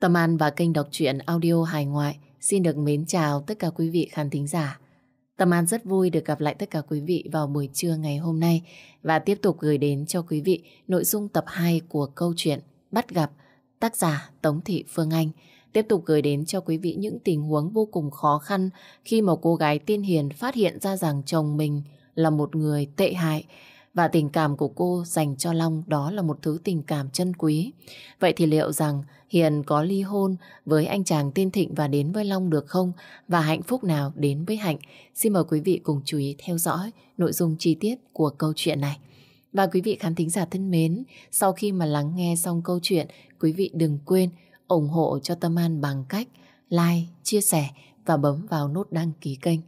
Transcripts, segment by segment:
Tâm An và kênh đọc truyện audio hài ngoại xin được mến chào tất cả quý vị khán thính giả. Tâm An rất vui được gặp lại tất cả quý vị vào buổi trưa ngày hôm nay và tiếp tục gửi đến cho quý vị nội dung tập 2 của câu chuyện Bắt gặp tác giả Tống Thị Phương Anh. Tiếp tục gửi đến cho quý vị những tình huống vô cùng khó khăn khi một cô gái tiên hiền phát hiện ra rằng chồng mình là một người tệ hại và tình cảm của cô dành cho Long đó là một thứ tình cảm chân quý. Vậy thì liệu rằng Hiền có ly hôn với anh chàng tên Thịnh và đến với Long được không? Và hạnh phúc nào đến với Hạnh? Xin mời quý vị cùng chú ý theo dõi nội dung chi tiết của câu chuyện này. Và quý vị khán thính giả thân mến, sau khi mà lắng nghe xong câu chuyện, quý vị đừng quên ủng hộ cho Tâm An bằng cách like, chia sẻ và bấm vào nút đăng ký kênh.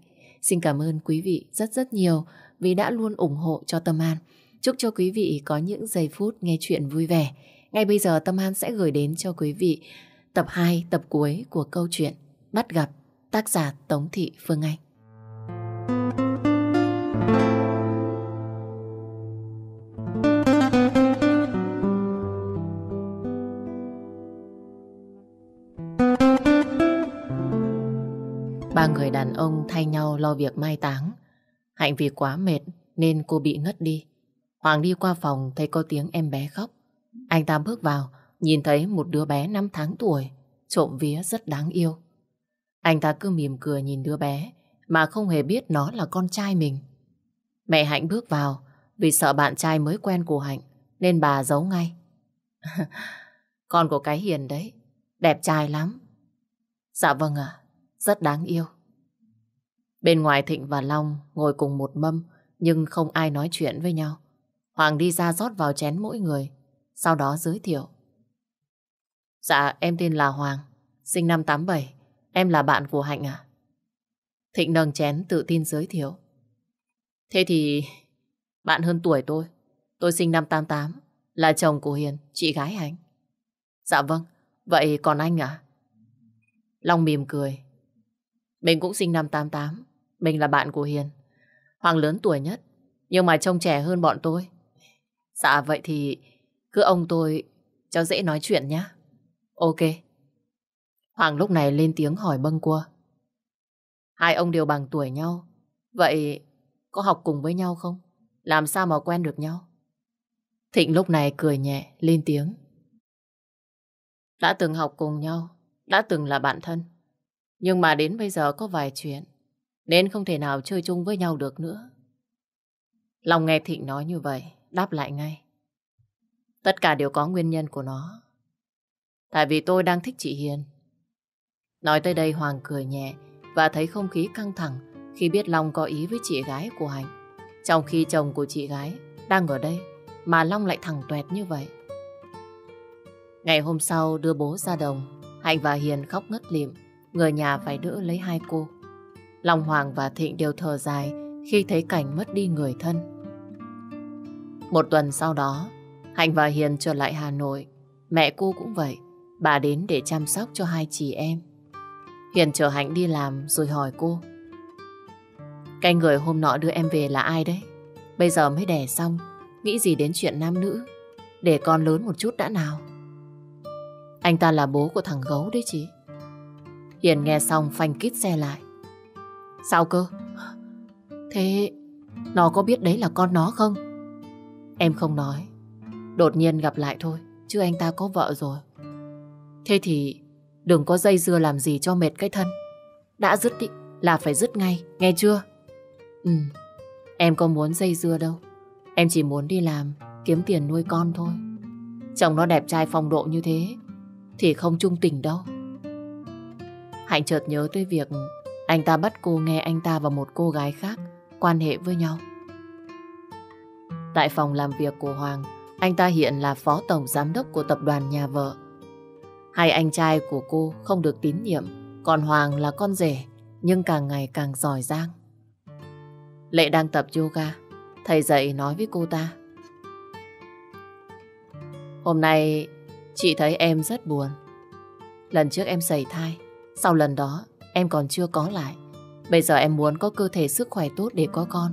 Xin cảm ơn quý vị rất rất nhiều vì đã luôn ủng hộ cho Tâm An. Chúc cho quý vị có những giây phút nghe chuyện vui vẻ. Ngay bây giờ Tâm An sẽ gửi đến cho quý vị tập 2, tập cuối của câu chuyện Bắt gặp tác giả Tống Thị Phương Anh. Ba người đàn ông thay nhau lo việc mai táng Hạnh vì quá mệt nên cô bị ngất đi. Hoàng đi qua phòng thấy có tiếng em bé khóc. Anh ta bước vào, nhìn thấy một đứa bé 5 tháng tuổi, trộm vía rất đáng yêu. Anh ta cứ mỉm cười nhìn đứa bé, mà không hề biết nó là con trai mình. Mẹ Hạnh bước vào, vì sợ bạn trai mới quen của Hạnh, nên bà giấu ngay. con của cái hiền đấy, đẹp trai lắm. Dạ vâng ạ, rất đáng yêu. Bên ngoài Thịnh và Long ngồi cùng một mâm nhưng không ai nói chuyện với nhau. Hoàng đi ra rót vào chén mỗi người, sau đó giới thiệu. Dạ, em tên là Hoàng, sinh năm 87, em là bạn của Hạnh à? Thịnh nâng chén tự tin giới thiệu. Thế thì bạn hơn tuổi tôi, tôi sinh năm 88, là chồng của Hiền, chị gái Hạnh. Dạ vâng, vậy còn anh à? Long mỉm cười. Mình cũng sinh năm 88, mình là bạn của Hiền. Hoàng lớn tuổi nhất, nhưng mà trông trẻ hơn bọn tôi. Dạ vậy thì cứ ông tôi cho dễ nói chuyện nhé. Ok. Hoàng lúc này lên tiếng hỏi bâng cua. Hai ông đều bằng tuổi nhau. Vậy có học cùng với nhau không? Làm sao mà quen được nhau? Thịnh lúc này cười nhẹ, lên tiếng. Đã từng học cùng nhau, đã từng là bạn thân. Nhưng mà đến bây giờ có vài chuyện nên không thể nào chơi chung với nhau được nữa. Lòng nghe Thịnh nói như vậy, đáp lại ngay. Tất cả đều có nguyên nhân của nó. Tại vì tôi đang thích chị Hiền. Nói tới đây Hoàng cười nhẹ và thấy không khí căng thẳng khi biết Long có ý với chị gái của Hạnh. Trong khi chồng của chị gái đang ở đây mà Long lại thẳng tuẹt như vậy. Ngày hôm sau đưa bố ra đồng, Hạnh và Hiền khóc ngất liệm, người nhà phải đỡ lấy hai cô. Long Hoàng và Thịnh đều thở dài khi thấy cảnh mất đi người thân. Một tuần sau đó, Hạnh và Hiền trở lại Hà Nội. Mẹ cô cũng vậy, bà đến để chăm sóc cho hai chị em. Hiền chở Hạnh đi làm rồi hỏi cô. Cái người hôm nọ đưa em về là ai đấy? Bây giờ mới đẻ xong, nghĩ gì đến chuyện nam nữ? Để con lớn một chút đã nào. Anh ta là bố của thằng gấu đấy chị. Hiền nghe xong phanh kít xe lại. Sao cơ? Thế nó có biết đấy là con nó không? Em không nói. Đột nhiên gặp lại thôi, chứ anh ta có vợ rồi. Thế thì đừng có dây dưa làm gì cho mệt cái thân. Đã dứt định là phải dứt ngay, nghe chưa? Ừ, em có muốn dây dưa đâu. Em chỉ muốn đi làm, kiếm tiền nuôi con thôi. Chồng nó đẹp trai phong độ như thế, thì không trung tình đâu. Hạnh chợt nhớ tới việc anh ta bắt cô nghe anh ta và một cô gái khác quan hệ với nhau. Tại phòng làm việc của Hoàng, anh ta hiện là phó tổng giám đốc của tập đoàn nhà vợ. Hai anh trai của cô không được tín nhiệm, còn Hoàng là con rể, nhưng càng ngày càng giỏi giang. Lệ đang tập yoga, thầy dạy nói với cô ta. Hôm nay chị thấy em rất buồn. Lần trước em xảy thai, sau lần đó em còn chưa có lại. Bây giờ em muốn có cơ thể sức khỏe tốt để có con.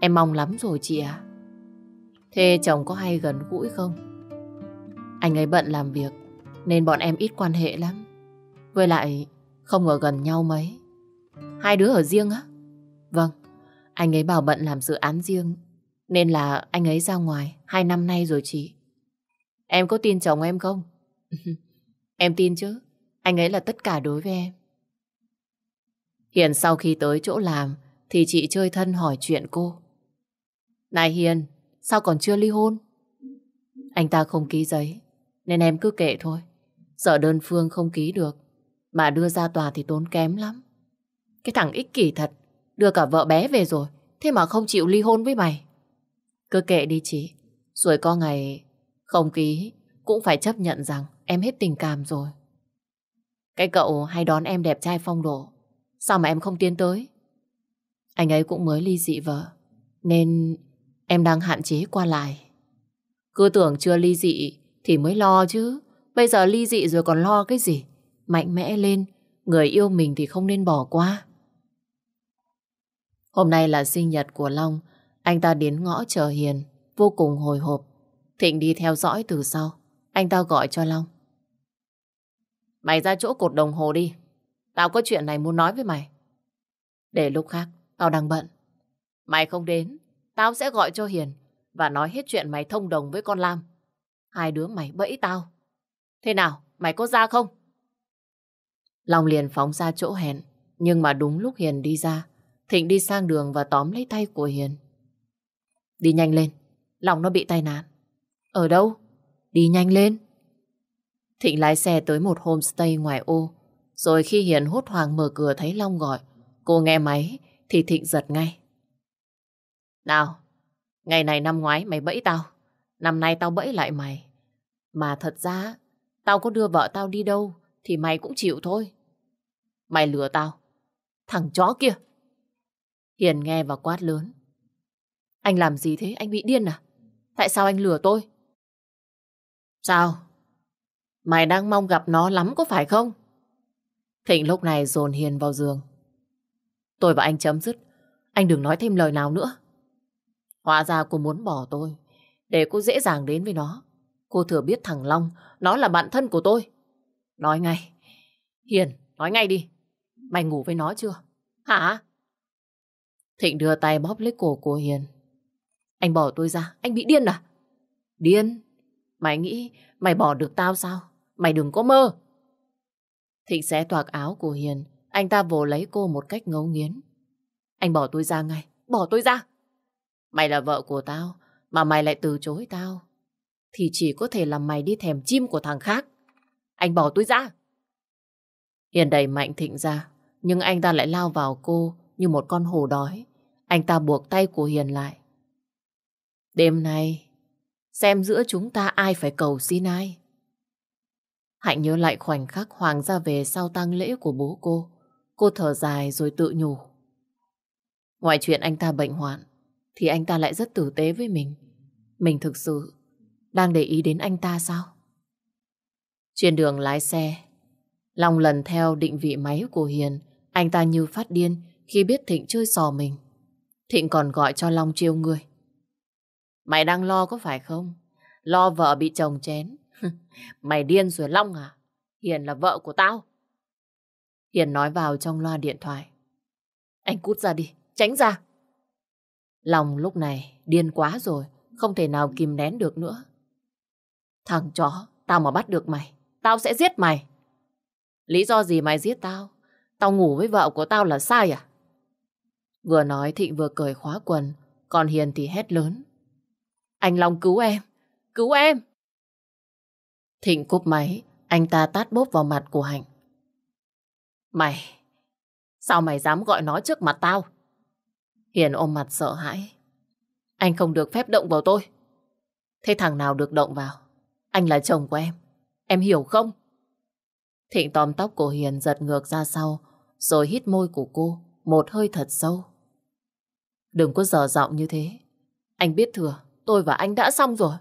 Em mong lắm rồi chị ạ. À. Thế chồng có hay gần gũi không? Anh ấy bận làm việc nên bọn em ít quan hệ lắm. Với lại không ở gần nhau mấy. Hai đứa ở riêng á? Vâng, anh ấy bảo bận làm dự án riêng nên là anh ấy ra ngoài hai năm nay rồi chị. Em có tin chồng em không? em tin chứ, anh ấy là tất cả đối với em. Hiền sau khi tới chỗ làm thì chị chơi thân hỏi chuyện cô. Này Hiền, sao còn chưa ly hôn? Anh ta không ký giấy, nên em cứ kệ thôi. Sợ đơn phương không ký được, mà đưa ra tòa thì tốn kém lắm. Cái thằng ích kỷ thật, đưa cả vợ bé về rồi, thế mà không chịu ly hôn với mày. Cứ kệ đi chị, rồi có ngày không ký cũng phải chấp nhận rằng em hết tình cảm rồi. Cái cậu hay đón em đẹp trai phong độ, Sao mà em không tiến tới? Anh ấy cũng mới ly dị vợ, nên em đang hạn chế qua lại. Cứ tưởng chưa ly dị thì mới lo chứ. Bây giờ ly dị rồi còn lo cái gì? Mạnh mẽ lên, người yêu mình thì không nên bỏ qua. Hôm nay là sinh nhật của Long, anh ta đến ngõ chờ Hiền, vô cùng hồi hộp. Thịnh đi theo dõi từ sau, anh ta gọi cho Long. Mày ra chỗ cột đồng hồ đi, Tao có chuyện này muốn nói với mày. Để lúc khác, tao đang bận. Mày không đến, tao sẽ gọi cho Hiền và nói hết chuyện mày thông đồng với con Lam. Hai đứa mày bẫy tao. Thế nào, mày có ra không? Long liền phóng ra chỗ hẹn, nhưng mà đúng lúc Hiền đi ra, Thịnh đi sang đường và tóm lấy tay của Hiền. Đi nhanh lên, Long nó bị tai nạn. Ở đâu? Đi nhanh lên. Thịnh lái xe tới một homestay ngoài ô, rồi khi Hiền hốt hoảng mở cửa thấy Long gọi, cô nghe máy thì Thịnh giật ngay. Nào, ngày này năm ngoái mày bẫy tao, năm nay tao bẫy lại mày. Mà thật ra, tao có đưa vợ tao đi đâu thì mày cũng chịu thôi. Mày lừa tao, thằng chó kia. Hiền nghe và quát lớn. Anh làm gì thế? Anh bị điên à? Tại sao anh lừa tôi? Sao? Mày đang mong gặp nó lắm có phải không? Thịnh lúc này dồn Hiền vào giường. Tôi và anh chấm dứt. Anh đừng nói thêm lời nào nữa. Hóa ra cô muốn bỏ tôi. Để cô dễ dàng đến với nó. Cô thừa biết thằng Long, nó là bạn thân của tôi. Nói ngay. Hiền, nói ngay đi. Mày ngủ với nó chưa? Hả? Thịnh đưa tay bóp lấy cổ của Hiền. Anh bỏ tôi ra, anh bị điên à? Điên? Mày nghĩ mày bỏ được tao sao? Mày đừng có mơ. Thịnh xé toạc áo của Hiền, anh ta vồ lấy cô một cách ngấu nghiến. Anh bỏ tôi ra ngay, bỏ tôi ra. Mày là vợ của tao, mà mày lại từ chối tao. Thì chỉ có thể làm mày đi thèm chim của thằng khác. Anh bỏ tôi ra. Hiền đẩy mạnh Thịnh ra, nhưng anh ta lại lao vào cô như một con hổ đói. Anh ta buộc tay của Hiền lại. Đêm nay, xem giữa chúng ta ai phải cầu xin ai. Hạnh nhớ lại khoảnh khắc Hoàng ra về sau tang lễ của bố cô. Cô thở dài rồi tự nhủ. Ngoài chuyện anh ta bệnh hoạn, thì anh ta lại rất tử tế với mình. Mình thực sự đang để ý đến anh ta sao? Trên đường lái xe, Long lần theo định vị máy của Hiền, anh ta như phát điên khi biết Thịnh chơi sò mình. Thịnh còn gọi cho Long chiêu người. Mày đang lo có phải không? Lo vợ bị chồng chén, Mày điên rồi Long à? Hiền là vợ của tao. Hiền nói vào trong loa điện thoại. Anh cút ra đi, tránh ra. Long lúc này điên quá rồi, không thể nào kìm nén được nữa. Thằng chó, tao mà bắt được mày, tao sẽ giết mày. Lý do gì mày giết tao? Tao ngủ với vợ của tao là sai à? Vừa nói Thịnh vừa cởi khóa quần, còn Hiền thì hét lớn. Anh Long cứu em, cứu em. Thịnh cúp máy, anh ta tát bốp vào mặt của Hạnh. Mày, sao mày dám gọi nó trước mặt tao? Hiền ôm mặt sợ hãi. Anh không được phép động vào tôi. Thế thằng nào được động vào? Anh là chồng của em. Em hiểu không? Thịnh tóm tóc của Hiền giật ngược ra sau, rồi hít môi của cô một hơi thật sâu. Đừng có dở giọng như thế. Anh biết thừa, tôi và anh đã xong rồi.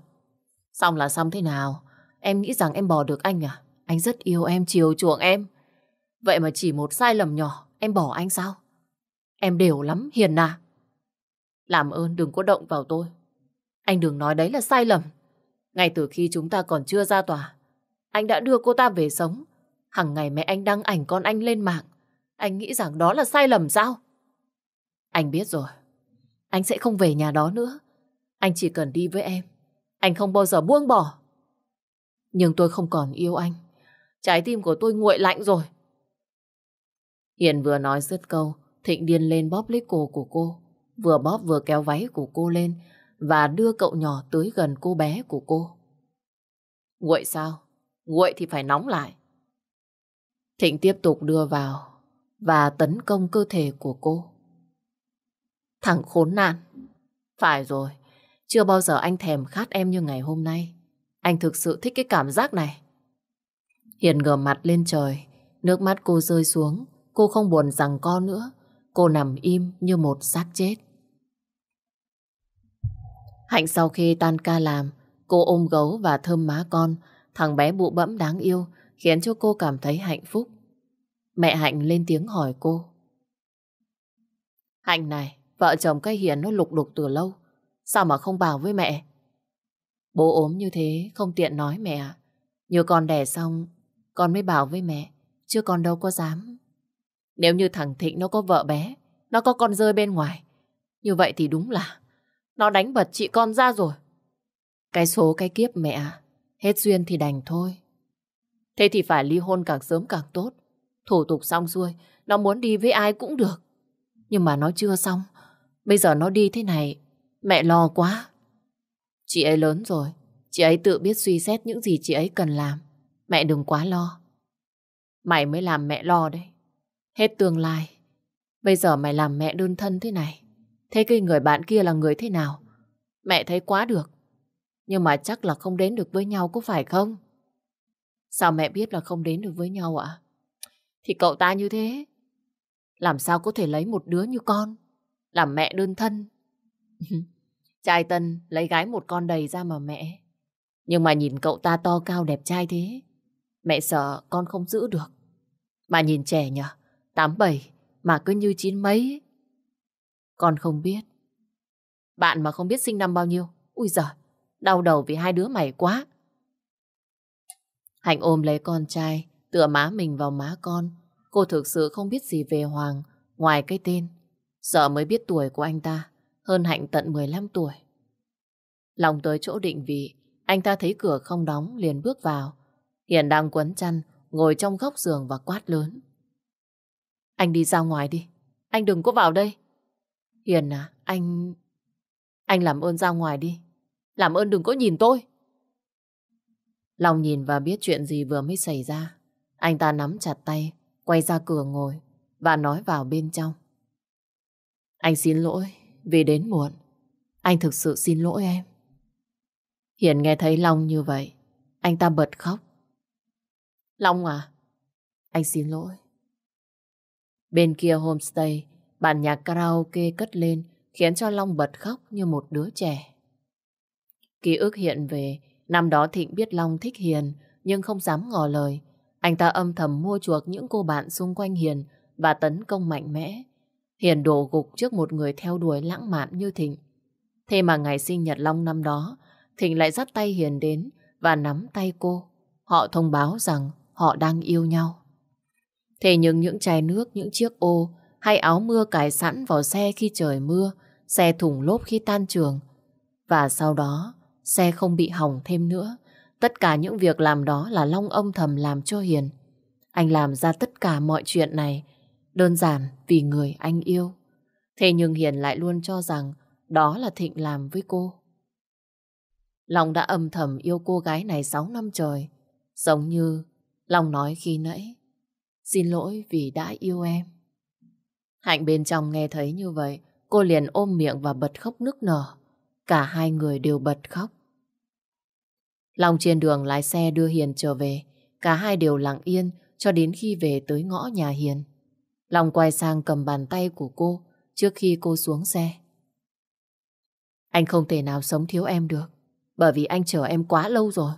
Xong là xong thế nào? Em nghĩ rằng em bỏ được anh à? Anh rất yêu em, chiều chuộng em. Vậy mà chỉ một sai lầm nhỏ, em bỏ anh sao? Em đều lắm, hiền à. Làm ơn đừng có động vào tôi. Anh đừng nói đấy là sai lầm. Ngay từ khi chúng ta còn chưa ra tòa, anh đã đưa cô ta về sống. Hằng ngày mẹ anh đăng ảnh con anh lên mạng. Anh nghĩ rằng đó là sai lầm sao? Anh biết rồi. Anh sẽ không về nhà đó nữa. Anh chỉ cần đi với em. Anh không bao giờ buông bỏ. Nhưng tôi không còn yêu anh. Trái tim của tôi nguội lạnh rồi. Hiền vừa nói dứt câu, Thịnh điên lên bóp lấy cổ của cô. Vừa bóp vừa kéo váy của cô lên và đưa cậu nhỏ tới gần cô bé của cô. Nguội sao? Nguội thì phải nóng lại. Thịnh tiếp tục đưa vào và tấn công cơ thể của cô. Thằng khốn nạn. Phải rồi, chưa bao giờ anh thèm khát em như ngày hôm nay. Anh thực sự thích cái cảm giác này. Hiền ngửa mặt lên trời, nước mắt cô rơi xuống, cô không buồn rằng co nữa. Cô nằm im như một xác chết. Hạnh sau khi tan ca làm, cô ôm gấu và thơm má con, thằng bé bụ bẫm đáng yêu, khiến cho cô cảm thấy hạnh phúc. Mẹ Hạnh lên tiếng hỏi cô. Hạnh này, vợ chồng cái Hiền nó lục đục từ lâu, sao mà không bảo với mẹ Bố ốm như thế không tiện nói mẹ. Nhớ con đẻ xong, con mới bảo với mẹ, chứ con đâu có dám. Nếu như thằng Thịnh nó có vợ bé, nó có con rơi bên ngoài, như vậy thì đúng là nó đánh bật chị con ra rồi. Cái số cái kiếp mẹ, hết duyên thì đành thôi. Thế thì phải ly hôn càng sớm càng tốt. Thủ tục xong xuôi, nó muốn đi với ai cũng được. Nhưng mà nó chưa xong, bây giờ nó đi thế này, mẹ lo quá. Chị ấy lớn rồi, chị ấy tự biết suy xét những gì chị ấy cần làm. Mẹ đừng quá lo. Mày mới làm mẹ lo đấy. Hết tương lai. Bây giờ mày làm mẹ đơn thân thế này. Thế cái người bạn kia là người thế nào? Mẹ thấy quá được. Nhưng mà chắc là không đến được với nhau có phải không? Sao mẹ biết là không đến được với nhau ạ? Thì cậu ta như thế. Làm sao có thể lấy một đứa như con? Làm mẹ đơn thân. Trai Tân lấy gái một con đầy ra mà mẹ. Nhưng mà nhìn cậu ta to cao đẹp trai thế. Mẹ sợ con không giữ được. Mà nhìn trẻ nhở, tám bảy mà cứ như chín mấy. Con không biết. Bạn mà không biết sinh năm bao nhiêu. Ui giời, đau đầu vì hai đứa mày quá. Hạnh ôm lấy con trai, tựa má mình vào má con. Cô thực sự không biết gì về Hoàng, ngoài cái tên. Sợ mới biết tuổi của anh ta hơn Hạnh tận 15 tuổi. Lòng tới chỗ định vị, anh ta thấy cửa không đóng liền bước vào. Hiền đang quấn chăn, ngồi trong góc giường và quát lớn. Anh đi ra ngoài đi, anh đừng có vào đây. Hiền à, anh... Anh làm ơn ra ngoài đi, làm ơn đừng có nhìn tôi. Long nhìn và biết chuyện gì vừa mới xảy ra. Anh ta nắm chặt tay, quay ra cửa ngồi và nói vào bên trong. Anh xin lỗi, vì đến muộn. Anh thực sự xin lỗi em. Hiền nghe thấy Long như vậy, anh ta bật khóc. Long à, anh xin lỗi. Bên kia homestay, bản nhạc karaoke cất lên khiến cho Long bật khóc như một đứa trẻ. Ký ức hiện về, năm đó Thịnh biết Long thích Hiền nhưng không dám ngỏ lời. Anh ta âm thầm mua chuộc những cô bạn xung quanh Hiền và tấn công mạnh mẽ. Hiền đổ gục trước một người theo đuổi lãng mạn như Thịnh. Thế mà ngày sinh nhật Long năm đó, Thịnh lại dắt tay Hiền đến và nắm tay cô. Họ thông báo rằng họ đang yêu nhau. Thế nhưng những chai nước, những chiếc ô hay áo mưa cài sẵn vào xe khi trời mưa, xe thủng lốp khi tan trường. Và sau đó, xe không bị hỏng thêm nữa. Tất cả những việc làm đó là Long âm thầm làm cho Hiền. Anh làm ra tất cả mọi chuyện này Đơn giản vì người anh yêu. Thế nhưng Hiền lại luôn cho rằng đó là Thịnh làm với cô. Long đã âm thầm yêu cô gái này 6 năm trời. Giống như Long nói khi nãy. Xin lỗi vì đã yêu em. Hạnh bên trong nghe thấy như vậy, cô liền ôm miệng và bật khóc nức nở. Cả hai người đều bật khóc. Long trên đường lái xe đưa Hiền trở về. Cả hai đều lặng yên cho đến khi về tới ngõ nhà Hiền. Long quay sang cầm bàn tay của cô trước khi cô xuống xe. Anh không thể nào sống thiếu em được, bởi vì anh chờ em quá lâu rồi.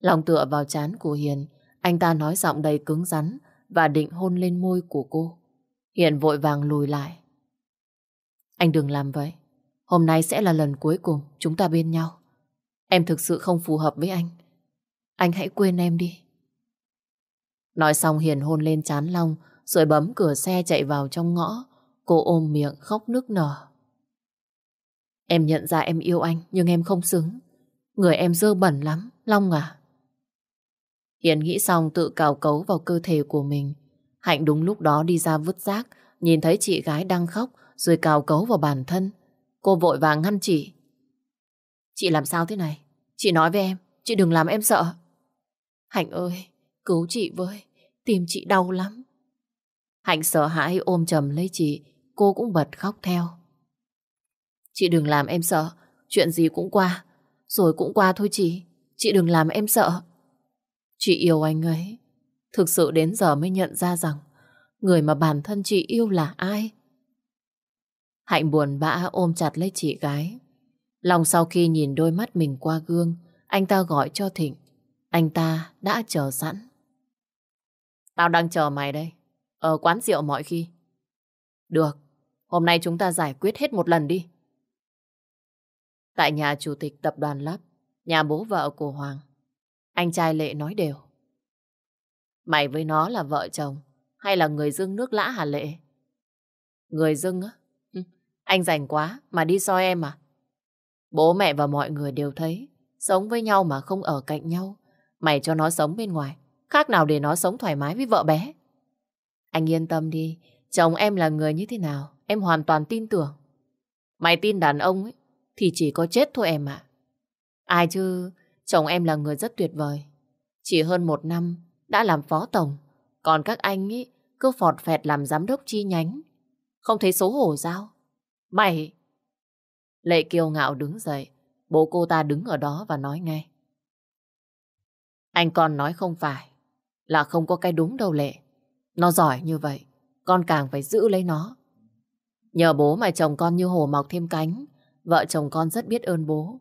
Long tựa vào chán của Hiền, anh ta nói giọng đầy cứng rắn và định hôn lên môi của cô. Hiền vội vàng lùi lại. Anh đừng làm vậy. Hôm nay sẽ là lần cuối cùng chúng ta bên nhau. Em thực sự không phù hợp với anh. Anh hãy quên em đi. Nói xong Hiền hôn lên chán Long rồi bấm cửa xe chạy vào trong ngõ. Cô ôm miệng khóc nức nở. Em nhận ra em yêu anh nhưng em không xứng. Người em dơ bẩn lắm, Long à. Hiền nghĩ xong tự cào cấu vào cơ thể của mình. Hạnh đúng lúc đó đi ra vứt rác, nhìn thấy chị gái đang khóc rồi cào cấu vào bản thân. Cô vội vàng ngăn chị. Chị làm sao thế này? Chị nói với em, chị đừng làm em sợ. Hạnh ơi, cứu chị với, tim chị đau lắm. Hạnh sợ hãi ôm chầm lấy chị, cô cũng bật khóc theo. Chị đừng làm em sợ, chuyện gì cũng qua, rồi cũng qua thôi chị, chị đừng làm em sợ. Chị yêu anh ấy, thực sự đến giờ mới nhận ra rằng người mà bản thân chị yêu là ai. Hạnh buồn bã ôm chặt lấy chị gái. Lòng sau khi nhìn đôi mắt mình qua gương, anh ta gọi cho Thịnh. Anh ta đã chờ sẵn. Tao đang chờ mày đây ở ờ, quán rượu mọi khi. Được, hôm nay chúng ta giải quyết hết một lần đi. Tại nhà chủ tịch tập đoàn Lắp, nhà bố vợ của Hoàng, anh trai Lệ nói đều. Mày với nó là vợ chồng hay là người dưng nước lã hả Lệ? Người dưng á? Anh rảnh quá mà đi soi em à? Bố mẹ và mọi người đều thấy Sống với nhau mà không ở cạnh nhau Mày cho nó sống bên ngoài Khác nào để nó sống thoải mái với vợ bé anh yên tâm đi, chồng em là người như thế nào, em hoàn toàn tin tưởng. Mày tin đàn ông ấy, thì chỉ có chết thôi em ạ. Ai chứ, chồng em là người rất tuyệt vời. Chỉ hơn một năm, đã làm phó tổng. Còn các anh ấy cứ phọt phẹt làm giám đốc chi nhánh. Không thấy xấu hổ sao? Mày! Lệ kiêu ngạo đứng dậy, bố cô ta đứng ở đó và nói ngay. Anh còn nói không phải, là không có cái đúng đâu Lệ. Nó giỏi như vậy, con càng phải giữ lấy nó. Nhờ bố mà chồng con như hồ mọc thêm cánh, vợ chồng con rất biết ơn bố.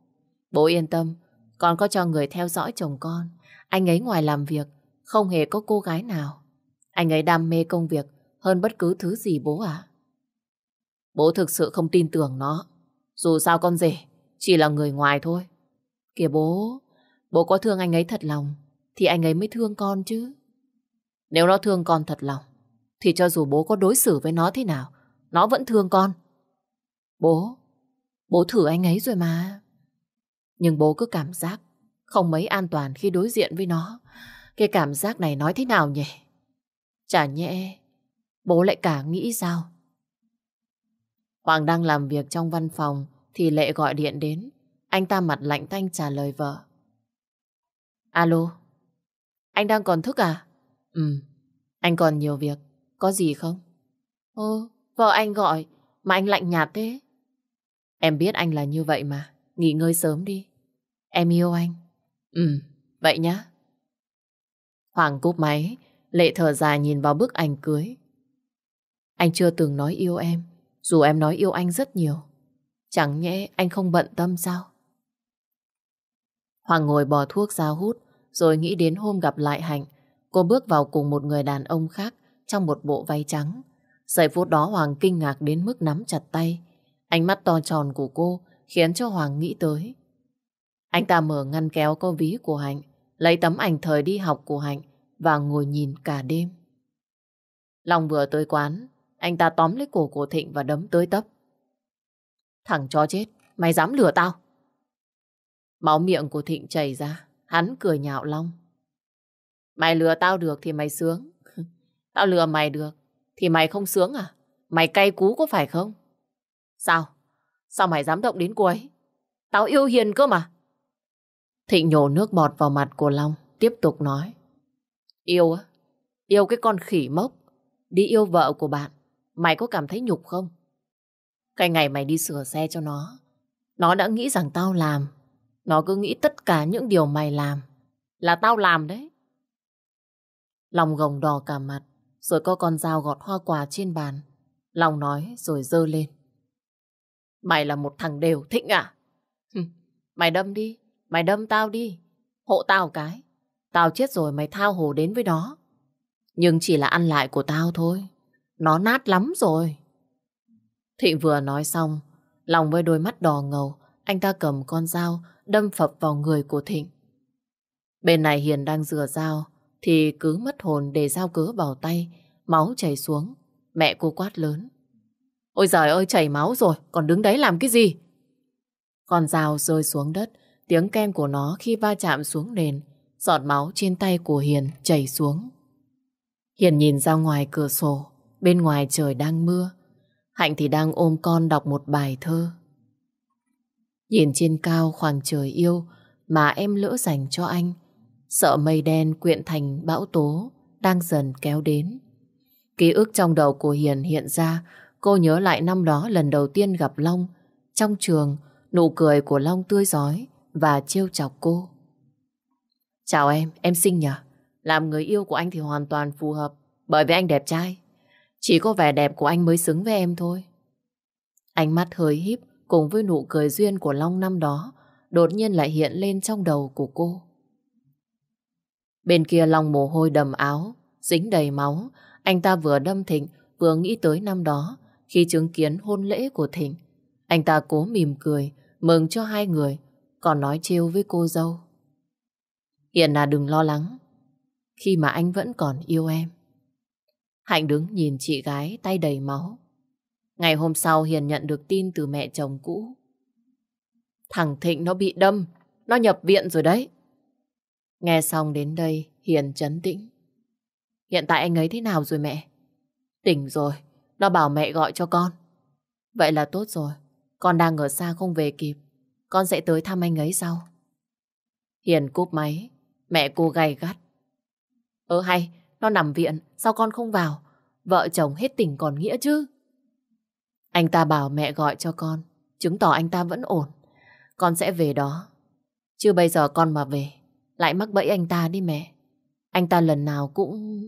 Bố yên tâm, con có cho người theo dõi chồng con. Anh ấy ngoài làm việc, không hề có cô gái nào. Anh ấy đam mê công việc hơn bất cứ thứ gì bố ạ. Bố thực sự không tin tưởng nó. Dù sao con rể, chỉ là người ngoài thôi. Kìa bố, bố có thương anh ấy thật lòng, thì anh ấy mới thương con chứ. Nếu nó thương con thật lòng, thì cho dù bố có đối xử với nó thế nào, nó vẫn thương con. Bố, bố thử anh ấy rồi mà. Nhưng bố cứ cảm giác không mấy an toàn khi đối diện với nó. Cái cảm giác này nói thế nào nhỉ? Chả nhẹ, bố lại cả nghĩ sao? Hoàng đang làm việc trong văn phòng thì Lệ gọi điện đến. Anh ta mặt lạnh tanh trả lời vợ. Alo, anh đang còn thức à? Ừ, anh còn nhiều việc, có gì không? Ô, vợ anh gọi, mà anh lạnh nhạt thế. Em biết anh là như vậy mà, nghỉ ngơi sớm đi. Em yêu anh. Ừ, vậy nhá. Hoàng cúp máy, Lệ thở dài nhìn vào bức ảnh cưới. Anh chưa từng nói yêu em, dù em nói yêu anh rất nhiều. Chẳng nhẽ anh không bận tâm sao? Hoàng ngồi bỏ thuốc ra hút, rồi nghĩ đến hôm gặp lại Hạnh. Cô bước vào cùng một người đàn ông khác trong một bộ váy trắng. Giây phút đó Hoàng kinh ngạc đến mức nắm chặt tay. Ánh mắt to tròn của cô khiến cho Hoàng nghĩ tới. Anh ta mở ngăn kéo có ví của Hạnh, lấy tấm ảnh thời đi học của Hạnh và ngồi nhìn cả đêm. lòng vừa tới quán, anh ta tóm lấy cổ của Thịnh và đấm tới tấp. Thằng chó chết, mày dám lừa tao? Máu miệng của Thịnh chảy ra, hắn cười nhạo Long. Mày lừa tao được thì mày sướng. Tao lừa mày được thì mày không sướng à? Mày cay cú có phải không? Sao? Sao mày dám động đến cô ấy? Tao yêu hiền cơ mà. Thịnh nhổ nước bọt vào mặt của Long, tiếp tục nói. Yêu á? Yêu cái con khỉ mốc. Đi yêu vợ của bạn, mày có cảm thấy nhục không? Cái ngày mày đi sửa xe cho nó, nó đã nghĩ rằng tao làm. Nó cứ nghĩ tất cả những điều mày làm là tao làm đấy. Long gồng đỏ cả mặt, rồi có con dao gọt hoa quả trên bàn. Long nói rồi dơ lên. Mày là một thằng đều thịnh à? mày đâm đi, mày đâm tao đi. Hộ tao cái. Tao chết rồi mày thao hồ đến với nó. Nhưng chỉ là ăn lại của tao thôi. Nó nát lắm rồi. Thịnh vừa nói xong, lòng với đôi mắt đỏ ngầu, anh ta cầm con dao đâm phập vào người của Thịnh. Bên này Hiền đang rửa dao, thì cứ mất hồn để dao cớ vào tay, máu chảy xuống. Mẹ cô quát lớn. Ôi giời ơi, chảy máu rồi, còn đứng đấy làm cái gì? Con dao rơi xuống đất, tiếng ken của nó khi va chạm xuống nền, giọt máu trên tay của Hiền chảy xuống. Hiền nhìn ra ngoài cửa sổ, bên ngoài trời đang mưa. Hạnh thì đang ôm con đọc một bài thơ. Nhìn trên cao khoảng trời yêu mà em lỡ dành cho anh, sợ mây đen quyện thành bão tố đang dần kéo đến. Ký ức trong đầu của Hiền hiện ra, cô nhớ lại năm đó lần đầu tiên gặp Long. Trong trường, nụ cười của Long tươi giói và trêu chọc cô. Chào em, em xinh nhỉ? Làm người yêu của anh thì hoàn toàn phù hợp, bởi vì anh đẹp trai. Chỉ có vẻ đẹp của anh mới xứng với em thôi. Ánh mắt hơi híp cùng với nụ cười duyên của Long năm đó, đột nhiên lại hiện lên trong đầu của cô. Bên kia lòng mồ hôi đầm áo, dính đầy máu. Anh ta vừa đâm Thịnh, vừa nghĩ tới năm đó, khi chứng kiến hôn lễ của Thịnh. Anh ta cố mỉm cười, mừng cho hai người, còn nói trêu với cô dâu. Hiện là đừng lo lắng, khi mà anh vẫn còn yêu em. Hạnh đứng nhìn chị gái tay đầy máu. Ngày hôm sau Hiền nhận được tin từ mẹ chồng cũ. Thằng Thịnh nó bị đâm, nó nhập viện rồi đấy. Nghe xong đến đây, Hiền chấn tĩnh. Hiện tại anh ấy thế nào rồi mẹ? Tỉnh rồi, nó bảo mẹ gọi cho con. Vậy là tốt rồi, con đang ở xa không về kịp. Con sẽ tới thăm anh ấy sau. Hiền cúp máy, mẹ cô gay gắt. Ơ hay, nó nằm viện, sao con không vào? Vợ chồng hết tỉnh còn nghĩa chứ. Anh ta bảo mẹ gọi cho con, chứng tỏ anh ta vẫn ổn. Con sẽ về đó. Chứ bây giờ con mà về, lại mắc bẫy anh ta đi mẹ. Anh ta lần nào cũng...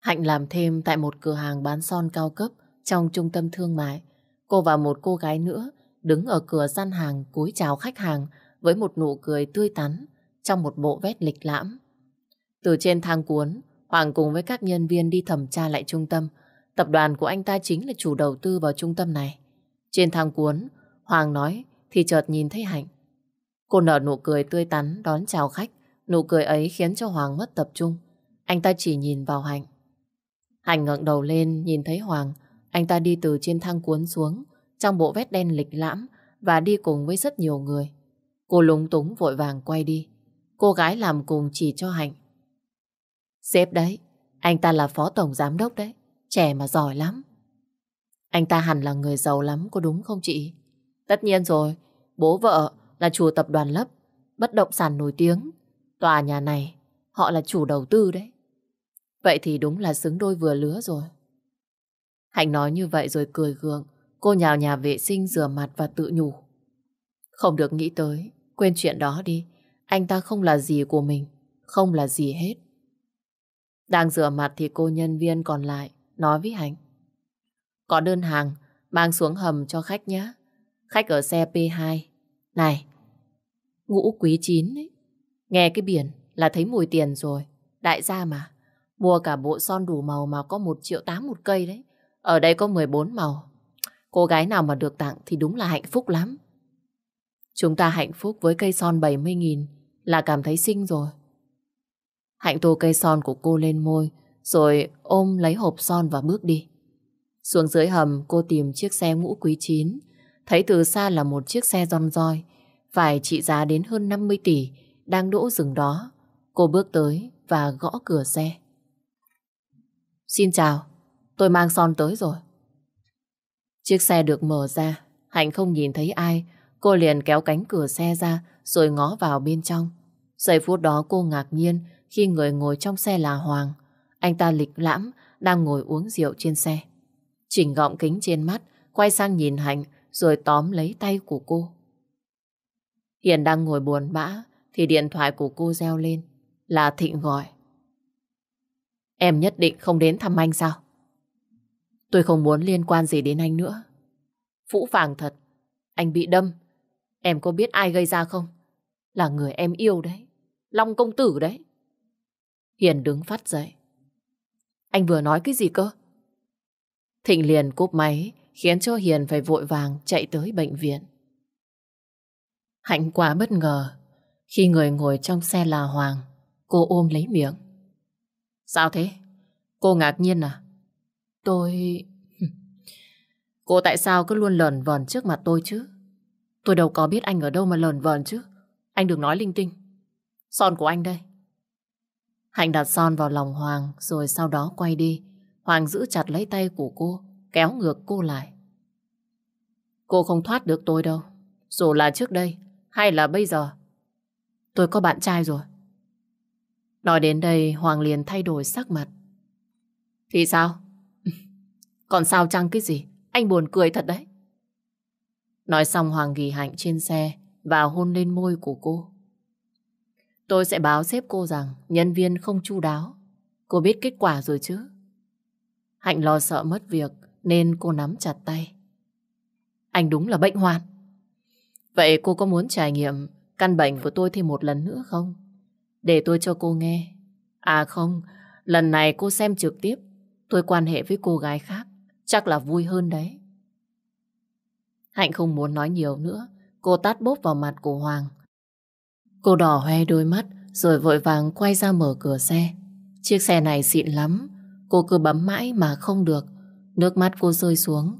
Hạnh làm thêm tại một cửa hàng bán son cao cấp trong trung tâm thương mại. Cô và một cô gái nữa đứng ở cửa gian hàng cúi chào khách hàng với một nụ cười tươi tắn trong một bộ vest lịch lãm. Từ trên thang cuốn, Hoàng cùng với các nhân viên đi thẩm tra lại trung tâm. Tập đoàn của anh ta chính là chủ đầu tư vào trung tâm này. Trên thang cuốn, Hoàng nói thì chợt nhìn thấy Hạnh. Cô nở nụ cười tươi tắn đón chào khách. Nụ cười ấy khiến cho Hoàng mất tập trung. Anh ta chỉ nhìn vào Hạnh. Hạnh ngẩng đầu lên nhìn thấy Hoàng. Anh ta đi từ trên thang cuốn xuống trong bộ vest đen lịch lãm và đi cùng với rất nhiều người. Cô lúng túng vội vàng quay đi. Cô gái làm cùng chỉ cho Hạnh. Sếp đấy, anh ta là phó tổng giám đốc đấy. Trẻ mà giỏi lắm. Anh ta hẳn là người giàu lắm có đúng không chị? Tất nhiên rồi, bố vợ là chùa tập đoàn lấp, bất động sản nổi tiếng. Tòa nhà này, họ là chủ đầu tư đấy. Vậy thì đúng là xứng đôi vừa lứa rồi. Hạnh nói như vậy rồi cười gượng, cô nhào nhà vệ sinh rửa mặt và tự nhủ. Không được nghĩ tới, quên chuyện đó đi. Anh ta không là gì của mình, không là gì hết. Đang rửa mặt thì cô nhân viên còn lại nói với Hạnh. Có đơn hàng, mang xuống hầm cho khách nhé. Khách ở xe P2. Này, Ngũ quý chín ấy. Nghe cái biển là thấy mùi tiền rồi. Đại gia mà. Mua cả bộ son đủ màu mà có 1 triệu 8 một cây đấy. Ở đây có 14 màu. Cô gái nào mà được tặng thì đúng là hạnh phúc lắm. Chúng ta hạnh phúc với cây son 70.000 là cảm thấy xinh rồi. Hạnh tô cây son của cô lên môi rồi ôm lấy hộp son và bước đi. Xuống dưới hầm cô tìm chiếc xe ngũ quý chín Thấy từ xa là một chiếc xe rong roi phải trị giá đến hơn 50 tỷ đang đỗ dừng đó. Cô bước tới và gõ cửa xe. Xin chào, tôi mang son tới rồi. Chiếc xe được mở ra, Hạnh không nhìn thấy ai, cô liền kéo cánh cửa xe ra rồi ngó vào bên trong. Giây phút đó cô ngạc nhiên khi người ngồi trong xe là Hoàng. Anh ta lịch lãm, đang ngồi uống rượu trên xe. Chỉnh gọng kính trên mắt, quay sang nhìn Hạnh rồi tóm lấy tay của cô. Hiền đang ngồi buồn bã thì điện thoại của cô reo lên là Thịnh gọi. Em nhất định không đến thăm anh sao? Tôi không muốn liên quan gì đến anh nữa. Phũ phàng thật, anh bị đâm. Em có biết ai gây ra không? Là người em yêu đấy, Long công tử đấy. Hiền đứng phát dậy. Anh vừa nói cái gì cơ? Thịnh liền cúp máy khiến cho Hiền phải vội vàng chạy tới bệnh viện. Hạnh quá bất ngờ khi người ngồi trong xe là Hoàng. Cô ôm lấy miệng. Sao thế? Cô ngạc nhiên à? Tôi... Cô tại sao cứ luôn lờn vờn trước mặt tôi chứ? Tôi đâu có biết anh ở đâu mà lờn vờn chứ. Anh đừng nói linh tinh. Son của anh đây. Hạnh đặt son vào lòng Hoàng rồi sau đó quay đi. Hoàng giữ chặt lấy tay của cô, kéo ngược cô lại. Cô không thoát được tôi đâu. Dù là trước đây, hay là bây giờ? Tôi có bạn trai rồi. Nói đến đây Hoàng liền thay đổi sắc mặt. Thì sao? Còn sao chăng cái gì? Anh buồn cười thật đấy. Nói xong Hoàng ghi hạnh trên xe và hôn lên môi của cô. Tôi sẽ báo xếp cô rằng nhân viên không chu đáo. Cô biết kết quả rồi chứ? Hạnh lo sợ mất việc nên cô nắm chặt tay. Anh đúng là bệnh hoạn. Vậy cô có muốn trải nghiệm căn bệnh của tôi thêm một lần nữa không? Để tôi cho cô nghe. À không, lần này cô xem trực tiếp. Tôi quan hệ với cô gái khác. Chắc là vui hơn đấy. Hạnh không muốn nói nhiều nữa. Cô tát bốp vào mặt của Hoàng. Cô đỏ hoe đôi mắt rồi vội vàng quay ra mở cửa xe. Chiếc xe này xịn lắm. Cô cứ bấm mãi mà không được. Nước mắt cô rơi xuống.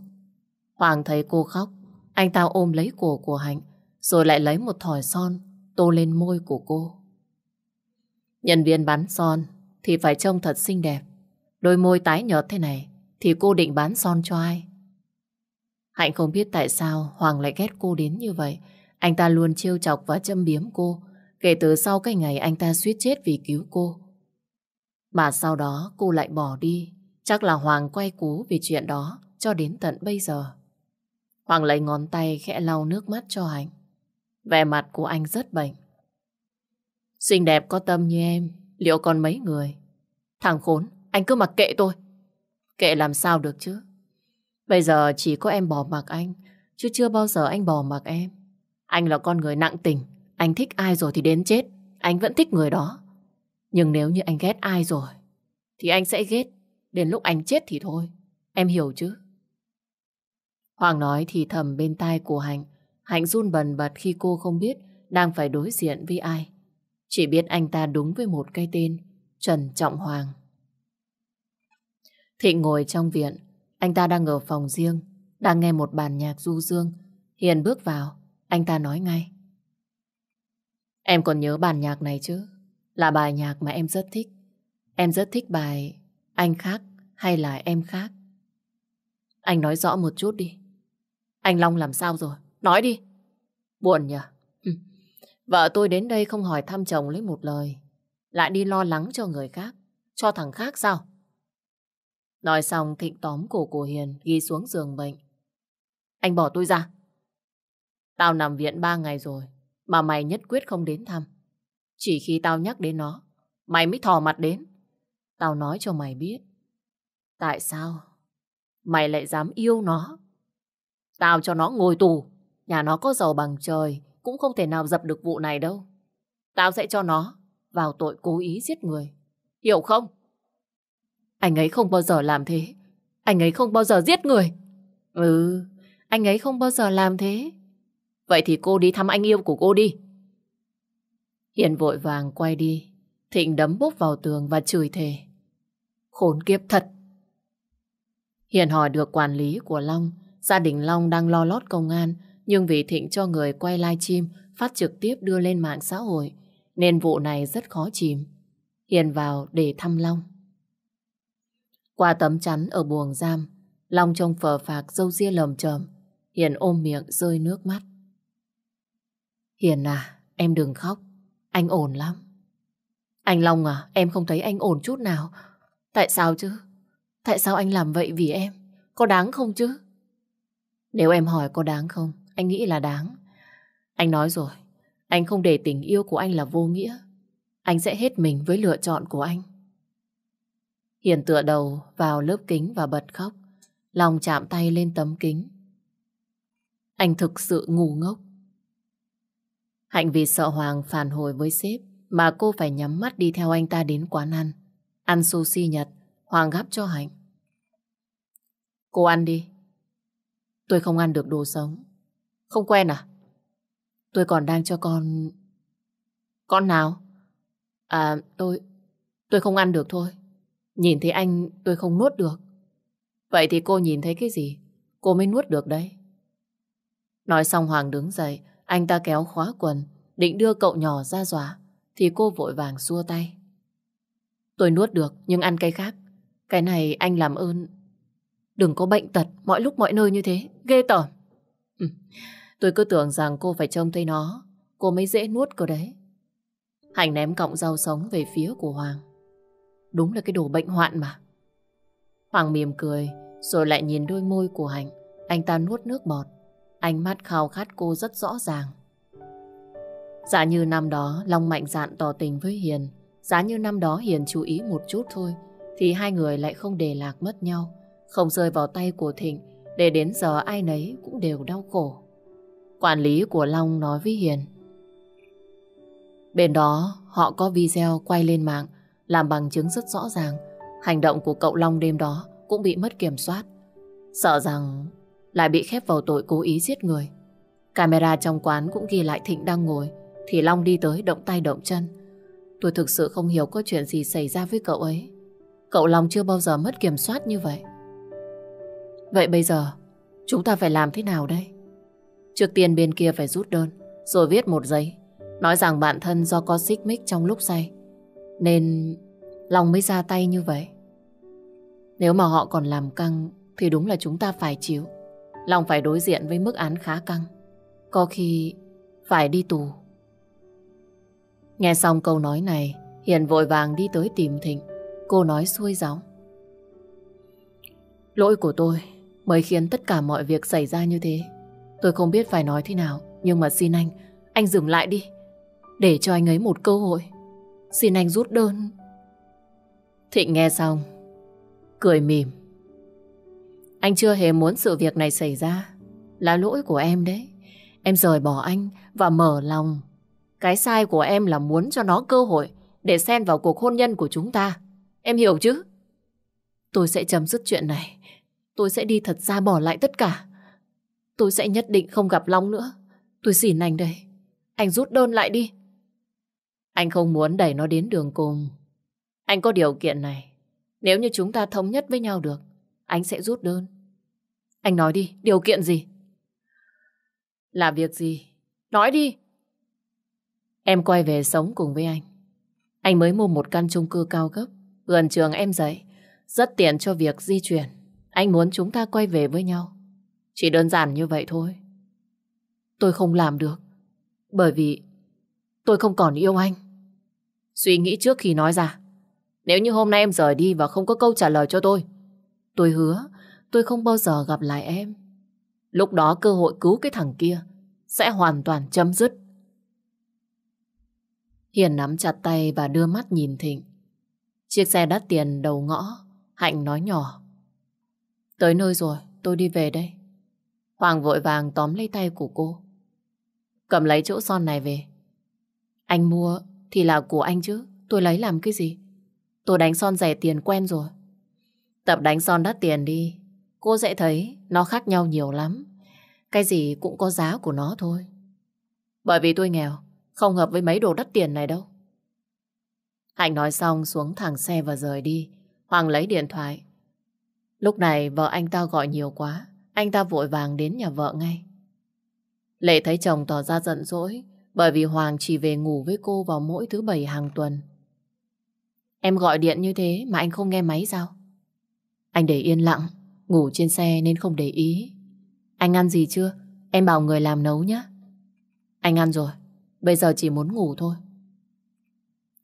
Hoàng thấy cô khóc. Anh tao ôm lấy cổ của Hạnh rồi lại lấy một thỏi son tô lên môi của cô. Nhân viên bán son thì phải trông thật xinh đẹp. Đôi môi tái nhợt thế này thì cô định bán son cho ai? Hạnh không biết tại sao Hoàng lại ghét cô đến như vậy. Anh ta luôn chiêu chọc và châm biếm cô kể từ sau cái ngày anh ta suýt chết vì cứu cô. Mà sau đó cô lại bỏ đi. Chắc là Hoàng quay cú vì chuyện đó cho đến tận bây giờ. Hoàng lấy ngón tay khẽ lau nước mắt cho Hạnh. Vẻ mặt của anh rất bệnh. Xinh đẹp có tâm như em, liệu còn mấy người? Thằng khốn, anh cứ mặc kệ tôi. Kệ làm sao được chứ? Bây giờ chỉ có em bỏ mặc anh, chứ chưa bao giờ anh bỏ mặc em. Anh là con người nặng tình, anh thích ai rồi thì đến chết, anh vẫn thích người đó. Nhưng nếu như anh ghét ai rồi, thì anh sẽ ghét, đến lúc anh chết thì thôi. Em hiểu chứ? Hoàng nói thì thầm bên tai của Hạnh, Hạnh run bần bật khi cô không biết đang phải đối diện với ai. Chỉ biết anh ta đúng với một cái tên, Trần Trọng Hoàng. Thịnh ngồi trong viện, anh ta đang ở phòng riêng, đang nghe một bản nhạc du dương. Hiền bước vào, anh ta nói ngay. Em còn nhớ bản nhạc này chứ? Là bài nhạc mà em rất thích. Em rất thích bài Anh khác hay là em khác. Anh nói rõ một chút đi. Anh Long làm sao rồi? Nói đi. Buồn nhỉ? Ừ. Vợ tôi đến đây không hỏi thăm chồng lấy một lời. Lại đi lo lắng cho người khác. Cho thằng khác sao? Nói xong Thịnh tóm cổ của Hiền ghi xuống giường bệnh. Anh bỏ tôi ra. Tao nằm viện ba ngày rồi mà mày nhất quyết không đến thăm. Chỉ khi tao nhắc đến nó mày mới thò mặt đến. Tao nói cho mày biết. Tại sao mày lại dám yêu nó? Tao cho nó ngồi tù. Nhà nó có giàu bằng trời, cũng không thể nào dập được vụ này đâu. Tao sẽ cho nó vào tội cố ý giết người. Hiểu không? Anh ấy không bao giờ làm thế. Anh ấy không bao giờ giết người. Ừ, anh ấy không bao giờ làm thế. Vậy thì cô đi thăm anh yêu của cô đi. Hiền vội vàng quay đi. Thịnh đấm bốc vào tường và chửi thề. Khốn kiếp thật. Hiền hỏi được quản lý của Long. Gia đình Long đang lo lót công an nhưng vì Thịnh cho người quay livestream phát trực tiếp đưa lên mạng xã hội nên vụ này rất khó chìm. Hiền vào để thăm Long. Qua tấm chắn ở buồng giam, Long trông phờ phạc dâu ria lầm trầm. Hiền ôm miệng rơi nước mắt. Hiền à, em đừng khóc. Anh ổn lắm. Anh Long à, em không thấy anh ổn chút nào. Tại sao chứ? Tại sao anh làm vậy vì em? Có đáng không chứ? Nếu em hỏi có đáng không, anh nghĩ là đáng. Anh nói rồi, anh không để tình yêu của anh là vô nghĩa. Anh sẽ hết mình với lựa chọn của anh. Hiền tựa đầu vào lớp kính và bật khóc. Lòng chạm tay lên tấm kính. Anh thực sự ngu ngốc. Hạnh vì sợ Hoàng phản hồi với sếp mà cô phải nhắm mắt đi theo anh ta đến quán ăn. Ăn sushi Nhật, Hoàng gắp cho Hạnh. Cô ăn đi. Tôi không ăn được đồ sống. Không quen à? Tôi còn đang cho con... Con nào? À, tôi... Tôi không ăn được thôi. Nhìn thấy anh tôi không nuốt được. Vậy thì cô nhìn thấy cái gì? Cô mới nuốt được đấy. Nói xong Hoàng đứng dậy, anh ta kéo khóa quần, định đưa cậu nhỏ ra dòa, thì cô vội vàng xua tay. Tôi nuốt được, nhưng ăn cái khác. Cái này anh làm ơn. Đừng có bệnh tật, mọi lúc mọi nơi như thế. Ghê tởm. Ừ. Tôi cứ tưởng rằng cô phải trông thấy nó, cô mới dễ nuốt cơ đấy. Hành ném cọng rau sống về phía của Hoàng. Đúng là cái đồ bệnh hoạn mà. Hoàng mỉm cười, rồi lại nhìn đôi môi của Hành. Anh ta nuốt nước bọt, ánh mắt khao khát cô rất rõ ràng. Giả dạ như năm đó Long mạnh dạn tỏ tình với Hiền, giả dạ như năm đó Hiền chú ý một chút thôi, thì hai người lại không để lạc mất nhau, không rơi vào tay của Thịnh để đến giờ ai nấy cũng đều đau khổ. Quản lý của Long nói với Hiền. Bên đó họ có video quay lên mạng làm bằng chứng rất rõ ràng. Hành động của cậu Long đêm đó cũng bị mất kiểm soát. Sợ rằng lại bị khép vào tội cố ý giết người. Camera trong quán cũng ghi lại Thịnh đang ngồi thì Long đi tới động tay động chân. Tôi thực sự không hiểu có chuyện gì xảy ra với cậu ấy. Cậu Long chưa bao giờ mất kiểm soát như vậy. Vậy bây giờ chúng ta phải làm thế nào đây? Trước tiên bên kia phải rút đơn rồi viết một giấy nói rằng bản thân do có xích mích trong lúc say nên lòng mới ra tay như vậy. Nếu mà họ còn làm căng thì đúng là chúng ta phải chịu. lòng phải đối diện với mức án khá căng. Có khi phải đi tù. Nghe xong câu nói này Hiền vội vàng đi tới tìm Thịnh Cô nói xuôi gióng Lỗi của tôi mới khiến tất cả mọi việc xảy ra như thế. Tôi không biết phải nói thế nào, nhưng mà xin anh, anh dừng lại đi, để cho anh ấy một cơ hội. Xin anh rút đơn. Thịnh nghe xong, cười mỉm. Anh chưa hề muốn sự việc này xảy ra, là lỗi của em đấy. Em rời bỏ anh và mở lòng. Cái sai của em là muốn cho nó cơ hội để xen vào cuộc hôn nhân của chúng ta. Em hiểu chứ? Tôi sẽ chấm dứt chuyện này. Tôi sẽ đi thật ra bỏ lại tất cả. Tôi sẽ nhất định không gặp Long nữa. Tôi xỉn anh đây. Anh rút đơn lại đi. Anh không muốn đẩy nó đến đường cùng. Anh có điều kiện này. Nếu như chúng ta thống nhất với nhau được, anh sẽ rút đơn. Anh nói đi, điều kiện gì? Là việc gì? Nói đi. Em quay về sống cùng với anh. Anh mới mua một căn chung cư cao cấp, gần trường em dạy, rất tiện cho việc di chuyển. Anh muốn chúng ta quay về với nhau. Chỉ đơn giản như vậy thôi. Tôi không làm được. Bởi vì tôi không còn yêu anh. Suy nghĩ trước khi nói ra. Nếu như hôm nay em rời đi và không có câu trả lời cho tôi, tôi hứa tôi không bao giờ gặp lại em. Lúc đó cơ hội cứu cái thằng kia sẽ hoàn toàn chấm dứt. Hiền nắm chặt tay và đưa mắt nhìn Thịnh. Chiếc xe đắt tiền đầu ngõ, Hạnh nói nhỏ. Tới nơi rồi, tôi đi về đây. Hoàng vội vàng tóm lấy tay của cô. Cầm lấy chỗ son này về. Anh mua thì là của anh chứ, tôi lấy làm cái gì? Tôi đánh son rẻ tiền quen rồi. Tập đánh son đắt tiền đi, cô sẽ thấy nó khác nhau nhiều lắm. Cái gì cũng có giá của nó thôi. Bởi vì tôi nghèo, không hợp với mấy đồ đắt tiền này đâu. Hạnh nói xong xuống thẳng xe và rời đi. Hoàng lấy điện thoại, Lúc này vợ anh ta gọi nhiều quá, anh ta vội vàng đến nhà vợ ngay. Lệ thấy chồng tỏ ra giận dỗi bởi vì Hoàng chỉ về ngủ với cô vào mỗi thứ bảy hàng tuần. Em gọi điện như thế mà anh không nghe máy sao? Anh để yên lặng, ngủ trên xe nên không để ý. Anh ăn gì chưa? Em bảo người làm nấu nhé. Anh ăn rồi, bây giờ chỉ muốn ngủ thôi.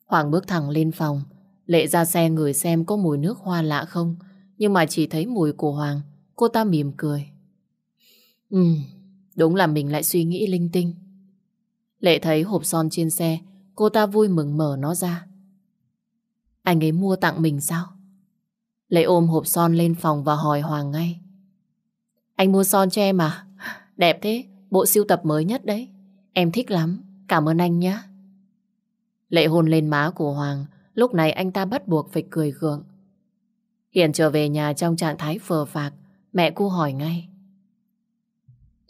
Hoàng bước thẳng lên phòng, Lệ ra xe người xem có mùi nước hoa lạ không, nhưng mà chỉ thấy mùi của Hoàng, cô ta mỉm cười. Ừ, đúng là mình lại suy nghĩ linh tinh. Lệ thấy hộp son trên xe, cô ta vui mừng mở nó ra. Anh ấy mua tặng mình sao? Lệ ôm hộp son lên phòng và hỏi Hoàng ngay. Anh mua son cho em à? Đẹp thế, bộ siêu tập mới nhất đấy. Em thích lắm, cảm ơn anh nhé. Lệ hôn lên má của Hoàng, lúc này anh ta bắt buộc phải cười gượng. Hiền trở về nhà trong trạng thái phờ phạc, mẹ cô hỏi ngay.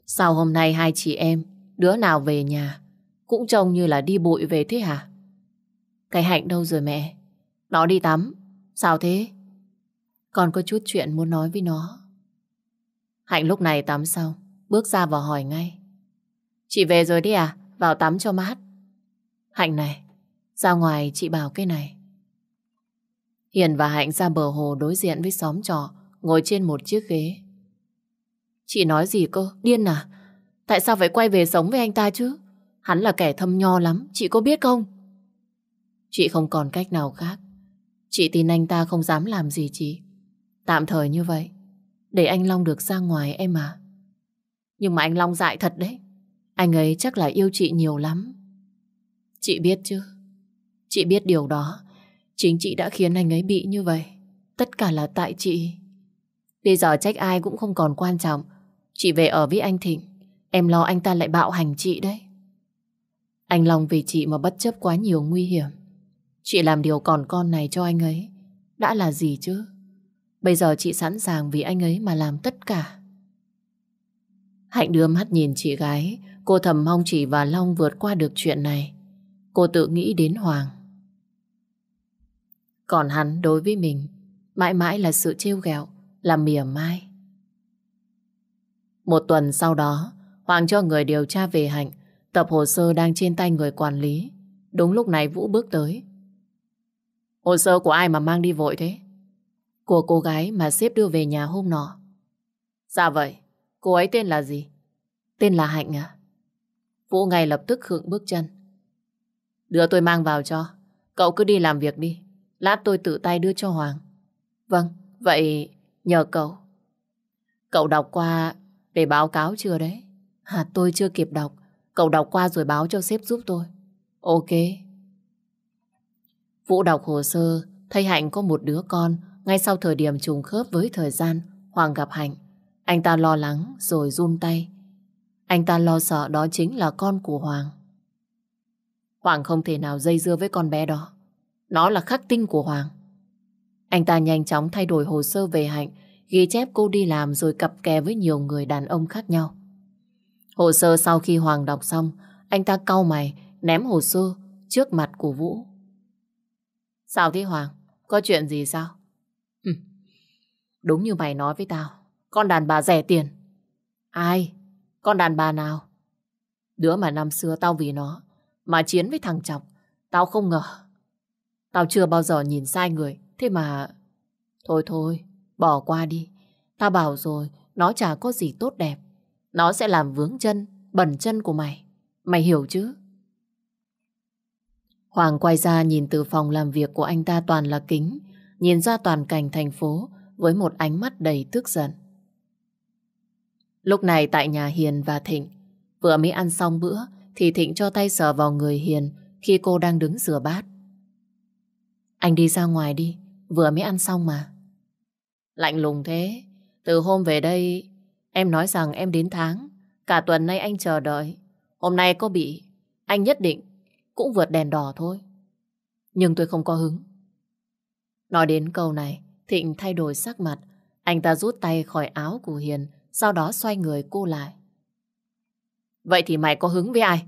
Sao hôm nay hai chị em, đứa nào về nhà, cũng trông như là đi bụi về thế hả? Cái hạnh đâu rồi mẹ? Nó đi tắm, sao thế? còn có chút chuyện muốn nói với nó. Hạnh lúc này tắm xong, bước ra và hỏi ngay. Chị về rồi đi à? Vào tắm cho mát. Hạnh này, ra ngoài chị bảo cái này. Hiền và Hạnh ra bờ hồ đối diện với xóm trò, ngồi trên một chiếc ghế. Chị nói gì cơ? Điên à? Tại sao phải quay về sống với anh ta chứ? Hắn là kẻ thâm nho lắm, chị có biết không? Chị không còn cách nào khác. Chị tin anh ta không dám làm gì chị. Tạm thời như vậy, để anh Long được ra ngoài em à. Nhưng mà anh Long dại thật đấy. Anh ấy chắc là yêu chị nhiều lắm. Chị biết chứ. Chị biết điều đó. Chính chị đã khiến anh ấy bị như vậy. Tất cả là tại chị. Bây giờ trách ai cũng không còn quan trọng. Chị về ở với anh Thịnh. Em lo anh ta lại bạo hành chị đấy. Anh long vì chị mà bất chấp quá nhiều nguy hiểm. Chị làm điều còn con này cho anh ấy. Đã là gì chứ? Bây giờ chị sẵn sàng vì anh ấy mà làm tất cả. Hạnh đưa mắt nhìn chị gái, cô thầm mong chị và Long vượt qua được chuyện này. Cô tự nghĩ đến Hoàng. Còn hắn đối với mình mãi mãi là sự trêu ghẹo, là mỉa mai. Một tuần sau đó, Hoàng cho người điều tra về Hạnh, tập hồ sơ đang trên tay người quản lý. Đúng lúc này Vũ bước tới. Hồ sơ của ai mà mang đi vội thế? Của cô gái mà xếp đưa về nhà hôm nọ. Dạ vậy, cô ấy tên là gì? Tên là Hạnh à? Vũ ngay lập tức khựng bước chân. Đưa tôi mang vào cho, cậu cứ đi làm việc đi, Lát tôi tự tay đưa cho Hoàng. Vâng, vậy nhờ cậu. Cậu đọc qua để báo cáo chưa đấy? À tôi chưa kịp đọc. Cậu đọc qua rồi báo cho sếp giúp tôi. Ok. Vũ đọc hồ sơ, thấy Hạnh có một đứa con ngay sau thời điểm trùng khớp với thời gian Hoàng gặp Hạnh. Anh ta lo lắng rồi run tay. Anh ta lo sợ đó chính là con của Hoàng. Hoàng không thể nào dây dưa với con bé đó. Nó là khắc tinh của Hoàng. Anh ta nhanh chóng thay đổi hồ sơ về Hạnh, ghi chép cô đi làm rồi cặp kè với nhiều người đàn ông khác nhau. Hồ sơ sau khi Hoàng đọc xong, anh ta cau mày, ném hồ sơ trước mặt của Vũ. Sao thế Hoàng? Có chuyện gì sao? Ừ. Đúng như mày nói với tao, con đàn bà rẻ tiền. Ai? Con đàn bà nào? Đứa mà năm xưa tao vì nó, mà chiến với thằng chọc, tao không ngờ Tao chưa bao giờ nhìn sai người. Thế mà... Thôi thôi, bỏ qua đi. Tao bảo rồi, nó chả có gì tốt đẹp. Nó sẽ làm vướng chân, bẩn chân của mày. Mày hiểu chứ? Hoàng quay ra nhìn từ phòng làm việc của anh ta toàn là kính, nhìn ra toàn cảnh thành phố với một ánh mắt đầy tức giận. Lúc này tại nhà Hiền và Thịnh, vừa mới ăn xong bữa thì Thịnh cho tay sờ vào người Hiền khi cô đang đứng rửa bát. Anh đi ra ngoài đi, vừa mới ăn xong mà. Lạnh lùng thế, từ hôm về đây em nói rằng em đến tháng, cả tuần nay anh chờ đợi. Hôm nay có bị, anh nhất định cũng vượt đèn đỏ thôi. Nhưng tôi không có hứng. Nói đến câu này, Thịnh thay đổi sắc mặt. Anh ta rút tay khỏi áo của Hiền, sau đó xoay người cô lại. Vậy thì mày có hứng với ai?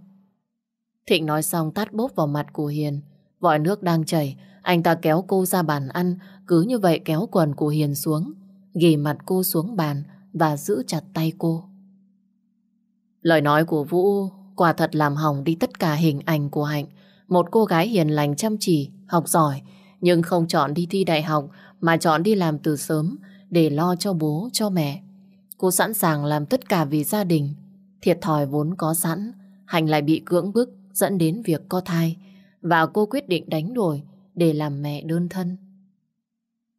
Thịnh nói xong tát bốp vào mặt của Hiền. Vòi nước đang chảy, anh ta kéo cô ra bàn ăn, cứ như vậy kéo quần của Hiền xuống, ghì mặt cô xuống bàn và giữ chặt tay cô. Lời nói của Vũ quả thật làm hỏng đi tất cả hình ảnh của Hạnh. Một cô gái hiền lành chăm chỉ, học giỏi, nhưng không chọn đi thi đại học mà chọn đi làm từ sớm để lo cho bố, cho mẹ. Cô sẵn sàng làm tất cả vì gia đình. Thiệt thòi vốn có sẵn, Hạnh lại bị cưỡng bức dẫn đến việc co thai. Và cô quyết định đánh đổi để làm mẹ đơn thân.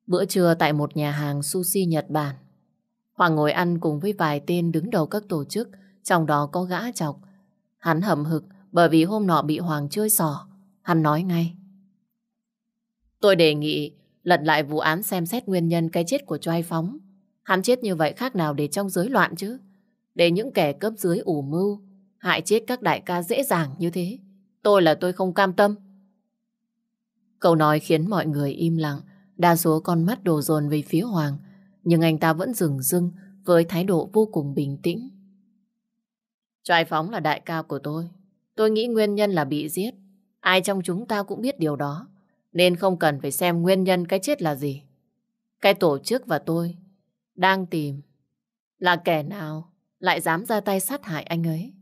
Bữa trưa tại một nhà hàng sushi Nhật Bản, Hoàng ngồi ăn cùng với vài tên đứng đầu các tổ chức, trong đó có gã chọc. Hắn hậm hực bởi vì hôm nọ bị Hoàng chơi sỏ. Hắn nói ngay. Tôi đề nghị lật lại vụ án xem xét nguyên nhân cái chết của Choi Phóng. Hắn chết như vậy khác nào để trong giới loạn chứ. Để những kẻ cấp dưới ủ mưu, hại chết các đại ca dễ dàng như thế. Tôi là tôi không cam tâm. Câu nói khiến mọi người im lặng, đa số con mắt đổ dồn về phía Hoàng, nhưng anh ta vẫn dừng dưng với thái độ vô cùng bình tĩnh. Trai phóng là đại ca của tôi. Tôi nghĩ nguyên nhân là bị giết. Ai trong chúng ta cũng biết điều đó, nên không cần phải xem nguyên nhân cái chết là gì. Cái tổ chức và tôi đang tìm là kẻ nào lại dám ra tay sát hại anh ấy.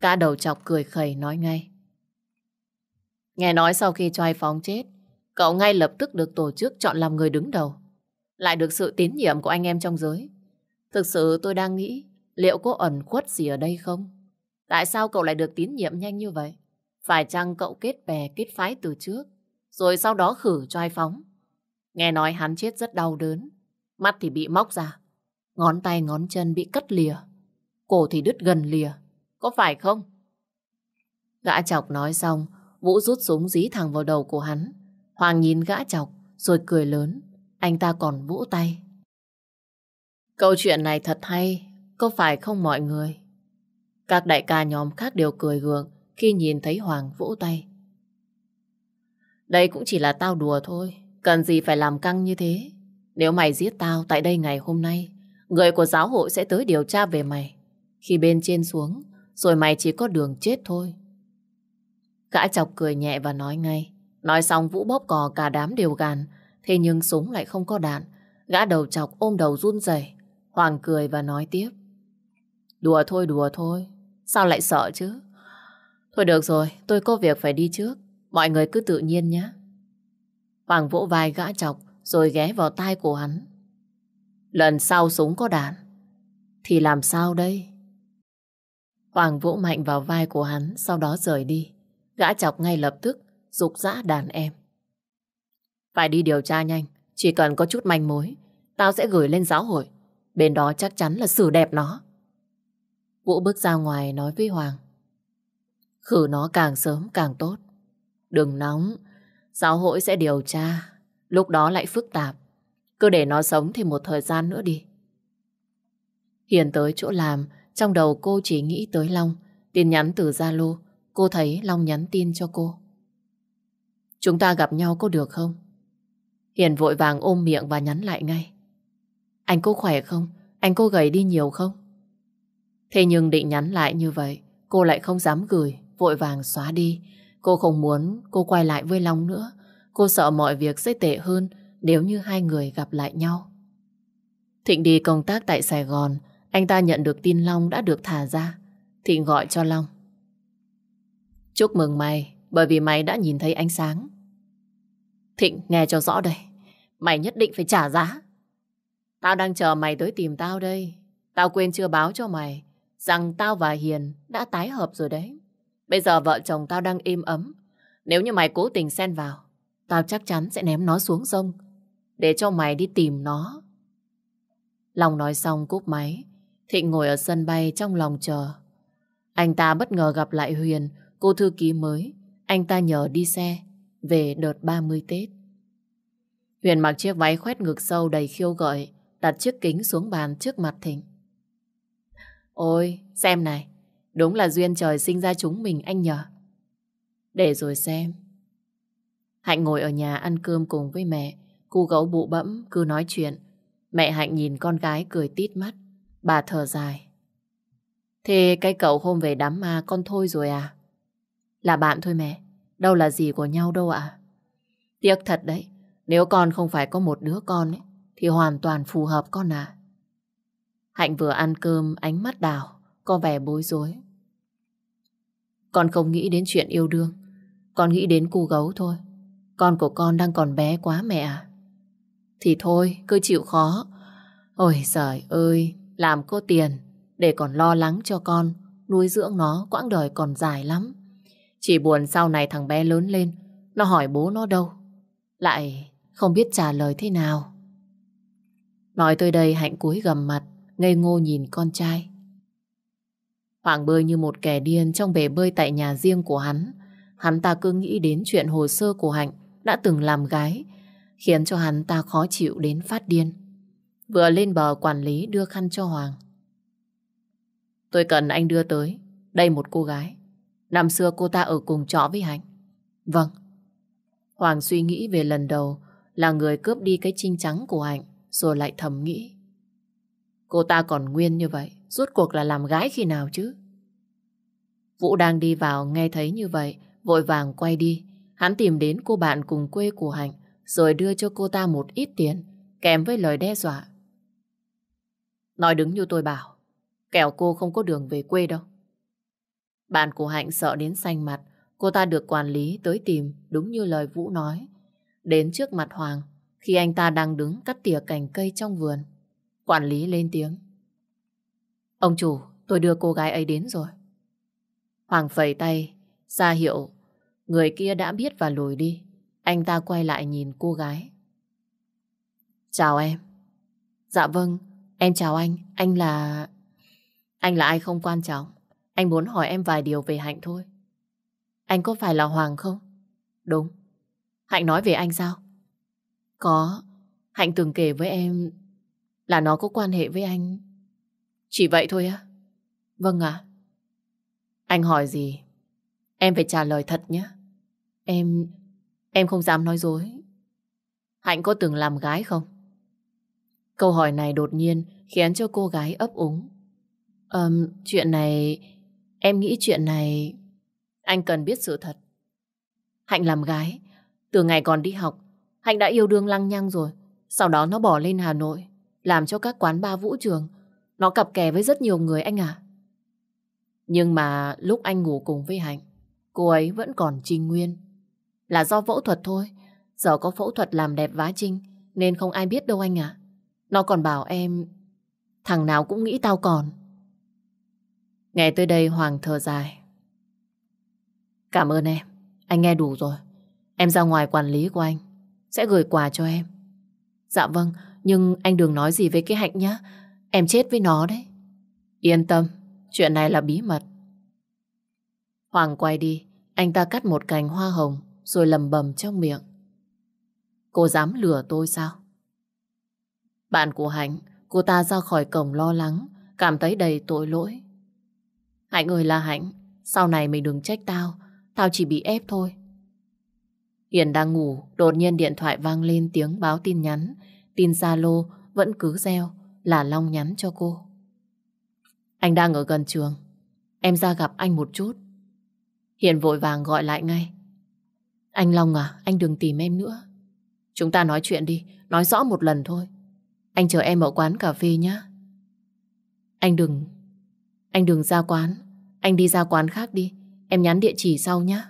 Cả đầu chọc cười khẩy nói ngay. Nghe nói sau khi Choai Phóng chết, cậu ngay lập tức được tổ chức chọn làm người đứng đầu. Lại được sự tín nhiệm của anh em trong giới. Thực sự tôi đang nghĩ liệu có ẩn khuất gì ở đây không? Tại sao cậu lại được tín nhiệm nhanh như vậy? Phải chăng cậu kết bè kết phái từ trước, rồi sau đó khử Choai Phóng? Nghe nói hắn chết rất đau đớn, mắt thì bị móc ra, ngón tay ngón chân bị cắt lìa, cổ thì đứt gần lìa. Có phải không? Gã chọc nói xong, Vũ rút súng dí thẳng vào đầu của hắn. Hoàng nhìn gã chọc, rồi cười lớn. Anh ta còn vũ tay. Câu chuyện này thật hay, có phải không mọi người? Các đại ca nhóm khác đều cười gượng khi nhìn thấy Hoàng vũ tay. Đây cũng chỉ là tao đùa thôi, cần gì phải làm căng như thế. Nếu mày giết tao tại đây ngày hôm nay, người của giáo hội sẽ tới điều tra về mày. Khi bên trên xuống, rồi mày chỉ có đường chết thôi. Gã chọc cười nhẹ và nói ngay. Nói xong Vũ bóp cò cả đám đều gàn. Thế nhưng súng lại không có đạn. Gã đầu chọc ôm đầu run rẩy. Hoàng cười và nói tiếp. Đùa thôi, đùa thôi. Sao lại sợ chứ? Thôi được rồi, tôi có việc phải đi trước. Mọi người cứ tự nhiên nhé. Hoàng vỗ vai gã chọc rồi ghé vào tai của hắn. Lần sau súng có đạn. Thì làm sao đây? Hoàng vỗ mạnh vào vai của hắn sau đó rời đi. Gã chọc ngay lập tức, dục dã đàn em. Phải đi điều tra nhanh, chỉ cần có chút manh mối, tao sẽ gửi lên giáo hội. Bên đó chắc chắn là xử đẹp nó. Vũ bước ra ngoài nói với Hoàng. Khử nó càng sớm càng tốt. Đừng nóng, giáo hội sẽ điều tra. Lúc đó lại phức tạp. Cứ để nó sống thì một thời gian nữa đi. Hiền tới chỗ làm, trong đầu cô chỉ nghĩ tới Long. Tin nhắn từ Zalo Cô thấy Long nhắn tin cho cô. Chúng ta gặp nhau có được không? Hiền vội vàng ôm miệng và nhắn lại ngay. Anh cô khỏe không? Anh cô gầy đi nhiều không? Thế nhưng định nhắn lại như vậy, cô lại không dám gửi, vội vàng xóa đi. Cô không muốn cô quay lại với Long nữa. Cô sợ mọi việc sẽ tệ hơn nếu như hai người gặp lại nhau. Thịnh đi công tác tại Sài Gòn, anh ta nhận được tin Long đã được thả ra. Thịnh gọi cho Long. Chúc mừng mày bởi vì mày đã nhìn thấy ánh sáng. Thịnh nghe cho rõ đây. Mày nhất định phải trả giá. Tao đang chờ mày tới tìm tao đây. Tao quên chưa báo cho mày rằng tao và Hiền đã tái hợp rồi đấy. Bây giờ vợ chồng tao đang im ấm. Nếu như mày cố tình xen vào, tao chắc chắn sẽ ném nó xuống sông để cho mày đi tìm nó. Lòng nói xong cúp máy, Thịnh ngồi ở sân bay trong lòng chờ. Anh ta bất ngờ gặp lại Huyền, cô thư ký mới, anh ta nhờ đi xe về đợt 30 Tết. Huyền mặc chiếc váy khoét ngực sâu đầy khiêu gợi, đặt chiếc kính xuống bàn trước mặt Thịnh. Ôi, xem này, đúng là duyên trời sinh ra chúng mình anh nhờ. Để rồi xem. Hạnh ngồi ở nhà ăn cơm cùng với mẹ, cô gấu bụ bẫm cứ nói chuyện. Mẹ Hạnh nhìn con gái cười tít mắt, bà thở dài. Thế cái cậu hôm về đám ma con thôi rồi à? Là bạn thôi mẹ, đâu là gì của nhau đâu ạ. Tiếc thật đấy, nếu con không phải có một đứa con ấy, thì hoàn toàn phù hợp con à. Hạnh vừa ăn cơm, ánh mắt đào, có vẻ bối rối. Con không nghĩ đến chuyện yêu đương, con nghĩ đến cu gấu thôi. Con của con đang còn bé quá mẹ à. Thì thôi, cứ chịu khó. Ôi trời ơi, làm có tiền, để còn lo lắng cho con, nuôi dưỡng nó quãng đời còn dài lắm. Chỉ buồn sau này thằng bé lớn lên, nó hỏi bố nó đâu. Lại không biết trả lời thế nào. Nói tới đây Hạnh cúi gầm mặt, ngây ngô nhìn con trai. Hoàng bơi như một kẻ điên trong bể bơi tại nhà riêng của hắn. Hắn ta cứ nghĩ đến chuyện hồ sơ của Hạnh đã từng làm gái, khiến cho hắn ta khó chịu đến phát điên. Vừa lên bờ quản lý đưa khăn cho Hoàng. Tôi cần anh đưa tới, đây một cô gái. Năm xưa cô ta ở cùng trọ với Hạnh. Vâng. Hoàng suy nghĩ về lần đầu là người cướp đi cái trinh trắng của Hạnh rồi lại thầm nghĩ. Cô ta còn nguyên như vậy, rốt cuộc là làm gái khi nào chứ? Vũ đang đi vào nghe thấy như vậy, vội vàng quay đi. Hắn tìm đến cô bạn cùng quê của Hạnh rồi đưa cho cô ta một ít tiền kèm với lời đe dọa. Nói đứng như tôi bảo, kẻo cô không có đường về quê đâu. Bạn của Hạnh sợ đến xanh mặt, cô ta được quản lý tới tìm đúng như lời Vũ nói. Đến trước mặt Hoàng, khi anh ta đang đứng cắt tỉa cành cây trong vườn, quản lý lên tiếng. Ông chủ, tôi đưa cô gái ấy đến rồi. Hoàng phẩy tay, ra hiệu, người kia đã biết và lùi đi. Anh ta quay lại nhìn cô gái. Chào em. Dạ vâng, em chào anh, anh là... Anh là ai không quan trọng. Anh muốn hỏi em vài điều về Hạnh thôi. Anh có phải là Hoàng không? Đúng. Hạnh nói về anh sao? Có. Hạnh từng kể với em là nó có quan hệ với anh. Chỉ vậy thôi á? Vâng ạ. Anh hỏi gì? Em phải trả lời thật nhé. Em... em không dám nói dối. Hạnh có từng làm gái không? Câu hỏi này đột nhiên khiến cho cô gái ấp úng. Um, chuyện này Em nghĩ chuyện này anh cần biết sự thật. Hạnh làm gái, từ ngày còn đi học, Hạnh đã yêu đương lăng nhăng rồi. Sau đó nó bỏ lên Hà Nội, làm cho các quán ba vũ trường. Nó cặp kè với rất nhiều người anh ạ Nhưng mà lúc anh ngủ cùng với Hạnh, cô ấy vẫn còn trinh nguyên. Là do phẫu thuật thôi, giờ có phẫu thuật làm đẹp vá trinh, nên không ai biết đâu anh ạ Nó còn bảo em, thằng nào cũng nghĩ tao còn. Nghe tới đây Hoàng thở dài. Cảm ơn em, anh nghe đủ rồi. Em ra ngoài quản lý của anh, sẽ gửi quà cho em. Dạ vâng, nhưng anh đừng nói gì với cái hạnh nhá. Em chết với nó đấy. Yên tâm, chuyện này là bí mật. Hoàng quay đi, anh ta cắt một cành hoa hồng rồi lầm bầm trong miệng. Cô dám lừa tôi sao? Bạn của Hạnh, cô ta ra khỏi cổng lo lắng, cảm thấy đầy tội lỗi. Hạnh ơi là Hạnh, sau này mày đừng trách tao, tao chỉ bị ép thôi. Hiền đang ngủ, đột nhiên điện thoại vang lên tiếng báo tin nhắn. Tin Zalo vẫn cứ reo là Long nhắn cho cô. Anh đang ở gần trường, em ra gặp anh một chút. Hiền vội vàng gọi lại ngay. Anh Long à, anh đừng tìm em nữa. Chúng ta nói chuyện đi, nói rõ một lần thôi. Anh chờ em ở quán cà phê nhé. Anh đừng anh đừng ra quán, anh đi ra quán khác đi, em nhắn địa chỉ sau nhé.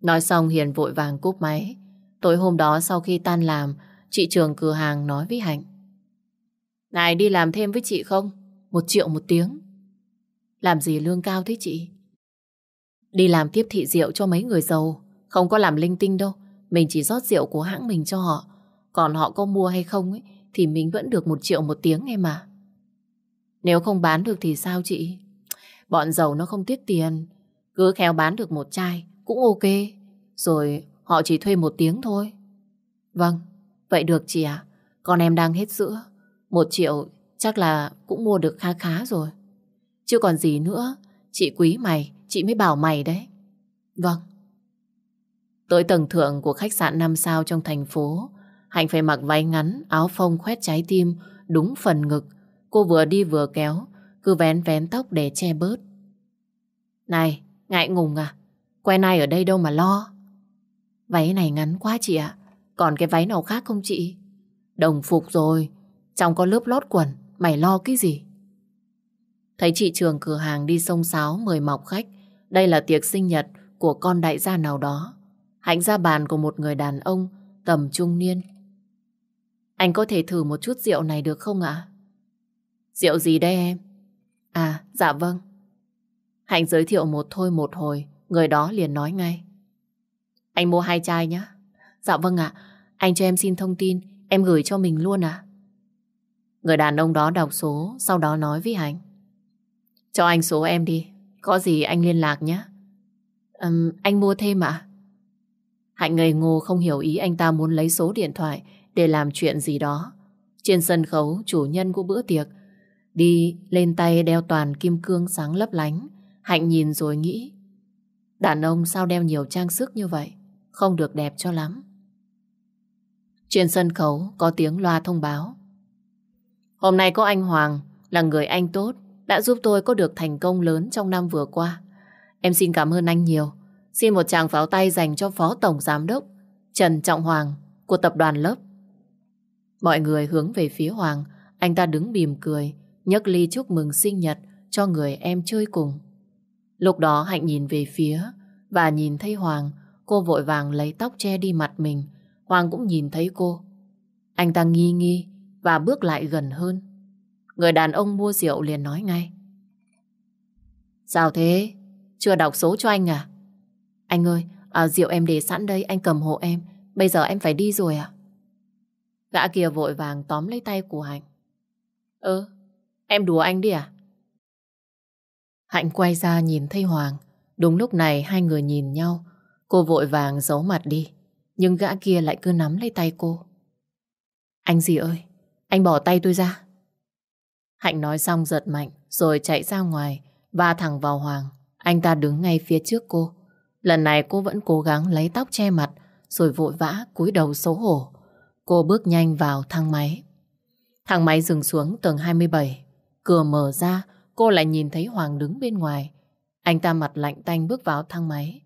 Nói xong Hiền vội vàng cúp máy. Tối hôm đó sau khi tan làm, chị trường cửa hàng nói với Hạnh. Này đi làm thêm với chị không? Một triệu một tiếng. Làm gì lương cao thế chị? Đi làm tiếp thị rượu cho mấy người giàu, không có làm linh tinh đâu. Mình chỉ rót rượu của hãng mình cho họ. Còn họ có mua hay không ấy, thì mình vẫn được một triệu một tiếng em mà. Nếu không bán được thì sao chị? Bọn giàu nó không tiếc tiền. Cứ khéo bán được một chai cũng ok. Rồi họ chỉ thuê một tiếng thôi. Vâng, vậy được chị ạ. À? Con em đang hết sữa. Một triệu chắc là cũng mua được khá khá rồi. Chứ còn gì nữa, chị quý mày, chị mới bảo mày đấy. Vâng. Tới tầng thượng của khách sạn 5 sao trong thành phố, Hạnh phải mặc váy ngắn, áo phông khoét trái tim, đúng phần ngực, Cô vừa đi vừa kéo, cứ vén vén tóc để che bớt. Này, ngại ngùng à? Quen ai ở đây đâu mà lo. Váy này ngắn quá chị ạ. Còn cái váy nào khác không chị? Đồng phục rồi, trong có lớp lót quần, mày lo cái gì? Thấy chị trường cửa hàng đi sông sáo mời mọc khách. Đây là tiệc sinh nhật của con đại gia nào đó. Hạnh ra bàn của một người đàn ông tầm trung niên. Anh có thể thử một chút rượu này được không ạ? Rượu gì đây em? À, dạ vâng. Hạnh giới thiệu một thôi một hồi, người đó liền nói ngay. Anh mua hai chai nhé. Dạ vâng ạ, anh cho em xin thông tin, em gửi cho mình luôn à? Người đàn ông đó đọc số, sau đó nói với Hạnh. Cho anh số em đi, có gì anh liên lạc nhé. Um, anh mua thêm ạ? À? Hạnh ngây ngô không hiểu ý anh ta muốn lấy số điện thoại để làm chuyện gì đó. Trên sân khấu, chủ nhân của bữa tiệc Đi lên tay đeo toàn kim cương sáng lấp lánh. Hạnh nhìn rồi nghĩ. Đàn ông sao đeo nhiều trang sức như vậy? Không được đẹp cho lắm. Trên sân khấu có tiếng loa thông báo. Hôm nay có anh Hoàng là người anh tốt đã giúp tôi có được thành công lớn trong năm vừa qua. Em xin cảm ơn anh nhiều. Xin một tràng pháo tay dành cho Phó Tổng Giám đốc Trần Trọng Hoàng của tập đoàn lớp. Mọi người hướng về phía Hoàng, anh ta đứng bìm cười, nhấc ly chúc mừng sinh nhật cho người em chơi cùng. Lúc đó Hạnh nhìn về phía và nhìn thấy Hoàng, cô vội vàng lấy tóc che đi mặt mình. Hoàng cũng nhìn thấy cô. Anh ta nghi nghi và bước lại gần hơn. Người đàn ông mua rượu liền nói ngay. Sao thế? Chưa đọc số cho anh à? Anh ơi, à, rượu em để sẵn đây, anh cầm hộ em. Bây giờ em phải đi rồi à? Gã kia vội vàng tóm lấy tay của Hạnh. Ừ, Em đùa anh đi à? Hạnh quay ra nhìn thấy Hoàng. Đúng lúc này hai người nhìn nhau. Cô vội vàng giấu mặt đi. Nhưng gã kia lại cứ nắm lấy tay cô. Anh gì ơi, anh bỏ tay tôi ra. Hạnh nói xong giật mạnh rồi chạy ra ngoài và thẳng vào Hoàng. Anh ta đứng ngay phía trước cô. Lần này cô vẫn cố gắng lấy tóc che mặt rồi vội vã cúi đầu xấu hổ. Cô bước nhanh vào thang máy. Thang máy dừng xuống tầng 27. Cửa mở ra, cô lại nhìn thấy Hoàng đứng bên ngoài. Anh ta mặt lạnh tanh bước vào thang máy.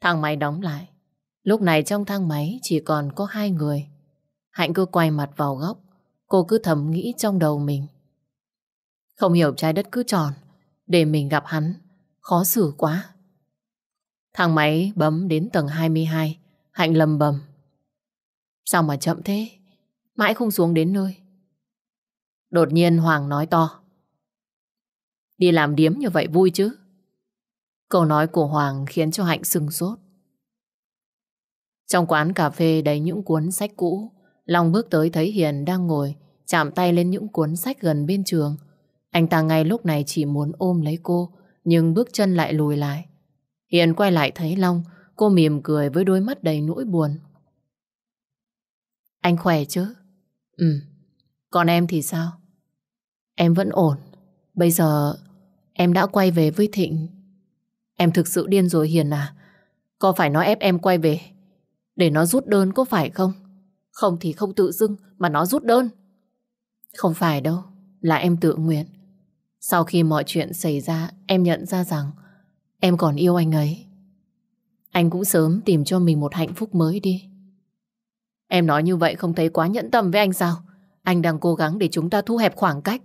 Thang máy đóng lại. Lúc này trong thang máy chỉ còn có hai người. Hạnh cứ quay mặt vào góc. Cô cứ thầm nghĩ trong đầu mình. Không hiểu trái đất cứ tròn. Để mình gặp hắn. Khó xử quá. Thang máy bấm đến tầng 22. Hạnh lầm bầm. Sao mà chậm thế? Mãi không xuống đến nơi. Đột nhiên Hoàng nói to. Đi làm điếm như vậy vui chứ? Câu nói của Hoàng khiến cho Hạnh sừng sốt. Trong quán cà phê đầy những cuốn sách cũ, Long bước tới thấy Hiền đang ngồi, chạm tay lên những cuốn sách gần bên trường. Anh ta ngay lúc này chỉ muốn ôm lấy cô, nhưng bước chân lại lùi lại. Hiền quay lại thấy Long, cô mỉm cười với đôi mắt đầy nỗi buồn. Anh khỏe chứ? Ừ, còn em thì sao? Em vẫn ổn. Bây giờ em đã quay về với Thịnh. Em thực sự điên rồi Hiền à? Có phải nó ép em quay về? Để nó rút đơn có phải không? Không thì không tự dưng mà nó rút đơn. Không phải đâu, là em tự nguyện. Sau khi mọi chuyện xảy ra, em nhận ra rằng em còn yêu anh ấy. Anh cũng sớm tìm cho mình một hạnh phúc mới đi. Em nói như vậy không thấy quá nhẫn tâm với anh sao? Anh đang cố gắng để chúng ta thu hẹp khoảng cách.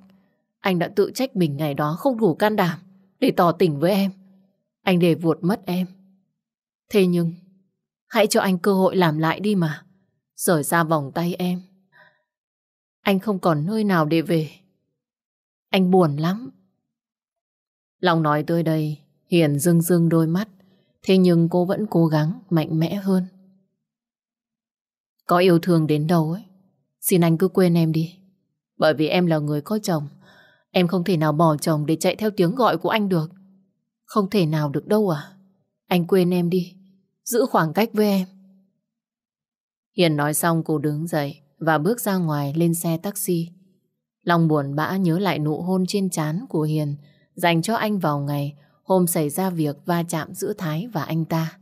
Anh đã tự trách mình ngày đó không đủ can đảm để tỏ tình với em. Anh để vuột mất em. Thế nhưng, hãy cho anh cơ hội làm lại đi mà. Rời ra vòng tay em. Anh không còn nơi nào để về. Anh buồn lắm. Lòng nói tới đây, Hiền rưng rưng đôi mắt. Thế nhưng cô vẫn cố gắng mạnh mẽ hơn. Có yêu thương đến đâu ấy, xin anh cứ quên em đi. Bởi vì em là người có chồng, Em không thể nào bỏ chồng để chạy theo tiếng gọi của anh được. Không thể nào được đâu à? Anh quên em đi. Giữ khoảng cách với em. Hiền nói xong cô đứng dậy và bước ra ngoài lên xe taxi. Long buồn bã nhớ lại nụ hôn trên trán của Hiền dành cho anh vào ngày hôm xảy ra việc va chạm giữa Thái và anh ta.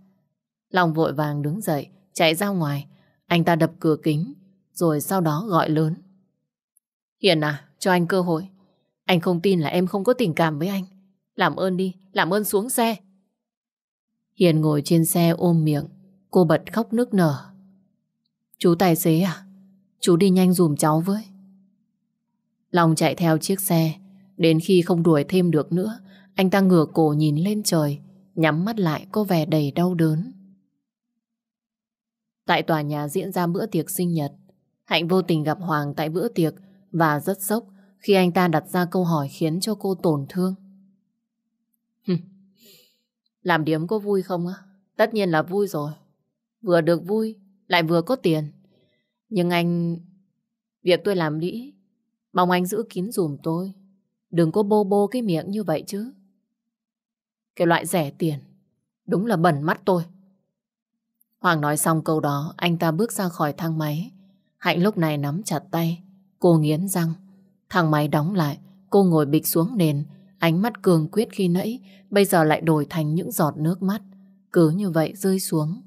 Long vội vàng đứng dậy, chạy ra ngoài. Anh ta đập cửa kính, rồi sau đó gọi lớn. Hiền à, cho anh cơ hội. Anh không tin là em không có tình cảm với anh. Làm ơn đi, làm ơn xuống xe. Hiền ngồi trên xe ôm miệng, cô bật khóc nức nở. Chú tài xế à? Chú đi nhanh dùm cháu với. Long chạy theo chiếc xe, đến khi không đuổi thêm được nữa, anh ta ngửa cổ nhìn lên trời, nhắm mắt lại có vẻ đầy đau đớn. Tại tòa nhà diễn ra bữa tiệc sinh nhật, Hạnh vô tình gặp Hoàng tại bữa tiệc và rất sốc khi anh ta đặt ra câu hỏi khiến cho cô tổn thương. Làm điếm có vui không á? Tất nhiên là vui rồi. Vừa được vui, lại vừa có tiền. Nhưng anh... Việc tôi làm đĩ, mong anh giữ kín dùm tôi. Đừng có bô bô cái miệng như vậy chứ. Cái loại rẻ tiền, đúng là bẩn mắt tôi. Hoàng nói xong câu đó, anh ta bước ra khỏi thang máy. Hạnh lúc này nắm chặt tay, cô nghiến răng. Thang máy đóng lại, cô ngồi bịch xuống nền, ánh mắt cường quyết khi nãy, bây giờ lại đổi thành những giọt nước mắt, cứ như vậy rơi xuống.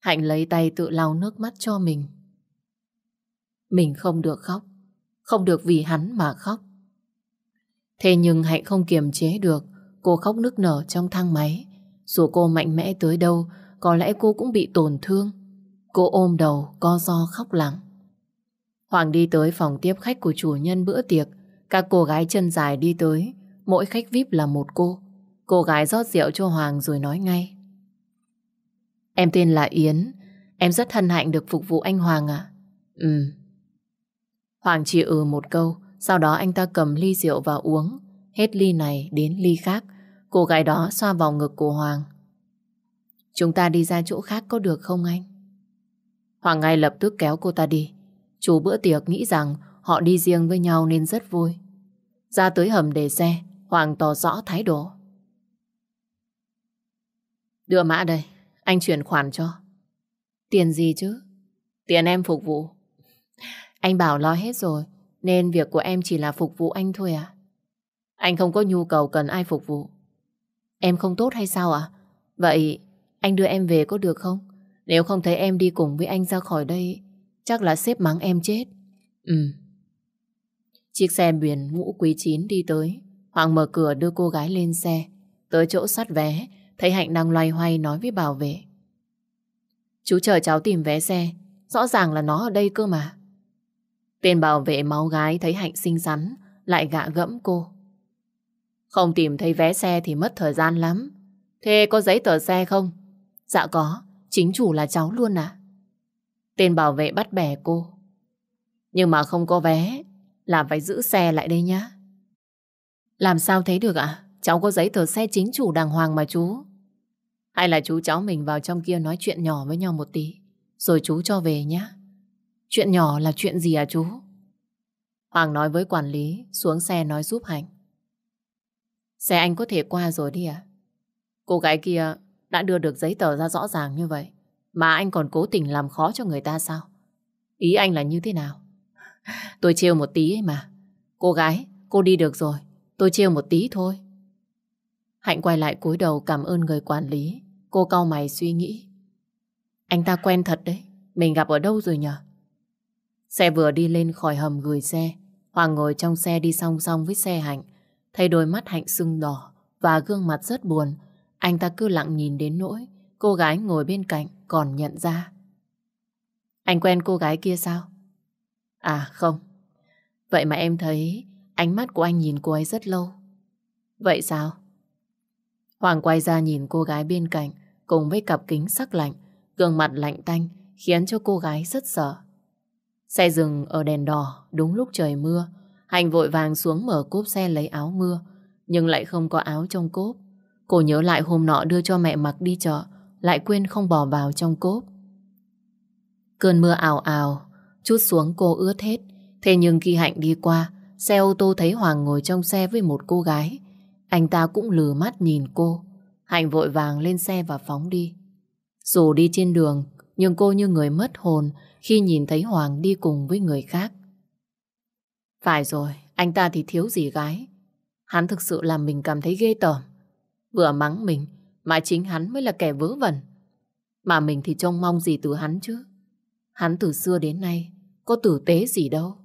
Hạnh lấy tay tự lau nước mắt cho mình. Mình không được khóc, không được vì hắn mà khóc. Thế nhưng Hạnh không kiềm chế được, cô khóc nức nở trong thang máy. Dù cô mạnh mẽ tới đâu, có lẽ cô cũng bị tổn thương. Cô ôm đầu, co do khóc lặng. Hoàng đi tới phòng tiếp khách của chủ nhân bữa tiệc. Các cô gái chân dài đi tới. Mỗi khách VIP là một cô. Cô gái rót rượu cho Hoàng rồi nói ngay. Em tên là Yến. Em rất hân hạnh được phục vụ anh Hoàng ạ. Ừ. Hoàng chỉ ừ một câu. Sau đó anh ta cầm ly rượu và uống. Hết ly này đến ly khác. Cô gái đó xoa vào ngực của Hoàng. Chúng ta đi ra chỗ khác có được không anh? Hoàng ngay lập tức kéo cô ta đi. Chủ bữa tiệc nghĩ rằng họ đi riêng với nhau nên rất vui. Ra tới hầm để xe, Hoàng tỏ rõ thái độ. Đưa mã đây, anh chuyển khoản cho. Tiền gì chứ? Tiền em phục vụ. Anh bảo lo hết rồi, nên việc của em chỉ là phục vụ anh thôi à? Anh không có nhu cầu cần ai phục vụ. Em không tốt hay sao à? Vậy anh đưa em về có được không? Nếu không thấy em đi cùng với anh ra khỏi đây Chắc là sếp mắng em chết. Ừ. Chiếc xe biển ngũ quý 9 đi tới. Hoàng mở cửa đưa cô gái lên xe. Tới chỗ sắt vé, thấy Hạnh đang loay hoay nói với bảo vệ. Chú chờ cháu tìm vé xe. Rõ ràng là nó ở đây cơ mà. Tên bảo vệ máu gái thấy Hạnh xinh xắn, lại gạ gẫm cô. Không tìm thấy vé xe thì mất thời gian lắm. Thế có giấy tờ xe không? Dạ có, chính chủ là cháu luôn à? Tên bảo vệ bắt bẻ cô. Nhưng mà không có vé là phải giữ xe lại đây nhá. Làm sao thấy được ạ? Cháu có giấy tờ xe chính chủ đàng hoàng mà chú. Hay là chú cháu mình vào trong kia nói chuyện nhỏ với nhau một tí, rồi chú cho về nhá. Chuyện nhỏ là chuyện gì à chú? Hoàng nói với quản lý, xuống xe nói giúp Hạnh. Xe anh có thể qua rồi đi à? Cô gái kia đã đưa được giấy tờ ra rõ ràng như vậy. Mà anh còn cố tình làm khó cho người ta sao? Ý anh là như thế nào? Tôi trêu một tí ấy mà. Cô gái, cô đi được rồi. Tôi trêu một tí thôi. Hạnh quay lại cúi đầu cảm ơn người quản lý. Cô cau mày suy nghĩ. Anh ta quen thật đấy. Mình gặp ở đâu rồi nhở? Xe vừa đi lên khỏi hầm gửi xe. Hoàng ngồi trong xe đi song song với xe Hạnh. Thấy đôi mắt Hạnh sưng đỏ và gương mặt rất buồn. Anh ta cứ lặng nhìn đến nỗi cô gái ngồi bên cạnh còn nhận ra. Anh quen cô gái kia sao? À không. Vậy mà em thấy ánh mắt của anh nhìn cô ấy rất lâu. Vậy sao? Hoàng quay ra nhìn cô gái bên cạnh cùng với cặp kính sắc lạnh, gương mặt lạnh tanh khiến cho cô gái rất sợ. Xe dừng ở đèn đỏ đúng lúc trời mưa. Hành vội vàng xuống mở cốp xe lấy áo mưa nhưng lại không có áo trong cốp. Cô nhớ lại hôm nọ đưa cho mẹ mặc đi chợ lại quên không bỏ vào trong cốp. Cơn mưa ào ào, chút xuống cô ướt hết. Thế nhưng khi Hạnh đi qua, xe ô tô thấy Hoàng ngồi trong xe với một cô gái. Anh ta cũng lừa mắt nhìn cô. Hạnh vội vàng lên xe và phóng đi. Dù đi trên đường, nhưng cô như người mất hồn khi nhìn thấy Hoàng đi cùng với người khác. Phải rồi, anh ta thì thiếu gì gái. Hắn thực sự làm mình cảm thấy ghê tởm. Vừa mắng mình, mà chính hắn mới là kẻ vớ vẩn. Mà mình thì trông mong gì từ hắn chứ. Hắn từ xưa đến nay có tử tế gì đâu.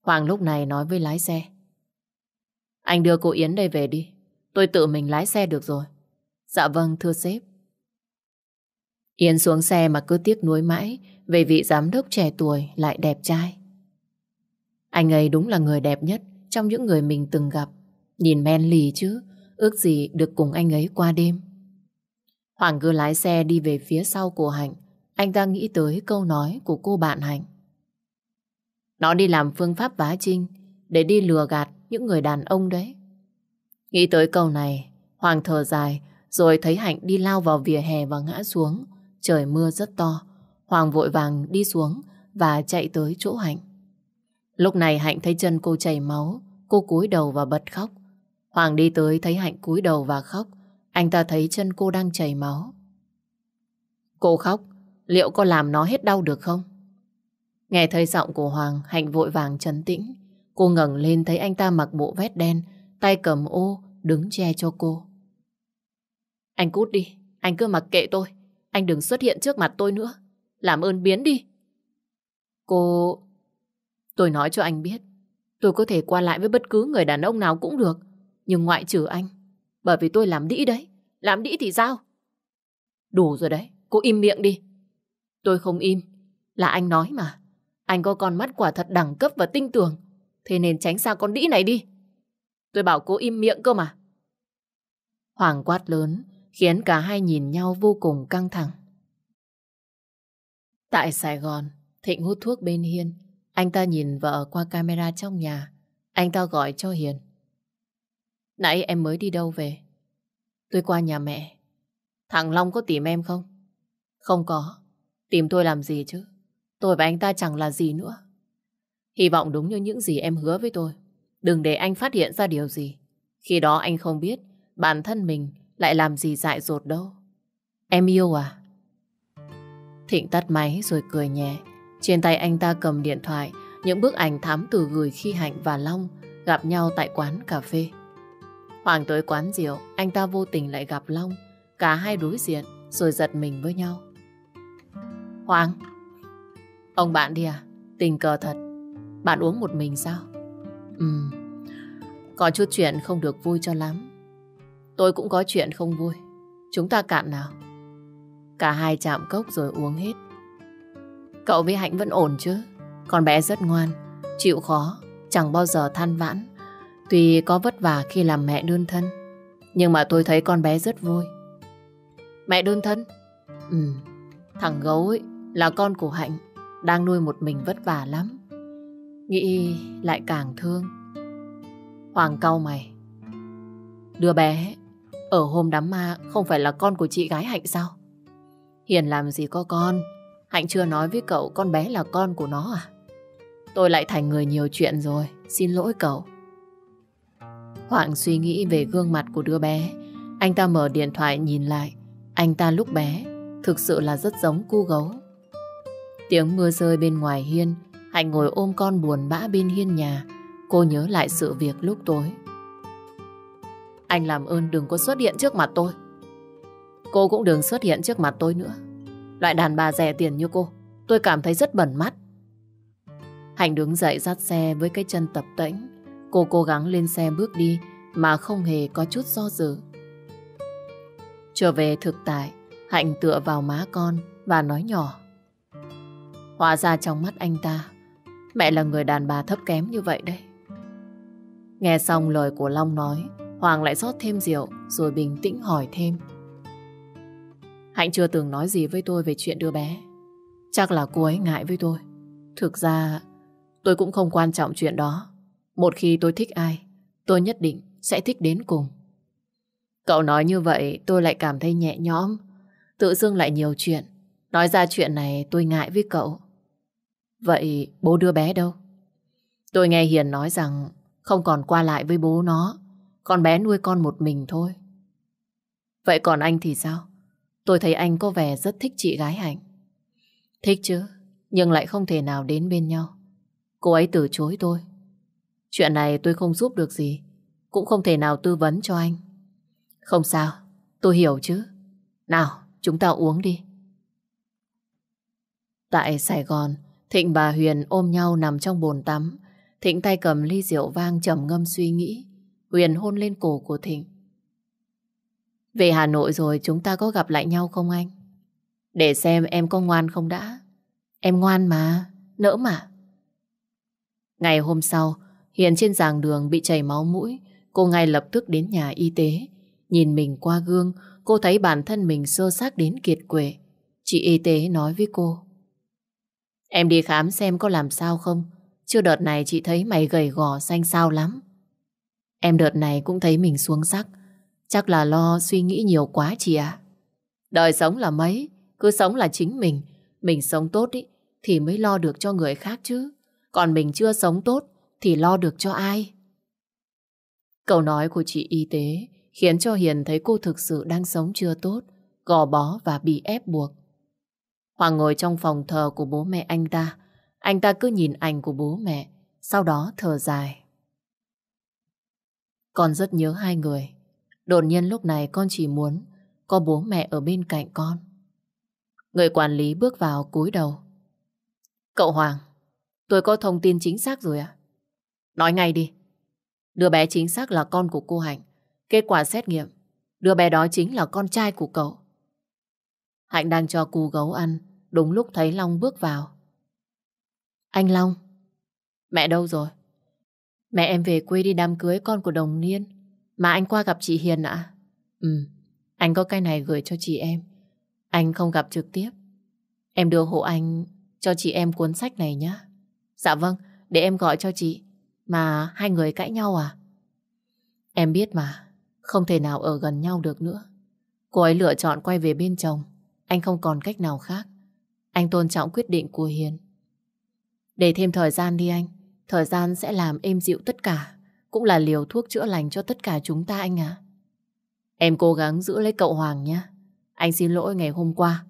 Hoàng lúc này nói với lái xe. Anh đưa cô Yến đây về đi. Tôi tự mình lái xe được rồi. Dạ vâng thưa sếp. Yến xuống xe mà cứ tiếc nuối mãi về vị giám đốc trẻ tuổi lại đẹp trai. Anh ấy đúng là người đẹp nhất trong những người mình từng gặp. Nhìn men lì chứ, Ước gì được cùng anh ấy qua đêm Hoàng cứ lái xe đi về phía sau của Hạnh Anh ta nghĩ tới câu nói của cô bạn Hạnh Nó đi làm phương pháp vá trinh Để đi lừa gạt những người đàn ông đấy Nghĩ tới câu này Hoàng thở dài Rồi thấy Hạnh đi lao vào vỉa hè và ngã xuống Trời mưa rất to Hoàng vội vàng đi xuống Và chạy tới chỗ Hạnh Lúc này Hạnh thấy chân cô chảy máu Cô cúi đầu và bật khóc Hoàng đi tới thấy Hạnh cúi đầu và khóc. Anh ta thấy chân cô đang chảy máu. Cô khóc, liệu có làm nó hết đau được không? Nghe thấy giọng của Hoàng, Hạnh vội vàng trấn tĩnh. Cô ngẩng lên thấy anh ta mặc bộ vest đen, tay cầm ô, đứng che cho cô. Anh cút đi, anh cứ mặc kệ tôi. Anh đừng xuất hiện trước mặt tôi nữa. Làm ơn biến đi. Cô... Tôi nói cho anh biết, tôi có thể qua lại với bất cứ người đàn ông nào cũng được. Nhưng ngoại trừ anh, bởi vì tôi làm đĩ đấy. Làm đĩ thì sao? Đủ rồi đấy, cô im miệng đi. Tôi không im, là anh nói mà. Anh có con mắt quả thật đẳng cấp và tinh tường, thế nên tránh xa con đĩ này đi. Tôi bảo cô im miệng cơ mà. Hoàng quát lớn, khiến cả hai nhìn nhau vô cùng căng thẳng. Tại Sài Gòn, Thịnh hút thuốc bên Hiên. Anh ta nhìn vợ qua camera trong nhà. Anh ta gọi cho Hiền. Nãy em mới đi đâu về? Tôi qua nhà mẹ. Thằng Long có tìm em không? Không có. Tìm tôi làm gì chứ? Tôi và anh ta chẳng là gì nữa. Hy vọng đúng như những gì em hứa với tôi. Đừng để anh phát hiện ra điều gì. Khi đó anh không biết bản thân mình lại làm gì dại dột đâu. Em yêu à? Thịnh tắt máy rồi cười nhẹ. Trên tay anh ta cầm điện thoại, những bức ảnh thám tử gửi khi Hạnh và Long gặp nhau tại quán cà phê. Hoàng tới quán rượu, anh ta vô tình lại gặp Long. Cả hai đối diện, rồi giật mình với nhau. Hoàng, ông bạn đi à? Tình cờ thật. Bạn uống một mình sao? Ừm, có chút chuyện không được vui cho lắm. Tôi cũng có chuyện không vui. Chúng ta cạn nào. Cả hai chạm cốc rồi uống hết. Cậu với Hạnh vẫn ổn chứ? Con bé rất ngoan, chịu khó, chẳng bao giờ than vãn. Tuy có vất vả khi làm mẹ đơn thân, nhưng mà tôi thấy con bé rất vui. Mẹ đơn thân? Ừ, thằng gấu ấy là con của Hạnh, đang nuôi một mình vất vả lắm. Nghĩ lại càng thương. Hoàng cau mày. Đứa bé ở hôm đám ma không phải là con của chị gái Hạnh sao? Hiền làm gì có con, Hạnh chưa nói với cậu con bé là con của nó à? Tôi lại thành người nhiều chuyện rồi, xin lỗi cậu. Hoàng suy nghĩ về gương mặt của đứa bé. Anh ta mở điện thoại nhìn lại. Anh ta lúc bé thực sự là rất giống cu gấu. Tiếng mưa rơi bên ngoài hiên, Hạnh ngồi ôm con buồn bã bên hiên nhà. Cô nhớ lại sự việc lúc tối. Anh làm ơn đừng có xuất hiện trước mặt tôi. Cô cũng đừng xuất hiện trước mặt tôi nữa. Loại đàn bà rẻ tiền như cô, tôi cảm thấy rất bẩn mắt. Hạnh đứng dậy dắt xe với cái chân tập tễnh. Cô cố gắng lên xe bước đi mà không hề có chút do dự. Trở về thực tại, Hạnh tựa vào má con và nói nhỏ. Hóa ra trong mắt anh ta, mẹ là người đàn bà thấp kém như vậy đấy. Nghe xong lời của Long nói, Hoàng lại rót thêm rượu rồi bình tĩnh hỏi thêm. Hạnh chưa từng nói gì với tôi về chuyện đứa bé. Chắc là cô ấy ngại với tôi. Thực ra, tôi cũng không quan trọng chuyện đó. Một khi tôi thích ai, tôi nhất định sẽ thích đến cùng. Cậu nói như vậy tôi lại cảm thấy nhẹ nhõm. Tự dưng lại nhiều chuyện. Nói ra chuyện này tôi ngại với cậu. Vậy bố đưa bé đâu? Tôi nghe Hiền nói rằng không còn qua lại với bố nó. Con bé nuôi con một mình thôi. Vậy còn anh thì sao? Tôi thấy anh có vẻ rất thích chị gái Hạnh. Thích chứ, nhưng lại không thể nào đến bên nhau. Cô ấy từ chối tôi. Chuyện này tôi không giúp được gì Cũng không thể nào tư vấn cho anh Không sao Tôi hiểu chứ Nào chúng ta uống đi Tại Sài Gòn Thịnh và Huyền ôm nhau nằm trong bồn tắm Thịnh tay cầm ly rượu vang trầm ngâm suy nghĩ Huyền hôn lên cổ của Thịnh Về Hà Nội rồi chúng ta có gặp lại nhau không anh? Để xem em có ngoan không đã Em ngoan mà Nỡ mà Ngày hôm sau hiện trên giảng đường bị chảy máu mũi, cô ngay lập tức đến nhà y tế. Nhìn mình qua gương, cô thấy bản thân mình sơ xác đến kiệt quệ. Chị y tế nói với cô. Em đi khám xem có làm sao không? Chưa đợt này chị thấy mày gầy gò xanh sao lắm. Em đợt này cũng thấy mình xuống sắc. Chắc là lo suy nghĩ nhiều quá chị ạ. Đời sống là mấy, cứ sống là chính mình. Mình sống tốt ý, thì mới lo được cho người khác chứ. Còn mình chưa sống tốt thì lo được cho ai? Câu nói của chị y tế khiến cho Hiền thấy cô thực sự đang sống chưa tốt, gò bó và bị ép buộc. Hoàng ngồi trong phòng thờ của bố mẹ anh ta. Anh ta cứ nhìn ảnh của bố mẹ, sau đó thở dài. Con rất nhớ hai người. Đột nhiên lúc này con chỉ muốn có bố mẹ ở bên cạnh con. Người quản lý bước vào cúi đầu. Cậu Hoàng, tôi có thông tin chính xác rồi ạ. Nói ngay đi. Đứa bé chính xác là con của cô Hạnh. Kết quả xét nghiệm, đứa bé đó chính là con trai của cậu. Hạnh đang cho cu gấu ăn, đúng lúc thấy Long bước vào. Anh Long, mẹ đâu rồi? Mẹ em về quê đi đám cưới con của đồng niên, mà anh qua gặp chị Hiền ạ. À? Ừ, anh có cái này gửi cho chị em. Anh không gặp trực tiếp. Em đưa hộ anh cho chị em cuốn sách này nhé. Dạ vâng, để em gọi cho chị. Mà hai người cãi nhau à? Em biết mà, không thể nào ở gần nhau được nữa. Cô ấy lựa chọn quay về bên chồng, anh không còn cách nào khác. Anh tôn trọng quyết định của Hiền. Để thêm thời gian đi anh, thời gian sẽ làm êm dịu tất cả, cũng là liều thuốc chữa lành cho tất cả chúng ta anh ạ. Em cố gắng giữ lấy cậu Hoàng nhé. Anh xin lỗi ngày hôm qua.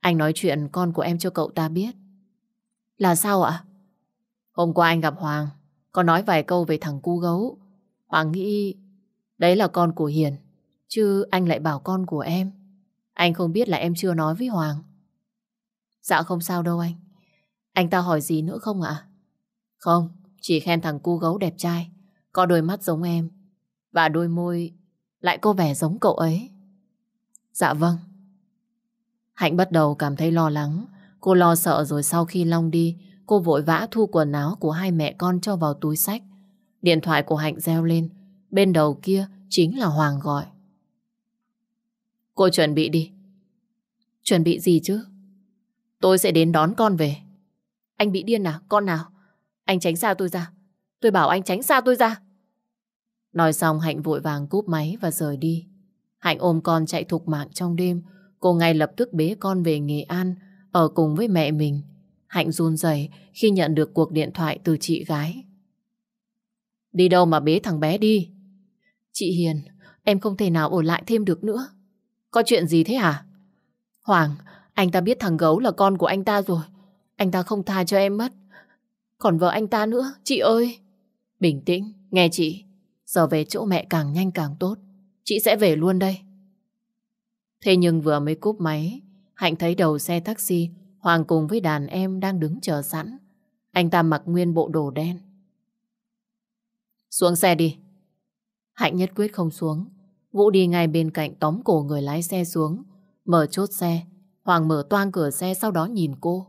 Anh nói chuyện con của em cho cậu ta biết. Là sao ạ? Hôm qua anh gặp Hoàng, có nói vài câu về thằng cu gấu. Hoàng nghĩ đấy là con của Hiền. Chứ anh lại bảo con của em. Anh không biết là em chưa nói với Hoàng. Dạ không sao đâu anh. Anh ta hỏi gì nữa không ạ? Không, chỉ khen thằng cu gấu đẹp trai. Có đôi mắt giống em. Và đôi môi lại có vẻ giống cậu ấy. Dạ vâng. Hạnh bắt đầu cảm thấy lo lắng. Cô lo sợ rồi sau khi Long đi, Cô vội vã thu quần áo của hai mẹ con cho vào túi sách. Điện thoại của Hạnh reo lên. Bên đầu kia chính là Hoàng gọi. Cô chuẩn bị đi. Chuẩn bị gì chứ? Tôi sẽ đến đón con về. Anh bị điên à? Con nào? Anh tránh xa tôi ra. Tôi bảo anh tránh xa tôi ra. Nói xong Hạnh vội vàng cúp máy và rời đi. Hạnh ôm con chạy thục mạng trong đêm. Cô ngay lập tức bế con về Nghệ An, ở cùng với mẹ mình. Hạnh run rẩy khi nhận được cuộc điện thoại từ chị gái. Đi đâu mà bế thằng bé đi? Chị Hiền, em không thể nào ở lại thêm được nữa. Có chuyện gì thế hả? Hoàng, anh ta biết thằng gấu là con của anh ta rồi. Anh ta không tha cho em mất. Còn vợ anh ta nữa, chị ơi. Bình tĩnh, nghe chị. Giờ về chỗ mẹ càng nhanh càng tốt. Chị sẽ về luôn đây. Thế nhưng vừa mới cúp máy, Hạnh thấy đầu xe taxi Hoàng cùng với đàn em đang đứng chờ sẵn. Anh ta mặc nguyên bộ đồ đen. Xuống xe đi. Hạnh nhất quyết không xuống. Vũ đi ngay bên cạnh tóm cổ người lái xe xuống. Mở chốt xe. Hoàng mở toang cửa xe sau đó nhìn cô.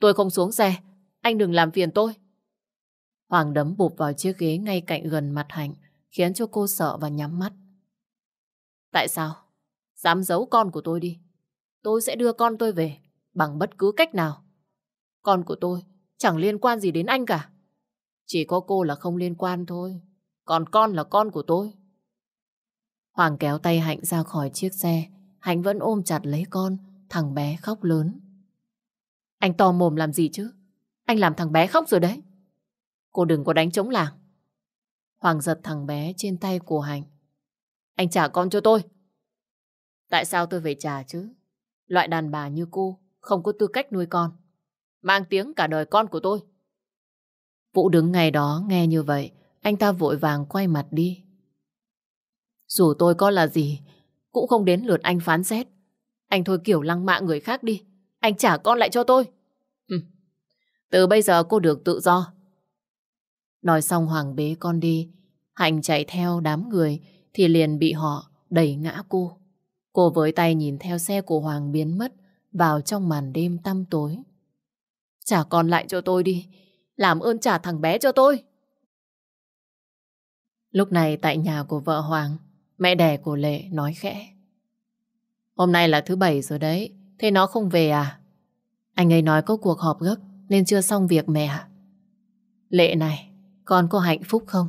Tôi không xuống xe. Anh đừng làm phiền tôi. Hoàng đấm bụp vào chiếc ghế ngay cạnh gần mặt Hạnh. Khiến cho cô sợ và nhắm mắt. Tại sao? Dám giấu con của tôi đi. Tôi sẽ đưa con tôi về bằng bất cứ cách nào. Con của tôi chẳng liên quan gì đến anh cả. Chỉ có cô là không liên quan thôi. Còn con là con của tôi. Hoàng kéo tay Hạnh ra khỏi chiếc xe. Hạnh vẫn ôm chặt lấy con. Thằng bé khóc lớn. Anh to mồm làm gì chứ? Anh làm thằng bé khóc rồi đấy. Cô đừng có đánh chống làng. Hoàng giật thằng bé trên tay của Hạnh. Anh trả con cho tôi. Tại sao tôi phải trả chứ? Loại đàn bà như cô không có tư cách nuôi con. Mang tiếng cả đời con của tôi. Vũ đứng ngày đó nghe như vậy, anh ta vội vàng quay mặt đi. Dù tôi có là gì, cũng không đến lượt anh phán xét. Anh thôi kiểu lăng mạ người khác đi. Anh trả con lại cho tôi. Ừ. Từ bây giờ cô được tự do. Nói xong Hoàng bế con đi. Hạnh chạy theo đám người thì liền bị họ đẩy ngã cô. Cô với tay nhìn theo xe của Hoàng biến mất vào trong màn đêm tăm tối. Trả con lại cho tôi đi, làm ơn trả thằng bé cho tôi. Lúc này tại nhà của vợ Hoàng, mẹ đẻ của Lệ nói khẽ. Hôm nay là thứ bảy rồi đấy, thế nó không về à? Anh ấy nói có cuộc họp gấp nên chưa xong việc mẹ ạ. Lệ này, con có hạnh phúc không?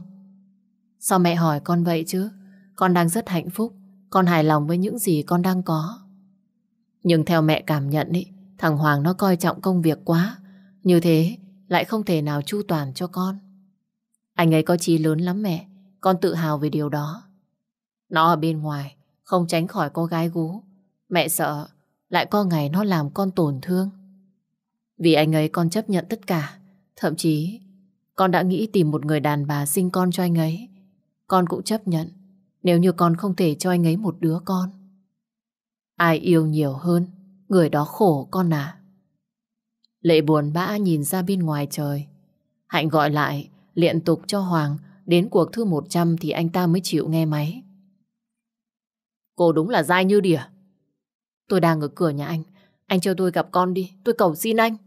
Sao mẹ hỏi con vậy chứ? Con đang rất hạnh phúc, con hài lòng với những gì con đang có. Nhưng theo mẹ cảm nhận ý, thằng Hoàng nó coi trọng công việc quá. Như thế lại không thể nào chu toàn cho con. Anh ấy có chí lớn lắm mẹ, con tự hào về điều đó. Nó ở bên ngoài, không tránh khỏi cô gái gú. Mẹ sợ lại có ngày nó làm con tổn thương. Vì anh ấy con chấp nhận tất cả, thậm chí con đã nghĩ tìm một người đàn bà sinh con cho anh ấy. Con cũng chấp nhận nếu như con không thể cho anh ấy một đứa con. Ai yêu nhiều hơn, người đó khổ con à. Lệ buồn bã nhìn ra bên ngoài trời. Hạnh gọi lại, liên tục cho Hoàng, đến cuộc thứ 100 thì anh ta mới chịu nghe máy. Cô đúng là dai như đỉa. Tôi đang ở cửa nhà anh, anh cho tôi gặp con đi, tôi cầu xin anh.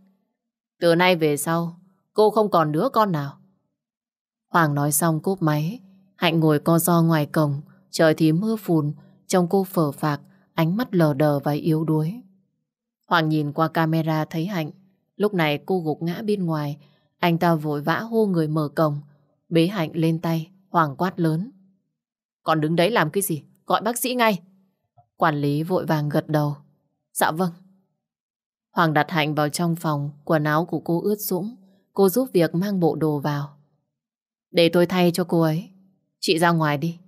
Từ nay về sau, cô không còn đứa con nào. Hoàng nói xong cúp máy, Hạnh ngồi co do ngoài cổng, trời thì mưa phùn, trong cô phở phạc, ánh mắt lờ đờ và yếu đuối. Hoàng nhìn qua camera thấy Hạnh, lúc này cô gục ngã bên ngoài, anh ta vội vã hô người mở cổng, bế Hạnh lên tay, Hoàng quát lớn. Còn đứng đấy làm cái gì? Gọi bác sĩ ngay. Quản lý vội vàng gật đầu. Dạ vâng. Hoàng đặt Hạnh vào trong phòng, quần áo của cô ướt sũng, cô giúp việc mang bộ đồ vào. Để tôi thay cho cô ấy. Chị ra ngoài đi.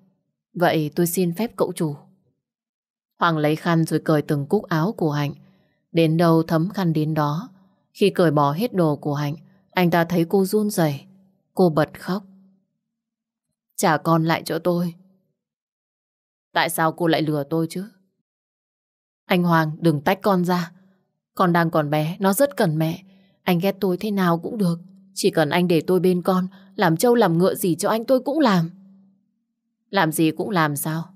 Vậy tôi xin phép cậu chủ. Hoàng lấy khăn rồi cởi từng cúc áo của Hạnh. Đến đâu thấm khăn đến đó. Khi cởi bỏ hết đồ của Hạnh, anh ta thấy cô run rẩy, Cô bật khóc. Trả con lại cho tôi. Tại sao cô lại lừa tôi chứ? Anh Hoàng đừng tách con ra. Con đang còn bé, nó rất cần mẹ. Anh ghét tôi thế nào cũng được. Chỉ cần anh để tôi bên con, làm trâu làm ngựa gì cho anh tôi cũng làm. Làm gì cũng làm sao?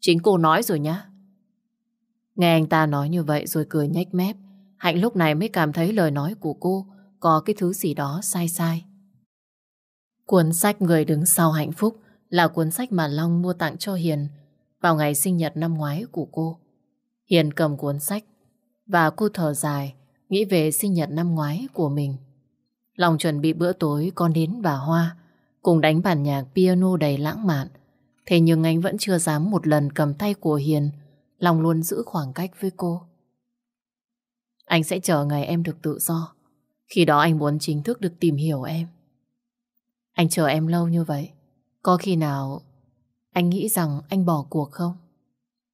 Chính cô nói rồi nhá. Nghe anh ta nói như vậy rồi cười nhếch mép. Hạnh lúc này mới cảm thấy lời nói của cô có cái thứ gì đó sai sai. Cuốn sách Người đứng sau hạnh phúc là cuốn sách mà Long mua tặng cho Hiền vào ngày sinh nhật năm ngoái của cô. Hiền cầm cuốn sách và cô thở dài nghĩ về sinh nhật năm ngoái của mình. Long chuẩn bị bữa tối con đến bà Hoa cùng đánh bản nhạc piano đầy lãng mạn. Thế nhưng anh vẫn chưa dám một lần cầm tay của Hiền Long luôn giữ khoảng cách với cô. Anh sẽ chờ ngày em được tự do. Khi đó anh muốn chính thức được tìm hiểu em. Anh chờ em lâu như vậy. Có khi nào anh nghĩ rằng anh bỏ cuộc không?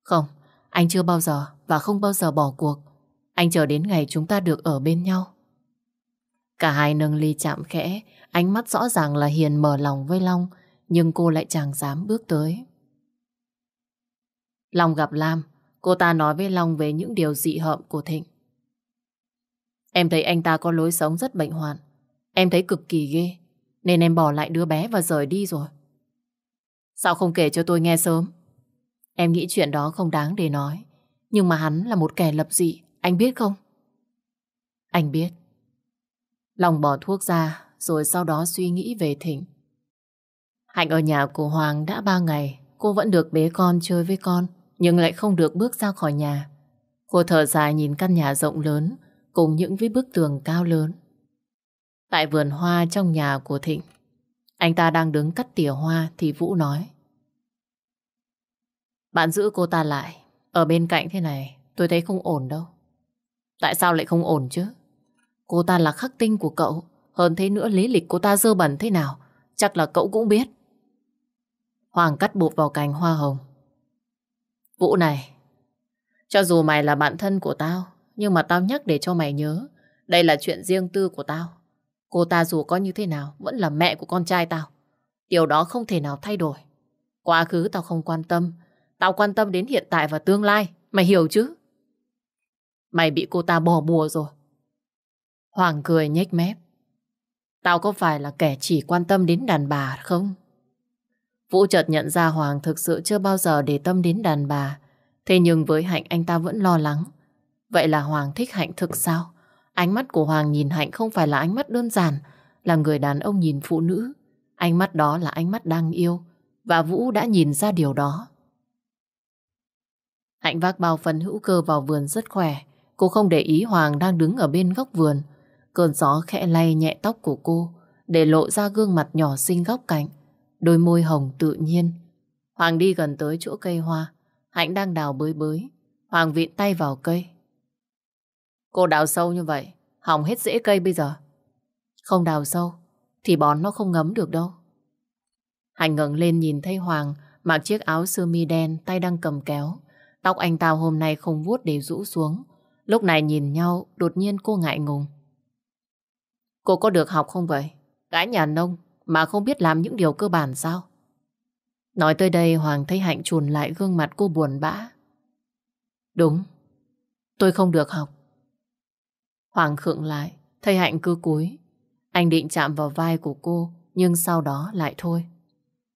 Không, anh chưa bao giờ và không bao giờ bỏ cuộc. Anh chờ đến ngày chúng ta được ở bên nhau. Cả hai nâng ly chạm khẽ, ánh mắt rõ ràng là Hiền mở lòng với Long, nhưng cô lại chẳng dám bước tới. Long gặp Lam, Cô ta nói với Long về những điều dị hợm của Thịnh. Em thấy anh ta có lối sống rất bệnh hoạn. Em thấy cực kỳ ghê. Nên em bỏ lại đứa bé và rời đi rồi. Sao không kể cho tôi nghe sớm? Em nghĩ chuyện đó không đáng để nói. Nhưng mà hắn là một kẻ lập dị. Anh biết không? Anh biết. Long bỏ thuốc ra rồi sau đó suy nghĩ về Thịnh. Hạnh ở nhà của Hoàng đã ba ngày. Cô vẫn được bế con chơi với con nhưng lại không được bước ra khỏi nhà. Cô thở dài nhìn căn nhà rộng lớn cùng những vết bức tường cao lớn. Tại vườn hoa trong nhà của Thịnh, anh ta đang đứng cắt tỉa hoa thì Vũ nói. Bạn giữ cô ta lại, ở bên cạnh thế này tôi thấy không ổn đâu. Tại sao lại không ổn chứ? Cô ta là khắc tinh của cậu, hơn thế nữa lý lịch cô ta dơ bẩn thế nào, chắc là cậu cũng biết. Hoàng cắt bột vào cành hoa hồng, Vũ này, cho dù mày là bạn thân của tao, nhưng mà tao nhắc để cho mày nhớ, đây là chuyện riêng tư của tao. Cô ta dù có như thế nào, vẫn là mẹ của con trai tao. Điều đó không thể nào thay đổi. Quá khứ tao không quan tâm, tao quan tâm đến hiện tại và tương lai, mày hiểu chứ? Mày bị cô ta bỏ bùa rồi. Hoàng cười nhếch mép. Tao có phải là kẻ chỉ quan tâm đến đàn bà không? Vũ chợt nhận ra Hoàng thực sự chưa bao giờ để tâm đến đàn bà. Thế nhưng với Hạnh anh ta vẫn lo lắng. Vậy là Hoàng thích Hạnh thực sao? Ánh mắt của Hoàng nhìn Hạnh không phải là ánh mắt đơn giản, là người đàn ông nhìn phụ nữ. Ánh mắt đó là ánh mắt đang yêu, và Vũ đã nhìn ra điều đó. Hạnh vác bao phân hữu cơ vào vườn rất khỏe. Cô không để ý Hoàng đang đứng ở bên góc vườn. Cơn gió khẽ lay nhẹ tóc của cô, để lộ ra gương mặt nhỏ xinh góc cạnh đôi môi hồng tự nhiên. Hoàng đi gần tới chỗ cây hoa, Hạnh đang đào bới bới. Hoàng vịn tay vào cây. Cô đào sâu như vậy, hỏng hết rễ cây bây giờ. Không đào sâu, thì bón nó không ngấm được đâu. Hạnh ngẩng lên nhìn thấy Hoàng mặc chiếc áo sơ mi đen, tay đang cầm kéo. Tóc anh ta hôm nay không vuốt để rũ xuống. Lúc này nhìn nhau, đột nhiên cô ngại ngùng. Cô có được học không vậy? Gái nhà nông, mà không biết làm những điều cơ bản sao? Nói tới đây Hoàng thấy Hạnh trùn lại gương mặt cô buồn bã. Đúng, tôi không được học. Hoàng khựng lại, thấy Hạnh cứ cúi. Anh định chạm vào vai của cô, nhưng sau đó lại thôi.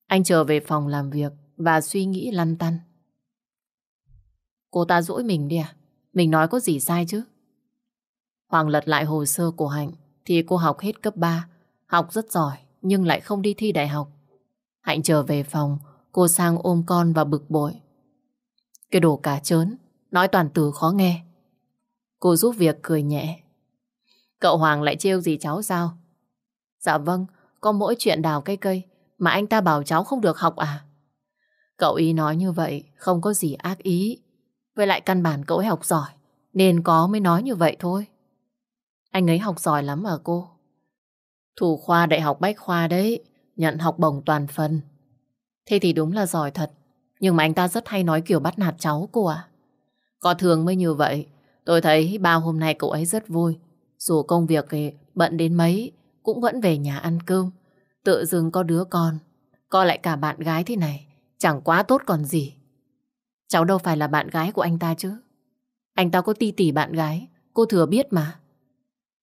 Anh trở về phòng làm việc và suy nghĩ lăn tăn. Cô ta dỗi mình đi à? Mình nói có gì sai chứ? Hoàng lật lại hồ sơ của Hạnh thì cô học hết cấp 3, học rất giỏi nhưng lại không đi thi đại học. Hạnh trở về phòng, cô sang ôm con và bực bội. Cái đồ cá trớn, nói toàn từ khó nghe. Cô giúp việc cười nhẹ. Cậu Hoàng lại trêu gì cháu sao? Dạ vâng, có mỗi chuyện đào cây cây mà anh ta bảo cháu không được học à? Cậu ý nói như vậy không có gì ác ý. Với lại căn bản cậu ấy học giỏi nên có mới nói như vậy thôi. Anh ấy học giỏi lắm à cô? Thủ khoa Đại học Bách Khoa đấy, nhận học bổng toàn phần. Thế thì đúng là giỏi thật, nhưng mà anh ta rất hay nói kiểu bắt nạt cháu cô à. Có thường mới như vậy, tôi thấy ba hôm nay cậu ấy rất vui. Dù công việc thì bận đến mấy, cũng vẫn về nhà ăn cơm. Tự dưng có đứa con, có lại cả bạn gái thế này, chẳng quá tốt còn gì. Cháu đâu phải là bạn gái của anh ta chứ. Anh ta có ti tỉ bạn gái, cô thừa biết mà.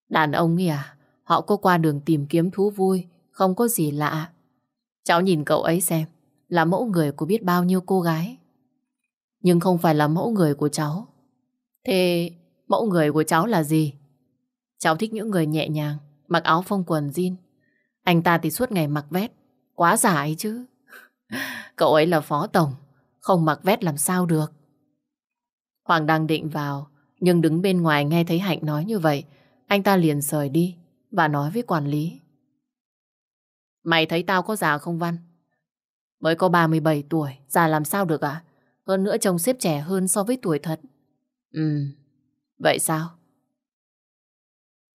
Đàn ông ấy à, Họ có qua đường tìm kiếm thú vui, không có gì lạ. Cháu nhìn cậu ấy xem, là mẫu người của biết bao nhiêu cô gái. Nhưng không phải là mẫu người của cháu. Thế mẫu người của cháu là gì? Cháu thích những người nhẹ nhàng, mặc áo phông quần jean. Anh ta thì suốt ngày mặc vét, quá giả ấy chứ. Cậu ấy là phó tổng, không mặc vét làm sao được. Hoàng đang định vào, nhưng đứng bên ngoài nghe thấy Hạnh nói như vậy, anh ta liền rời đi và nói với quản lý. Mày thấy tao có già không Văn? Mới có 37 tuổi, già làm sao được ạ? À? Hơn nữa chồng xếp trẻ hơn so với tuổi thật. Ừ, vậy sao?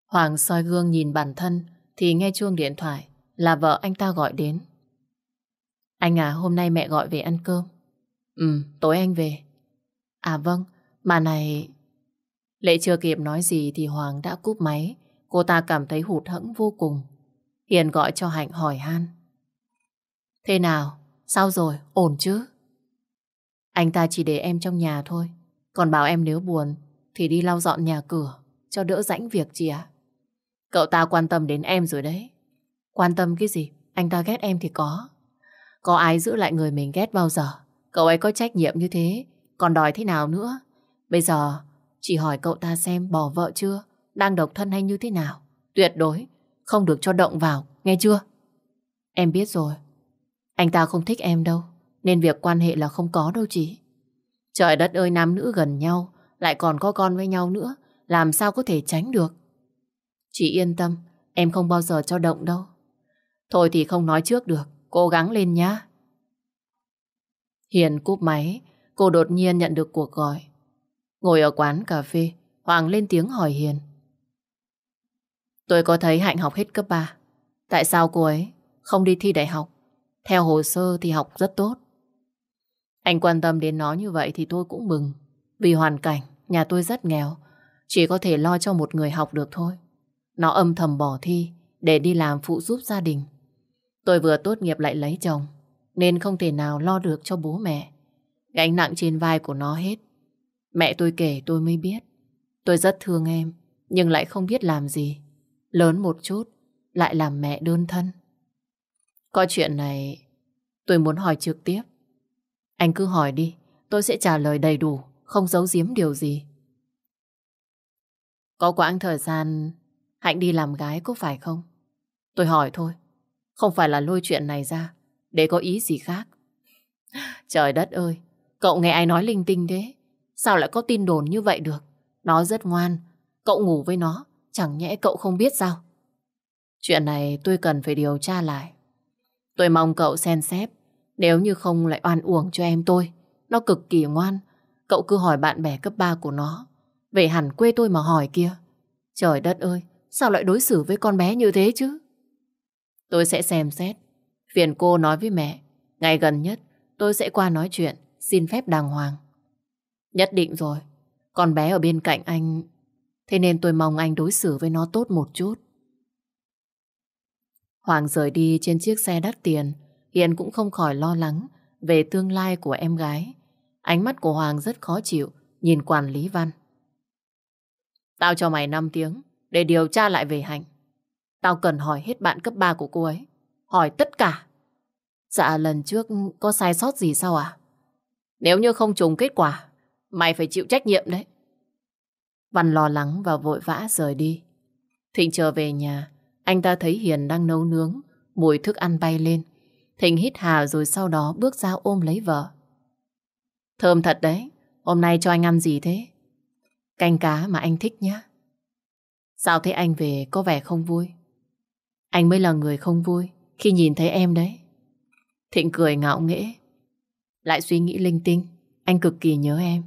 Hoàng soi gương nhìn bản thân thì nghe chuông điện thoại là vợ anh ta gọi đến. Anh à, hôm nay mẹ gọi về ăn cơm. Ừ, tối anh về. À vâng, mà này... Lệ chưa kịp nói gì thì Hoàng đã cúp máy Cô ta cảm thấy hụt hẫng vô cùng. Hiền gọi cho Hạnh hỏi han. Thế nào? Sao rồi? Ổn chứ? Anh ta chỉ để em trong nhà thôi. Còn bảo em nếu buồn thì đi lau dọn nhà cửa cho đỡ rãnh việc chị ạ. Cậu ta quan tâm đến em rồi đấy. Quan tâm cái gì? Anh ta ghét em thì có. Có ai giữ lại người mình ghét bao giờ? Cậu ấy có trách nhiệm như thế. Còn đòi thế nào nữa? Bây giờ, chỉ hỏi cậu ta xem bỏ vợ chưa? đang độc thân hay như thế nào. Tuyệt đối, không được cho động vào, nghe chưa? Em biết rồi. Anh ta không thích em đâu, nên việc quan hệ là không có đâu chị. Trời đất ơi, nam nữ gần nhau, lại còn có con với nhau nữa, làm sao có thể tránh được. Chị yên tâm, em không bao giờ cho động đâu. Thôi thì không nói trước được, cố gắng lên nhá. Hiền cúp máy, cô đột nhiên nhận được cuộc gọi. Ngồi ở quán cà phê, Hoàng lên tiếng hỏi Hiền. Tôi có thấy Hạnh học hết cấp 3. Tại sao cô ấy không đi thi đại học? Theo hồ sơ thì học rất tốt. Anh quan tâm đến nó như vậy thì tôi cũng mừng. Vì hoàn cảnh, nhà tôi rất nghèo. Chỉ có thể lo cho một người học được thôi. Nó âm thầm bỏ thi để đi làm phụ giúp gia đình. Tôi vừa tốt nghiệp lại lấy chồng, nên không thể nào lo được cho bố mẹ. Gánh nặng trên vai của nó hết. Mẹ tôi kể tôi mới biết. Tôi rất thương em, nhưng lại không biết làm gì. Lớn một chút, lại làm mẹ đơn thân. Có chuyện này, tôi muốn hỏi trực tiếp. Anh cứ hỏi đi, tôi sẽ trả lời đầy đủ, không giấu giếm điều gì. Có quãng thời gian Hạnh đi làm gái có phải không? Tôi hỏi thôi, không phải là lôi chuyện này ra, để có ý gì khác. Trời đất ơi, cậu nghe ai nói linh tinh thế? Sao lại có tin đồn như vậy được? Nó rất ngoan, cậu ngủ với nó, Chẳng nhẽ cậu không biết sao? Chuyện này tôi cần phải điều tra lại. Tôi mong cậu xem xét, nếu như không lại oan uổng cho em tôi. Nó cực kỳ ngoan, cậu cứ hỏi bạn bè cấp 3 của nó. Về hẳn quê tôi mà hỏi kia. Trời đất ơi, sao lại đối xử với con bé như thế chứ? Tôi sẽ xem xét. Phiền cô nói với mẹ, ngày gần nhất tôi sẽ qua nói chuyện, xin phép đàng hoàng. Nhất định rồi, con bé ở bên cạnh anh Thế nên tôi mong anh đối xử với nó tốt một chút. Hoàng rời đi trên chiếc xe đắt tiền, hiện cũng không khỏi lo lắng về tương lai của em gái. Ánh mắt của Hoàng rất khó chịu, nhìn quản lý văn. Tao cho mày 5 tiếng để điều tra lại về Hạnh. Tao cần hỏi hết bạn cấp 3 của cô ấy. Hỏi tất cả. Dạ lần trước có sai sót gì sao à? Nếu như không trùng kết quả, mày phải chịu trách nhiệm đấy. Văn lo lắng và vội vã rời đi. Thịnh trở về nhà, anh ta thấy Hiền đang nấu nướng, mùi thức ăn bay lên. Thịnh hít hà rồi sau đó bước ra ôm lấy vợ. Thơm thật đấy, hôm nay cho anh ăn gì thế? Canh cá mà anh thích nhé. Sao thế anh về có vẻ không vui? Anh mới là người không vui khi nhìn thấy em đấy. Thịnh cười ngạo nghễ. Lại suy nghĩ linh tinh, anh cực kỳ nhớ em.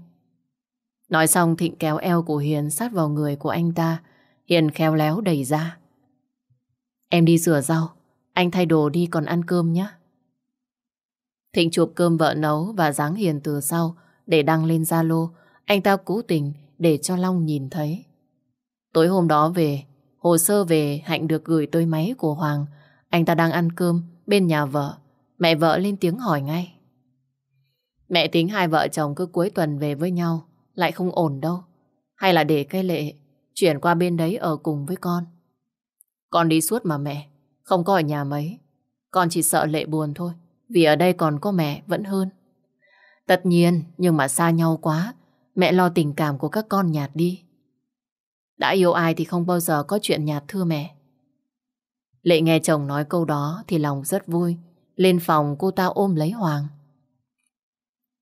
Nói xong Thịnh kéo eo của Hiền sát vào người của anh ta. Hiền khéo léo đẩy ra. Em đi rửa rau, anh thay đồ đi còn ăn cơm nhé. Thịnh chụp cơm vợ nấu và dáng Hiền từ sau để đăng lên Zalo. Anh ta cố tình để cho Long nhìn thấy. Tối hôm đó về, hồ sơ về Hạnh được gửi tới máy của Hoàng. Anh ta đang ăn cơm bên nhà vợ. Mẹ vợ lên tiếng hỏi ngay. Mẹ tính hai vợ chồng cứ cuối tuần về với nhau lại không ổn đâu. Hay là để cái lệ chuyển qua bên đấy ở cùng với con. Con đi suốt mà mẹ, không có ở nhà mấy. Con chỉ sợ lệ buồn thôi, vì ở đây còn có mẹ vẫn hơn. Tất nhiên, nhưng mà xa nhau quá, mẹ lo tình cảm của các con nhạt đi. Đã yêu ai thì không bao giờ có chuyện nhạt thưa mẹ. Lệ nghe chồng nói câu đó thì lòng rất vui. Lên phòng cô ta ôm lấy Hoàng.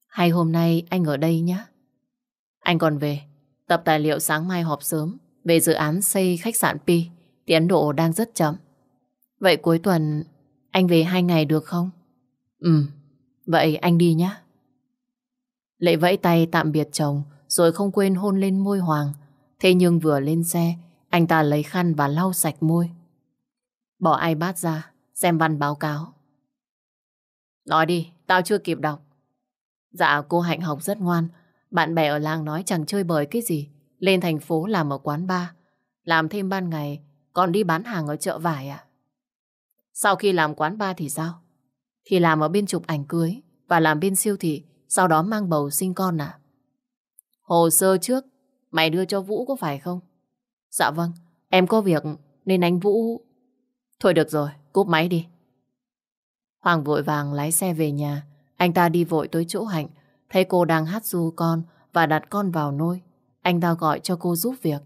Hay hôm nay anh ở đây nhé. Anh còn về, tập tài liệu sáng mai họp sớm về dự án xây khách sạn Pi. Tiến độ đang rất chậm. Vậy cuối tuần anh về hai ngày được không? Ừ, vậy anh đi nhé. Lệ vẫy tay tạm biệt chồng rồi không quên hôn lên môi Hoàng. Thế nhưng vừa lên xe, anh ta lấy khăn và lau sạch môi. Bỏ iPad ra, xem văn báo cáo. Nói đi, tao chưa kịp đọc. Dạ, cô Hạnh học rất ngoan, bạn bè ở làng nói chẳng chơi bời cái gì, lên thành phố làm ở quán bar, làm thêm ban ngày, còn đi bán hàng ở chợ vải ạ. À? Sau khi làm quán bar thì sao? Thì làm ở bên chụp ảnh cưới và làm bên siêu thị, sau đó mang bầu sinh con à? Hồ sơ trước, mày đưa cho Vũ có phải không? Dạ vâng, em có việc nên anh Vũ... Thôi được rồi, cúp máy đi. Hoàng vội vàng lái xe về nhà, anh ta đi vội tới chỗ Hạnh Thấy cô đang hát ru con và đặt con vào nôi. Anh ta gọi cho cô giúp việc.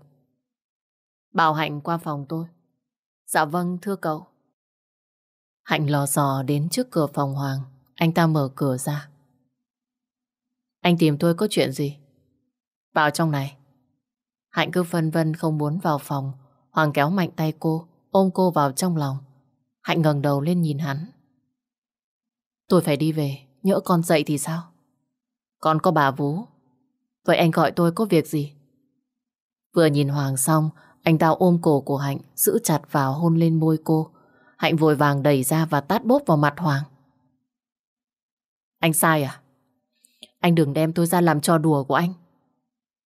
Bảo Hạnh qua phòng tôi. Dạ vâng, thưa cậu. Hạnh lò dò đến trước cửa phòng Hoàng. Anh ta mở cửa ra. Anh tìm tôi có chuyện gì? Vào trong này. Hạnh cứ phân vân không muốn vào phòng. Hoàng kéo mạnh tay cô, ôm cô vào trong lòng. Hạnh ngẩng đầu lên nhìn hắn. Tôi phải đi về, nhỡ con dậy thì sao? Con có bà vú. Vậy anh gọi tôi có việc gì? Vừa nhìn Hoàng xong, anh ta ôm cổ của Hạnh, giữ chặt vào hôn lên môi cô. Hạnh vội vàng đẩy ra và tát bốp vào mặt Hoàng. Anh sai à? Anh đừng đem tôi ra làm trò đùa của anh.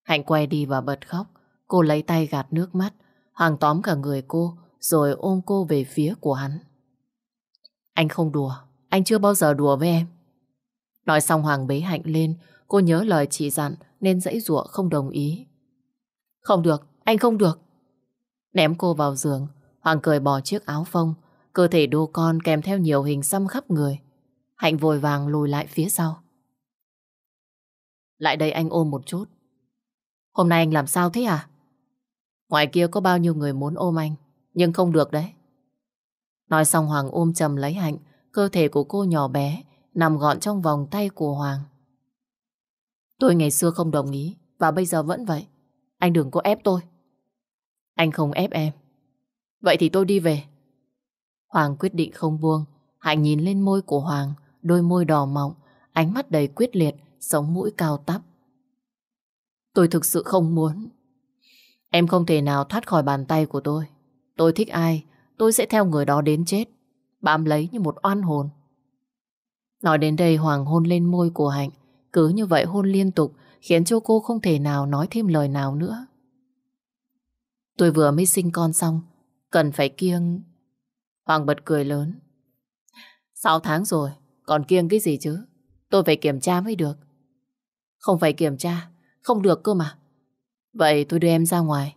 Hạnh quay đi và bật khóc. Cô lấy tay gạt nước mắt. Hoàng tóm cả người cô, rồi ôm cô về phía của hắn. Anh không đùa. Anh chưa bao giờ đùa với em. Nói xong Hoàng bế Hạnh lên, cô nhớ lời chị dặn nên dãy rụa không đồng ý. Không được, anh không được. Ném cô vào giường, Hoàng cười bỏ chiếc áo phông, cơ thể đô con kèm theo nhiều hình xăm khắp người. Hạnh vội vàng lùi lại phía sau. Lại đây anh ôm một chút. Hôm nay anh làm sao thế à? Ngoài kia có bao nhiêu người muốn ôm anh, nhưng không được đấy. Nói xong Hoàng ôm chầm lấy Hạnh, cơ thể của cô nhỏ bé, nằm gọn trong vòng tay của Hoàng. Tôi ngày xưa không đồng ý và bây giờ vẫn vậy. Anh đừng có ép tôi. Anh không ép em. Vậy thì tôi đi về. Hoàng quyết định không buông. Hạnh nhìn lên môi của Hoàng, đôi môi đỏ mọng, ánh mắt đầy quyết liệt, sống mũi cao tắp. Tôi thực sự không muốn. Em không thể nào thoát khỏi bàn tay của tôi. Tôi thích ai, tôi sẽ theo người đó đến chết. Bám lấy như một oan hồn. Nói đến đây Hoàng hôn lên môi của Hạnh, cứ như vậy hôn liên tục khiến cho cô không thể nào nói thêm lời nào nữa. Tôi vừa mới sinh con xong, cần phải kiêng... Hoàng bật cười lớn. Sáu tháng rồi, còn kiêng cái gì chứ? Tôi phải kiểm tra mới được. Không phải kiểm tra, không được cơ mà. Vậy tôi đưa em ra ngoài.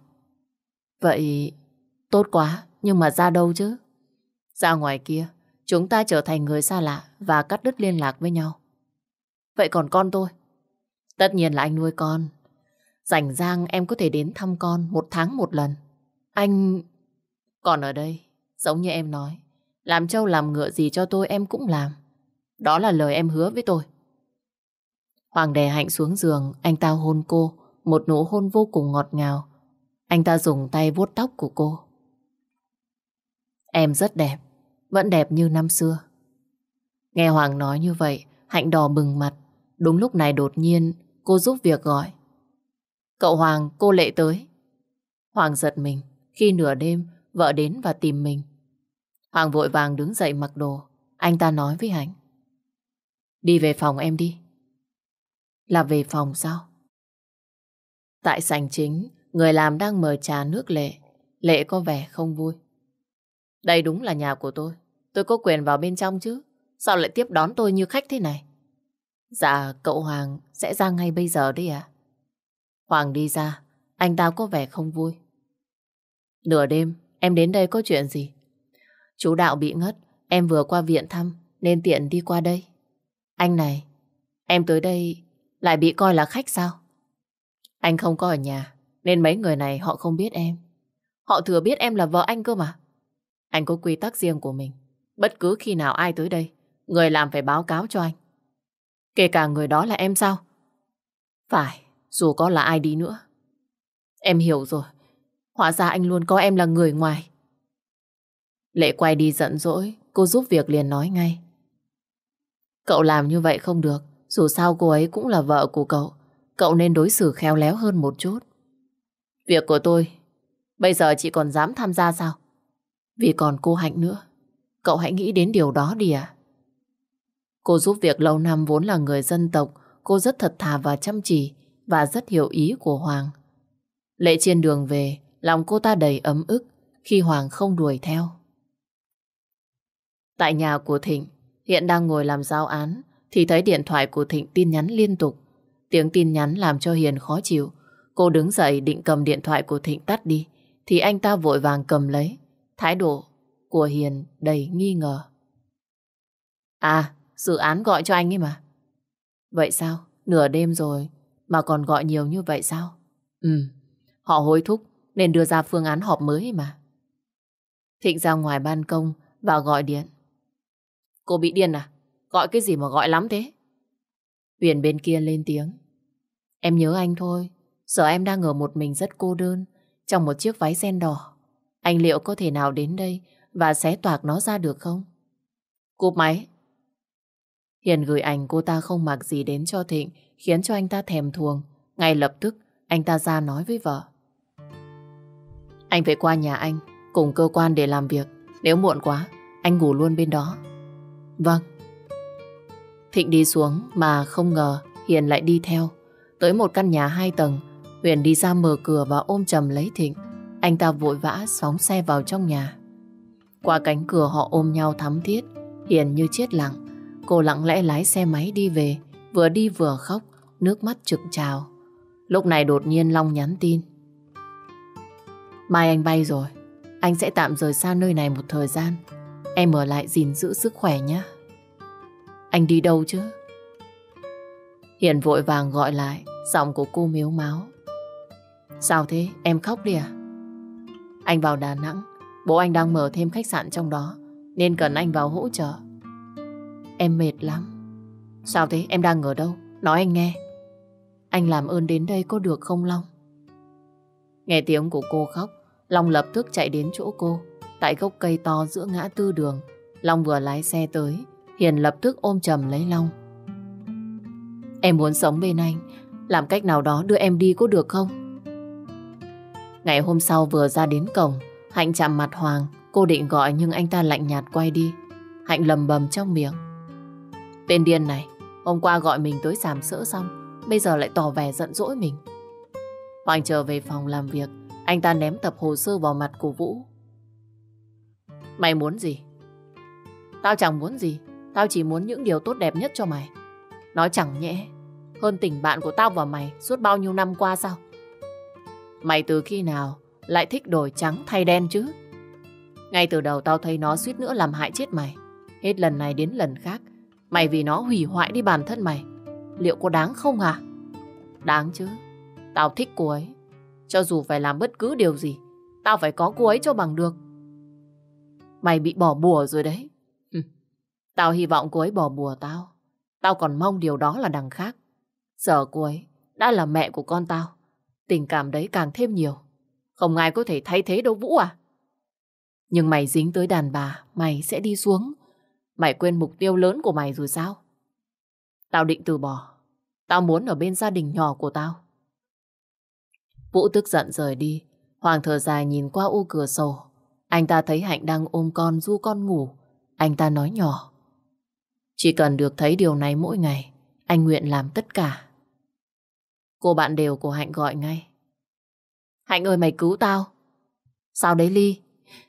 Vậy tốt quá, nhưng mà ra đâu chứ? Ra ngoài kia, Chúng ta trở thành người xa lạ và cắt đứt liên lạc với nhau. Vậy còn con tôi? Tất nhiên là anh nuôi con. Rảnh rang em có thể đến thăm con một tháng một lần. Anh... Còn ở đây, giống như em nói, làm trâu làm ngựa gì cho tôi em cũng làm. Đó là lời em hứa với tôi. Hoàng đè Hạnh xuống giường, anh ta hôn cô, một nụ hôn vô cùng ngọt ngào. Anh ta dùng tay vuốt tóc của cô. Em rất đẹp, vẫn đẹp như năm xưa. Nghe Hoàng nói như vậy, Hạnh đỏ bừng mặt. Đúng lúc này đột nhiên, cô giúp việc gọi. Cậu Hoàng, cô lệ tới. Hoàng giật mình, khi nửa đêm, vợ đến và tìm mình. Hoàng vội vàng đứng dậy mặc đồ. Anh ta nói với Hạnh. Đi về phòng em đi. Là về phòng sao? Tại sảnh chính, người làm đang mời trà nước lệ. Lệ có vẻ không vui. Đây đúng là nhà của tôi. Tôi có quyền vào bên trong chứ. Sao lại tiếp đón tôi như khách thế này? Dạ, cậu Hoàng sẽ ra ngay bây giờ đi ạ. Hoàng đi ra, anh ta có vẻ không vui. Nửa đêm, em đến đây có chuyện gì? Chú Đạo bị ngất, em vừa qua viện thăm, nên tiện đi qua đây. Anh này, em tới đây lại bị coi là khách sao? Anh không có ở nhà, nên mấy người này họ không biết em. Họ thừa biết em là vợ anh cơ mà. Anh có quy tắc riêng của mình. Bất cứ khi nào ai tới đây, người làm phải báo cáo cho anh. Kể cả người đó là em sao? Phải, dù có là ai đi nữa. Em hiểu rồi. Hóa ra anh luôn có em là người ngoài. Lệ quay đi giận dỗi, cô giúp việc liền nói ngay. Cậu làm như vậy không được, dù sao cô ấy cũng là vợ của cậu. Cậu nên đối xử khéo léo hơn một chút. Việc của tôi, bây giờ chị còn dám tham gia sao? Vì còn cô Hạnh nữa Cậu hãy nghĩ đến điều đó đi à Cô giúp việc lâu năm vốn là người dân tộc Cô rất thật thà và chăm chỉ Và rất hiểu ý của Hoàng Lệ trên đường về Lòng cô ta đầy ấm ức Khi Hoàng không đuổi theo Tại nhà của Thịnh Hiện đang ngồi làm giao án Thì thấy điện thoại của Thịnh tin nhắn liên tục Tiếng tin nhắn làm cho Hiền khó chịu Cô đứng dậy định cầm điện thoại của Thịnh tắt đi Thì anh ta vội vàng cầm lấy Thái độ của Hiền đầy nghi ngờ. À, dự án gọi cho anh ấy mà. Vậy sao? Nửa đêm rồi mà còn gọi nhiều như vậy sao? Ừ, họ hối thúc nên đưa ra phương án họp mới mà. Thịnh ra ngoài ban công và gọi điện. Cô bị điên à? Gọi cái gì mà gọi lắm thế? Huyền bên kia lên tiếng. Em nhớ anh thôi, giờ em đang ở một mình rất cô đơn, trong một chiếc váy sen đỏ. Anh liệu có thể nào đến đây và xé toạc nó ra được không? Cúp máy. Hiền gửi ảnh cô ta không mặc gì đến cho Thịnh, khiến cho anh ta thèm thuồng. Ngay lập tức, anh ta ra nói với vợ. Anh phải qua nhà anh, cùng cơ quan để làm việc. Nếu muộn quá, anh ngủ luôn bên đó. Vâng. Thịnh đi xuống mà không ngờ Hiền lại đi theo. Tới một căn nhà hai tầng, Huyền đi ra mở cửa và ôm chầm lấy Thịnh. Anh ta vội vã sóng xe vào trong nhà. Qua cánh cửa họ ôm nhau thắm thiết, hiền như chết lặng. Cô lặng lẽ lái xe máy đi về, vừa đi vừa khóc, nước mắt trực trào. Lúc này đột nhiên Long nhắn tin. Mai anh bay rồi, anh sẽ tạm rời xa nơi này một thời gian. Em ở lại gìn giữ sức khỏe nhé. Anh đi đâu chứ? Hiền vội vàng gọi lại, giọng của cô miếu máu. Sao thế, em khóc đi à? Anh vào Đà Nẵng, bố anh đang mở thêm khách sạn trong đó, nên cần anh vào hỗ trợ. Em mệt lắm. Sao thế, em đang ở đâu? Nói anh nghe. Anh làm ơn đến đây có được không Long? Nghe tiếng của cô khóc, Long lập tức chạy đến chỗ cô, tại gốc cây to giữa ngã tư đường. Long vừa lái xe tới, Hiền lập tức ôm chầm lấy Long. Em muốn sống bên anh, làm cách nào đó đưa em đi có được không? Ngày hôm sau vừa ra đến cổng, Hạnh chạm mặt Hoàng, cô định gọi nhưng anh ta lạnh nhạt quay đi. Hạnh lầm bầm trong miệng. Tên điên này, hôm qua gọi mình tới giảm sỡ xong, bây giờ lại tỏ vẻ giận dỗi mình. Hoàng trở về phòng làm việc, anh ta ném tập hồ sơ vào mặt của Vũ. Mày muốn gì? Tao chẳng muốn gì, tao chỉ muốn những điều tốt đẹp nhất cho mày. Nói chẳng nhẽ, hơn tình bạn của tao và mày suốt bao nhiêu năm qua sao? Mày từ khi nào lại thích đổi trắng thay đen chứ? Ngay từ đầu tao thấy nó suýt nữa làm hại chết mày. Hết lần này đến lần khác, mày vì nó hủy hoại đi bản thân mày. Liệu có đáng không À? Đáng chứ. Tao thích cô ấy. Cho dù phải làm bất cứ điều gì, tao phải có cô ấy cho bằng được. Mày bị bỏ bùa rồi đấy. Tao hy vọng cô ấy bỏ bùa tao. Tao còn mong điều đó là đằng khác. Giờ cô ấy đã là mẹ của con tao. Tình cảm đấy càng thêm nhiều. Không ai có thể thay thế đâu Vũ à. Nhưng mày dính tới đàn bà, mày sẽ đi xuống. Mày quên mục tiêu lớn của mày rồi sao? Tao định từ bỏ. Tao muốn ở bên gia đình nhỏ của tao. Vũ tức giận rời đi. Hoàng thở dài nhìn qua ô cửa sổ. Anh ta thấy Hạnh đang ôm con du con ngủ. Anh ta nói nhỏ. Chỉ cần được thấy điều này mỗi ngày, anh nguyện làm tất cả Cô bạn đều của Hạnh gọi ngay. Hạnh ơi mày cứu tao. Sao đấy Ly?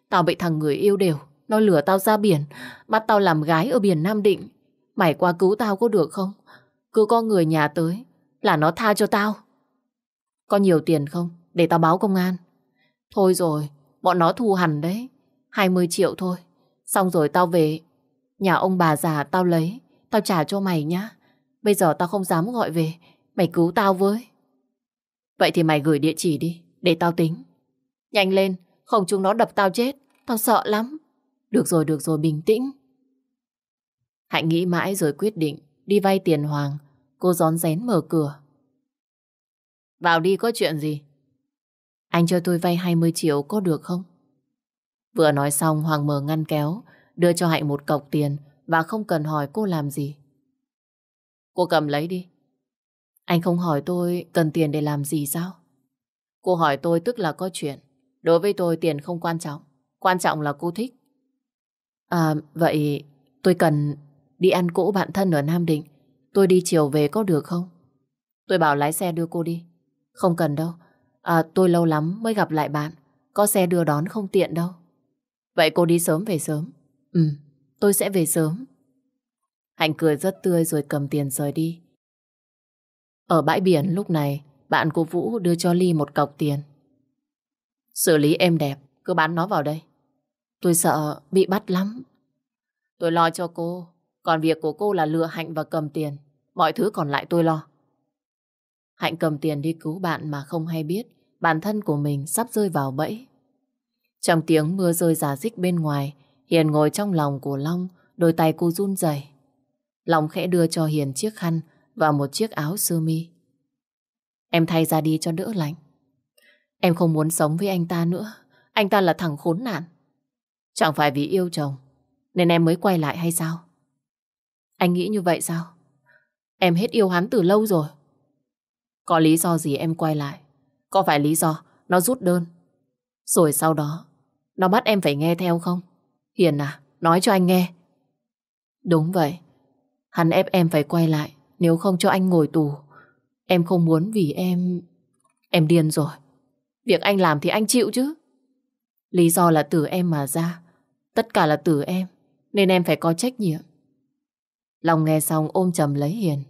Tao bị thằng người yêu đều. Nó lừa tao ra biển. Bắt tao làm gái ở biển Nam Định. Mày qua cứu tao có được không? Cứ có người nhà tới là nó tha cho tao. Có nhiều tiền không? Để tao báo công an. Thôi rồi, bọn nó thu hẳn đấy. 20 triệu thôi. Xong rồi tao về. Nhà ông bà già tao lấy. Tao trả cho mày nhá. Bây giờ tao không dám gọi về. Mày cứu tao với. Vậy thì mày gửi địa chỉ đi, để tao tính. Nhanh lên, không chúng nó đập tao chết, tao sợ lắm. Được rồi, được rồi, bình tĩnh. Hạnh nghĩ mãi rồi quyết định đi vay tiền Hoàng. Cô gión rén mở cửa. Vào đi có chuyện gì? Anh cho tôi vay 20 triệu có được không? Vừa nói xong Hoàng mở ngăn kéo, đưa cho Hạnh một cọc tiền và không cần hỏi cô làm gì. Cô cầm lấy đi, anh không hỏi tôi cần tiền để làm gì sao? Cô hỏi tôi tức là có chuyện. Đối với tôi tiền không quan trọng. Quan trọng là cô thích. À, vậy tôi cần đi ăn cỗ bạn thân ở Nam Định. Tôi đi chiều về có được không? Tôi bảo lái xe đưa cô đi. Không cần đâu. À, tôi lâu lắm mới gặp lại bạn. Có xe đưa đón không tiện đâu. Vậy cô đi sớm về sớm. Ừ, tôi sẽ về sớm. Hạnh cười rất tươi rồi cầm tiền rời đi. Ở bãi biển lúc này, bạn của Vũ đưa cho Ly một cọc tiền. Xử lý em đẹp, cứ bán nó vào đây. Tôi sợ bị bắt lắm. Tôi lo cho cô, còn việc của cô là lừa Hạnh và cầm tiền. Mọi thứ còn lại tôi lo. Hạnh cầm tiền đi cứu bạn mà không hay biết bản thân của mình sắp rơi vào bẫy. Trong tiếng mưa rơi giả dích bên ngoài, Hiền ngồi trong lòng của Long, đôi tay cô run rẩy. Long khẽ đưa cho Hiền chiếc khăn và một chiếc áo sơ mi. Em thay ra đi cho đỡ lạnh. Em không muốn sống với anh ta nữa. Anh ta là thằng khốn nạn. Chẳng phải vì yêu chồng nên em mới quay lại hay sao? Anh nghĩ như vậy sao? Em hết yêu hắn từ lâu rồi. Có lý do gì em quay lại? Có phải lý do nó rút đơn? Rồi sau đó, nó bắt em phải nghe theo không? Hiền à, nói cho anh nghe. Đúng vậy. Hắn ép em phải quay lại nếu không cho anh ngồi tù Em không muốn vì em Em điên rồi Việc anh làm thì anh chịu chứ Lý do là từ em mà ra Tất cả là từ em Nên em phải có trách nhiệm Lòng nghe xong ôm chầm lấy Hiền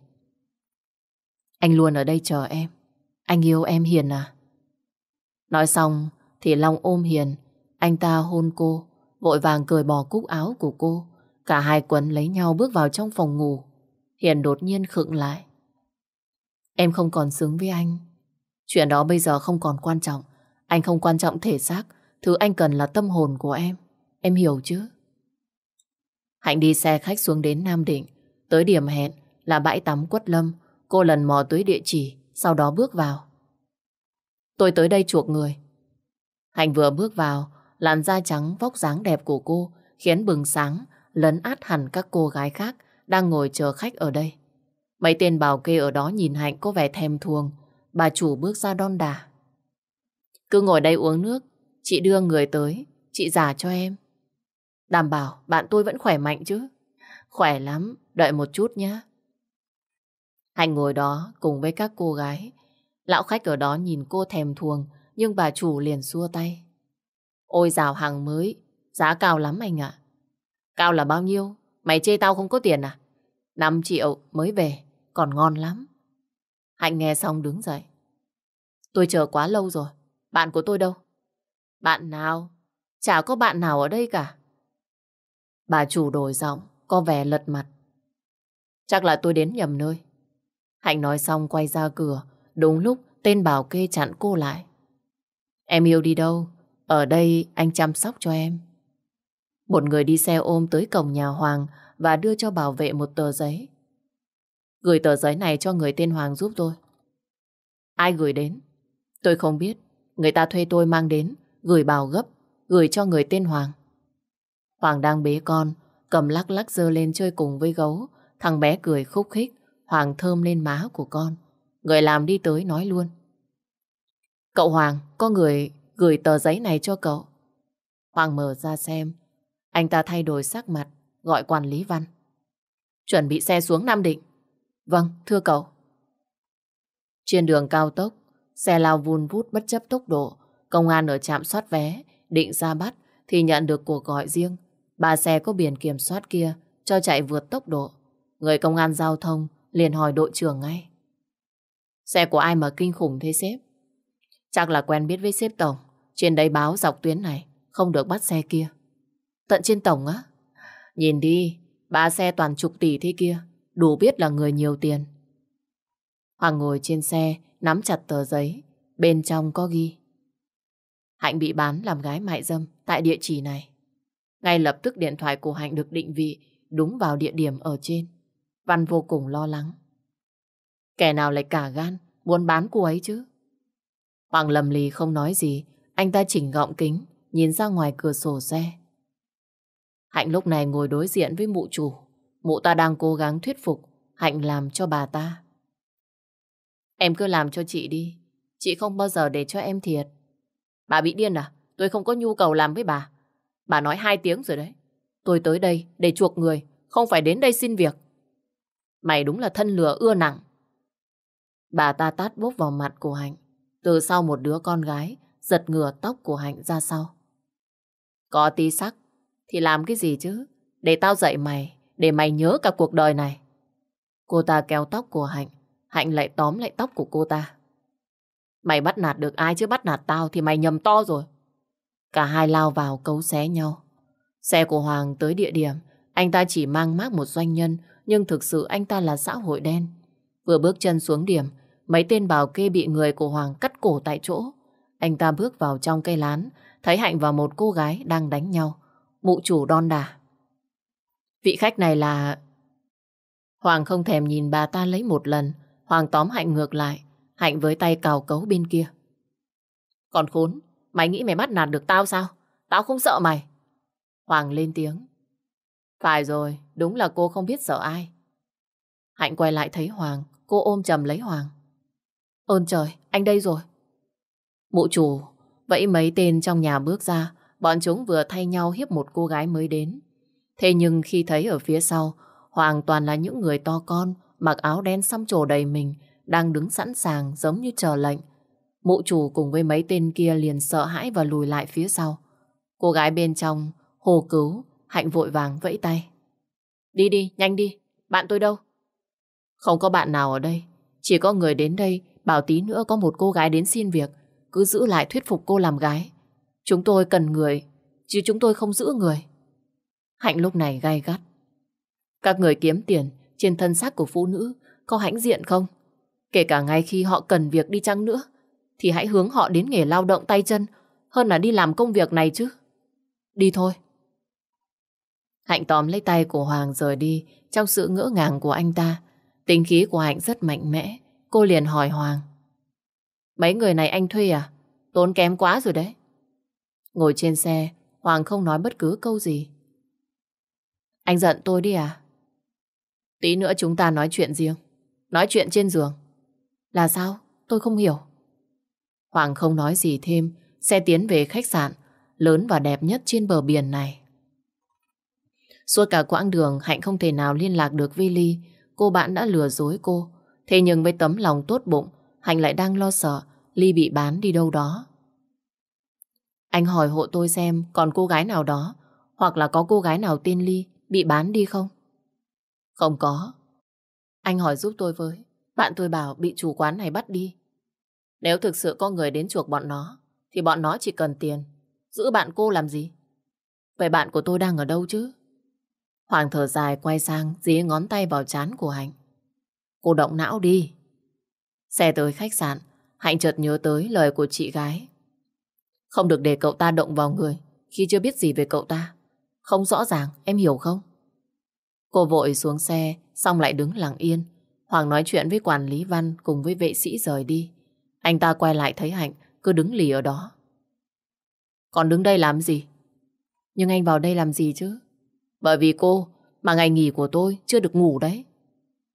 Anh luôn ở đây chờ em Anh yêu em Hiền à Nói xong thì Long ôm Hiền Anh ta hôn cô Vội vàng cười bỏ cúc áo của cô Cả hai quấn lấy nhau bước vào trong phòng ngủ Hiền đột nhiên khựng lại. Em không còn sướng với anh. Chuyện đó bây giờ không còn quan trọng. Anh không quan trọng thể xác. Thứ anh cần là tâm hồn của em. Em hiểu chứ? Hạnh đi xe khách xuống đến Nam Định. Tới điểm hẹn là bãi tắm Quất Lâm. Cô lần mò tới địa chỉ, sau đó bước vào. Tôi tới đây chuộc người. Hạnh vừa bước vào, làn da trắng vóc dáng đẹp của cô khiến bừng sáng, lấn át hẳn các cô gái khác đang ngồi chờ khách ở đây. Mấy tên bảo kê ở đó nhìn Hạnh có vẻ thèm thuồng. Bà chủ bước ra đon đà. Cứ ngồi đây uống nước, chị đưa người tới, chị giả cho em. Đảm bảo bạn tôi vẫn khỏe mạnh chứ. Khỏe lắm, đợi một chút nhé. Hạnh ngồi đó cùng với các cô gái. Lão khách ở đó nhìn cô thèm thuồng, nhưng bà chủ liền xua tay. Ôi rào hàng mới, giá cao lắm anh ạ. Cao là bao nhiêu? Mày chê tao không có tiền à? 5 triệu mới về, còn ngon lắm. Hạnh nghe xong đứng dậy. Tôi chờ quá lâu rồi, bạn của tôi đâu? Bạn nào? Chả có bạn nào ở đây cả. Bà chủ đổi giọng, có vẻ lật mặt. Chắc là tôi đến nhầm nơi. Hạnh nói xong quay ra cửa, đúng lúc tên bảo kê chặn cô lại. Em yêu đi đâu? Ở đây anh chăm sóc cho em. Một người đi xe ôm tới cổng nhà Hoàng và đưa cho bảo vệ một tờ giấy. Gửi tờ giấy này cho người tên Hoàng giúp tôi. Ai gửi đến? Tôi không biết. Người ta thuê tôi mang đến, gửi bảo gấp, gửi cho người tên Hoàng. Hoàng đang bế con, cầm lắc lắc dơ lên chơi cùng với gấu. Thằng bé cười khúc khích, Hoàng thơm lên má của con. Người làm đi tới nói luôn. Cậu Hoàng, có người gửi tờ giấy này cho cậu. Hoàng mở ra xem. Anh ta thay đổi sắc mặt, gọi quản lý văn. Chuẩn bị xe xuống Nam Định. Vâng, thưa cậu. Trên đường cao tốc, xe lao vun vút bất chấp tốc độ. Công an ở trạm soát vé, định ra bắt thì nhận được cuộc gọi riêng. Ba xe có biển kiểm soát kia cho chạy vượt tốc độ. Người công an giao thông liền hỏi đội trưởng ngay. Xe của ai mà kinh khủng thế sếp? Chắc là quen biết với sếp tổng. Trên đấy báo dọc tuyến này, không được bắt xe kia. Tận trên tổng á? Nhìn đi, ba xe toàn chục tỷ thế kia, đủ biết là người nhiều tiền. Hoàng ngồi trên xe, nắm chặt tờ giấy, bên trong có ghi. Hạnh bị bán làm gái mại dâm tại địa chỉ này. Ngay lập tức điện thoại của Hạnh được định vị đúng vào địa điểm ở trên. Văn vô cùng lo lắng. Kẻ nào lại cả gan muốn bán cô ấy chứ? Hoàng lầm lì không nói gì, anh ta chỉnh gọng kính, nhìn ra ngoài cửa sổ xe. Hạnh lúc này ngồi đối diện với mụ chủ. Mụ ta đang cố gắng thuyết phục Hạnh làm cho bà ta. Em cứ làm cho chị đi. Chị không bao giờ để cho em thiệt. Bà bị điên à? Tôi không có nhu cầu làm với bà. Bà nói hai tiếng rồi đấy. Tôi tới đây để chuộc người, không phải đến đây xin việc. Mày đúng là thân lừa ưa nặng. Bà ta tát bốp vào mặt của Hạnh. Từ sau một đứa con gái, giật ngửa tóc của Hạnh ra sau. Có tí sắc, thì làm cái gì chứ? Để tao dạy mày, để mày nhớ cả cuộc đời này. Cô ta kéo tóc của Hạnh, Hạnh lại tóm lại tóc của cô ta. Mày bắt nạt được ai chứ bắt nạt tao thì mày nhầm to rồi. Cả hai lao vào cấu xé nhau. Xe của Hoàng tới địa điểm, anh ta chỉ mang mác một doanh nhân, nhưng thực sự anh ta là xã hội đen. Vừa bước chân xuống điểm, mấy tên bảo kê bị người của Hoàng cắt cổ tại chỗ. Anh ta bước vào trong cây lán, thấy Hạnh và một cô gái đang đánh nhau mụ chủ đon đà. Vị khách này là... Hoàng không thèm nhìn bà ta lấy một lần, Hoàng tóm Hạnh ngược lại, Hạnh với tay cào cấu bên kia. Còn khốn, mày nghĩ mày bắt nạt được tao sao? Tao không sợ mày. Hoàng lên tiếng. Phải rồi, đúng là cô không biết sợ ai. Hạnh quay lại thấy Hoàng, cô ôm chầm lấy Hoàng. Ôn trời, anh đây rồi. Mụ chủ, vậy mấy tên trong nhà bước ra, Bọn chúng vừa thay nhau hiếp một cô gái mới đến. Thế nhưng khi thấy ở phía sau, hoàn toàn là những người to con, mặc áo đen xăm trổ đầy mình, đang đứng sẵn sàng giống như chờ lệnh. Mụ chủ cùng với mấy tên kia liền sợ hãi và lùi lại phía sau. Cô gái bên trong, hồ cứu, hạnh vội vàng vẫy tay. Đi đi, nhanh đi, bạn tôi đâu? Không có bạn nào ở đây, chỉ có người đến đây, bảo tí nữa có một cô gái đến xin việc, cứ giữ lại thuyết phục cô làm gái. Chúng tôi cần người, chứ chúng tôi không giữ người. Hạnh lúc này gai gắt. Các người kiếm tiền trên thân xác của phụ nữ có hãnh diện không? Kể cả ngay khi họ cần việc đi chăng nữa, thì hãy hướng họ đến nghề lao động tay chân hơn là đi làm công việc này chứ. Đi thôi. Hạnh tóm lấy tay của Hoàng rời đi trong sự ngỡ ngàng của anh ta. Tính khí của Hạnh rất mạnh mẽ. Cô liền hỏi Hoàng. Mấy người này anh thuê à? Tốn kém quá rồi đấy. Ngồi trên xe, Hoàng không nói bất cứ câu gì. Anh giận tôi đi à? Tí nữa chúng ta nói chuyện riêng. Nói chuyện trên giường. Là sao? Tôi không hiểu. Hoàng không nói gì thêm, xe tiến về khách sạn, lớn và đẹp nhất trên bờ biển này. Suốt cả quãng đường, Hạnh không thể nào liên lạc được với Ly. Cô bạn đã lừa dối cô. Thế nhưng với tấm lòng tốt bụng, Hạnh lại đang lo sợ Ly bị bán đi đâu đó. Anh hỏi hộ tôi xem còn cô gái nào đó hoặc là có cô gái nào tên Ly bị bán đi không? Không có. Anh hỏi giúp tôi với. Bạn tôi bảo bị chủ quán này bắt đi. Nếu thực sự có người đến chuộc bọn nó thì bọn nó chỉ cần tiền. Giữ bạn cô làm gì? Vậy bạn của tôi đang ở đâu chứ? Hoàng thở dài quay sang dí ngón tay vào chán của Hạnh. Cô động não đi. Xe tới khách sạn, Hạnh chợt nhớ tới lời của chị gái không được để cậu ta động vào người khi chưa biết gì về cậu ta. Không rõ ràng, em hiểu không? Cô vội xuống xe, xong lại đứng lặng yên. Hoàng nói chuyện với quản lý văn cùng với vệ sĩ rời đi. Anh ta quay lại thấy Hạnh cứ đứng lì ở đó. Còn đứng đây làm gì? Nhưng anh vào đây làm gì chứ? Bởi vì cô mà ngày nghỉ của tôi chưa được ngủ đấy.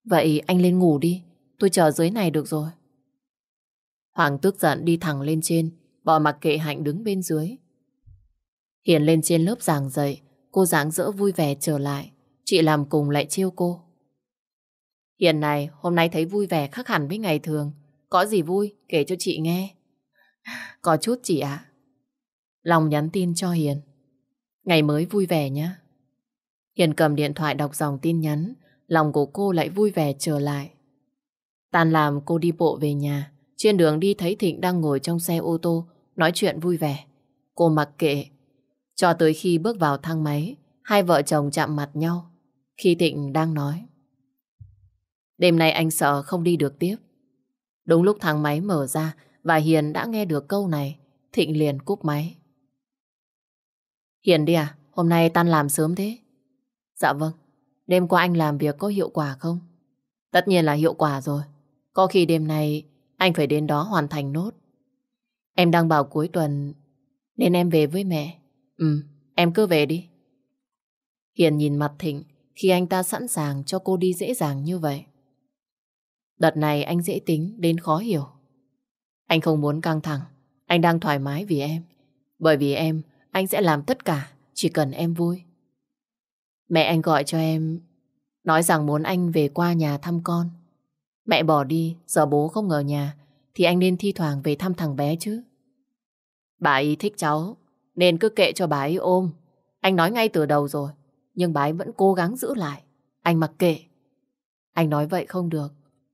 Vậy anh lên ngủ đi, tôi chờ dưới này được rồi. Hoàng tức giận đi thẳng lên trên, bỏ mặc kệ Hạnh đứng bên dưới. Hiền lên trên lớp giảng dạy, cô dáng dỡ vui vẻ trở lại, chị làm cùng lại chiêu cô. Hiền này, hôm nay thấy vui vẻ khác hẳn với ngày thường, có gì vui kể cho chị nghe. Có chút chị ạ. lòng nhắn tin cho Hiền. Ngày mới vui vẻ nhé. Hiền cầm điện thoại đọc dòng tin nhắn, lòng của cô lại vui vẻ trở lại. Tàn làm cô đi bộ về nhà, trên đường đi thấy Thịnh đang ngồi trong xe ô tô nói chuyện vui vẻ. Cô mặc kệ. Cho tới khi bước vào thang máy, hai vợ chồng chạm mặt nhau. Khi Thịnh đang nói. Đêm nay anh sợ không đi được tiếp. Đúng lúc thang máy mở ra và Hiền đã nghe được câu này, Thịnh liền cúp máy. Hiền đi à, hôm nay tan làm sớm thế. Dạ vâng, đêm qua anh làm việc có hiệu quả không? Tất nhiên là hiệu quả rồi. Có khi đêm nay anh phải đến đó hoàn thành nốt. Em đang bảo cuối tuần nên em về với mẹ. Ừ, em cứ về đi. Hiền nhìn mặt Thịnh khi anh ta sẵn sàng cho cô đi dễ dàng như vậy. Đợt này anh dễ tính đến khó hiểu. Anh không muốn căng thẳng, anh đang thoải mái vì em. Bởi vì em, anh sẽ làm tất cả, chỉ cần em vui. Mẹ anh gọi cho em, nói rằng muốn anh về qua nhà thăm con. Mẹ bỏ đi, giờ bố không ở nhà, thì anh nên thi thoảng về thăm thằng bé chứ. Bà ấy thích cháu, nên cứ kệ cho bà ấy ôm. Anh nói ngay từ đầu rồi, nhưng bà ấy vẫn cố gắng giữ lại. Anh mặc kệ. Anh nói vậy không được.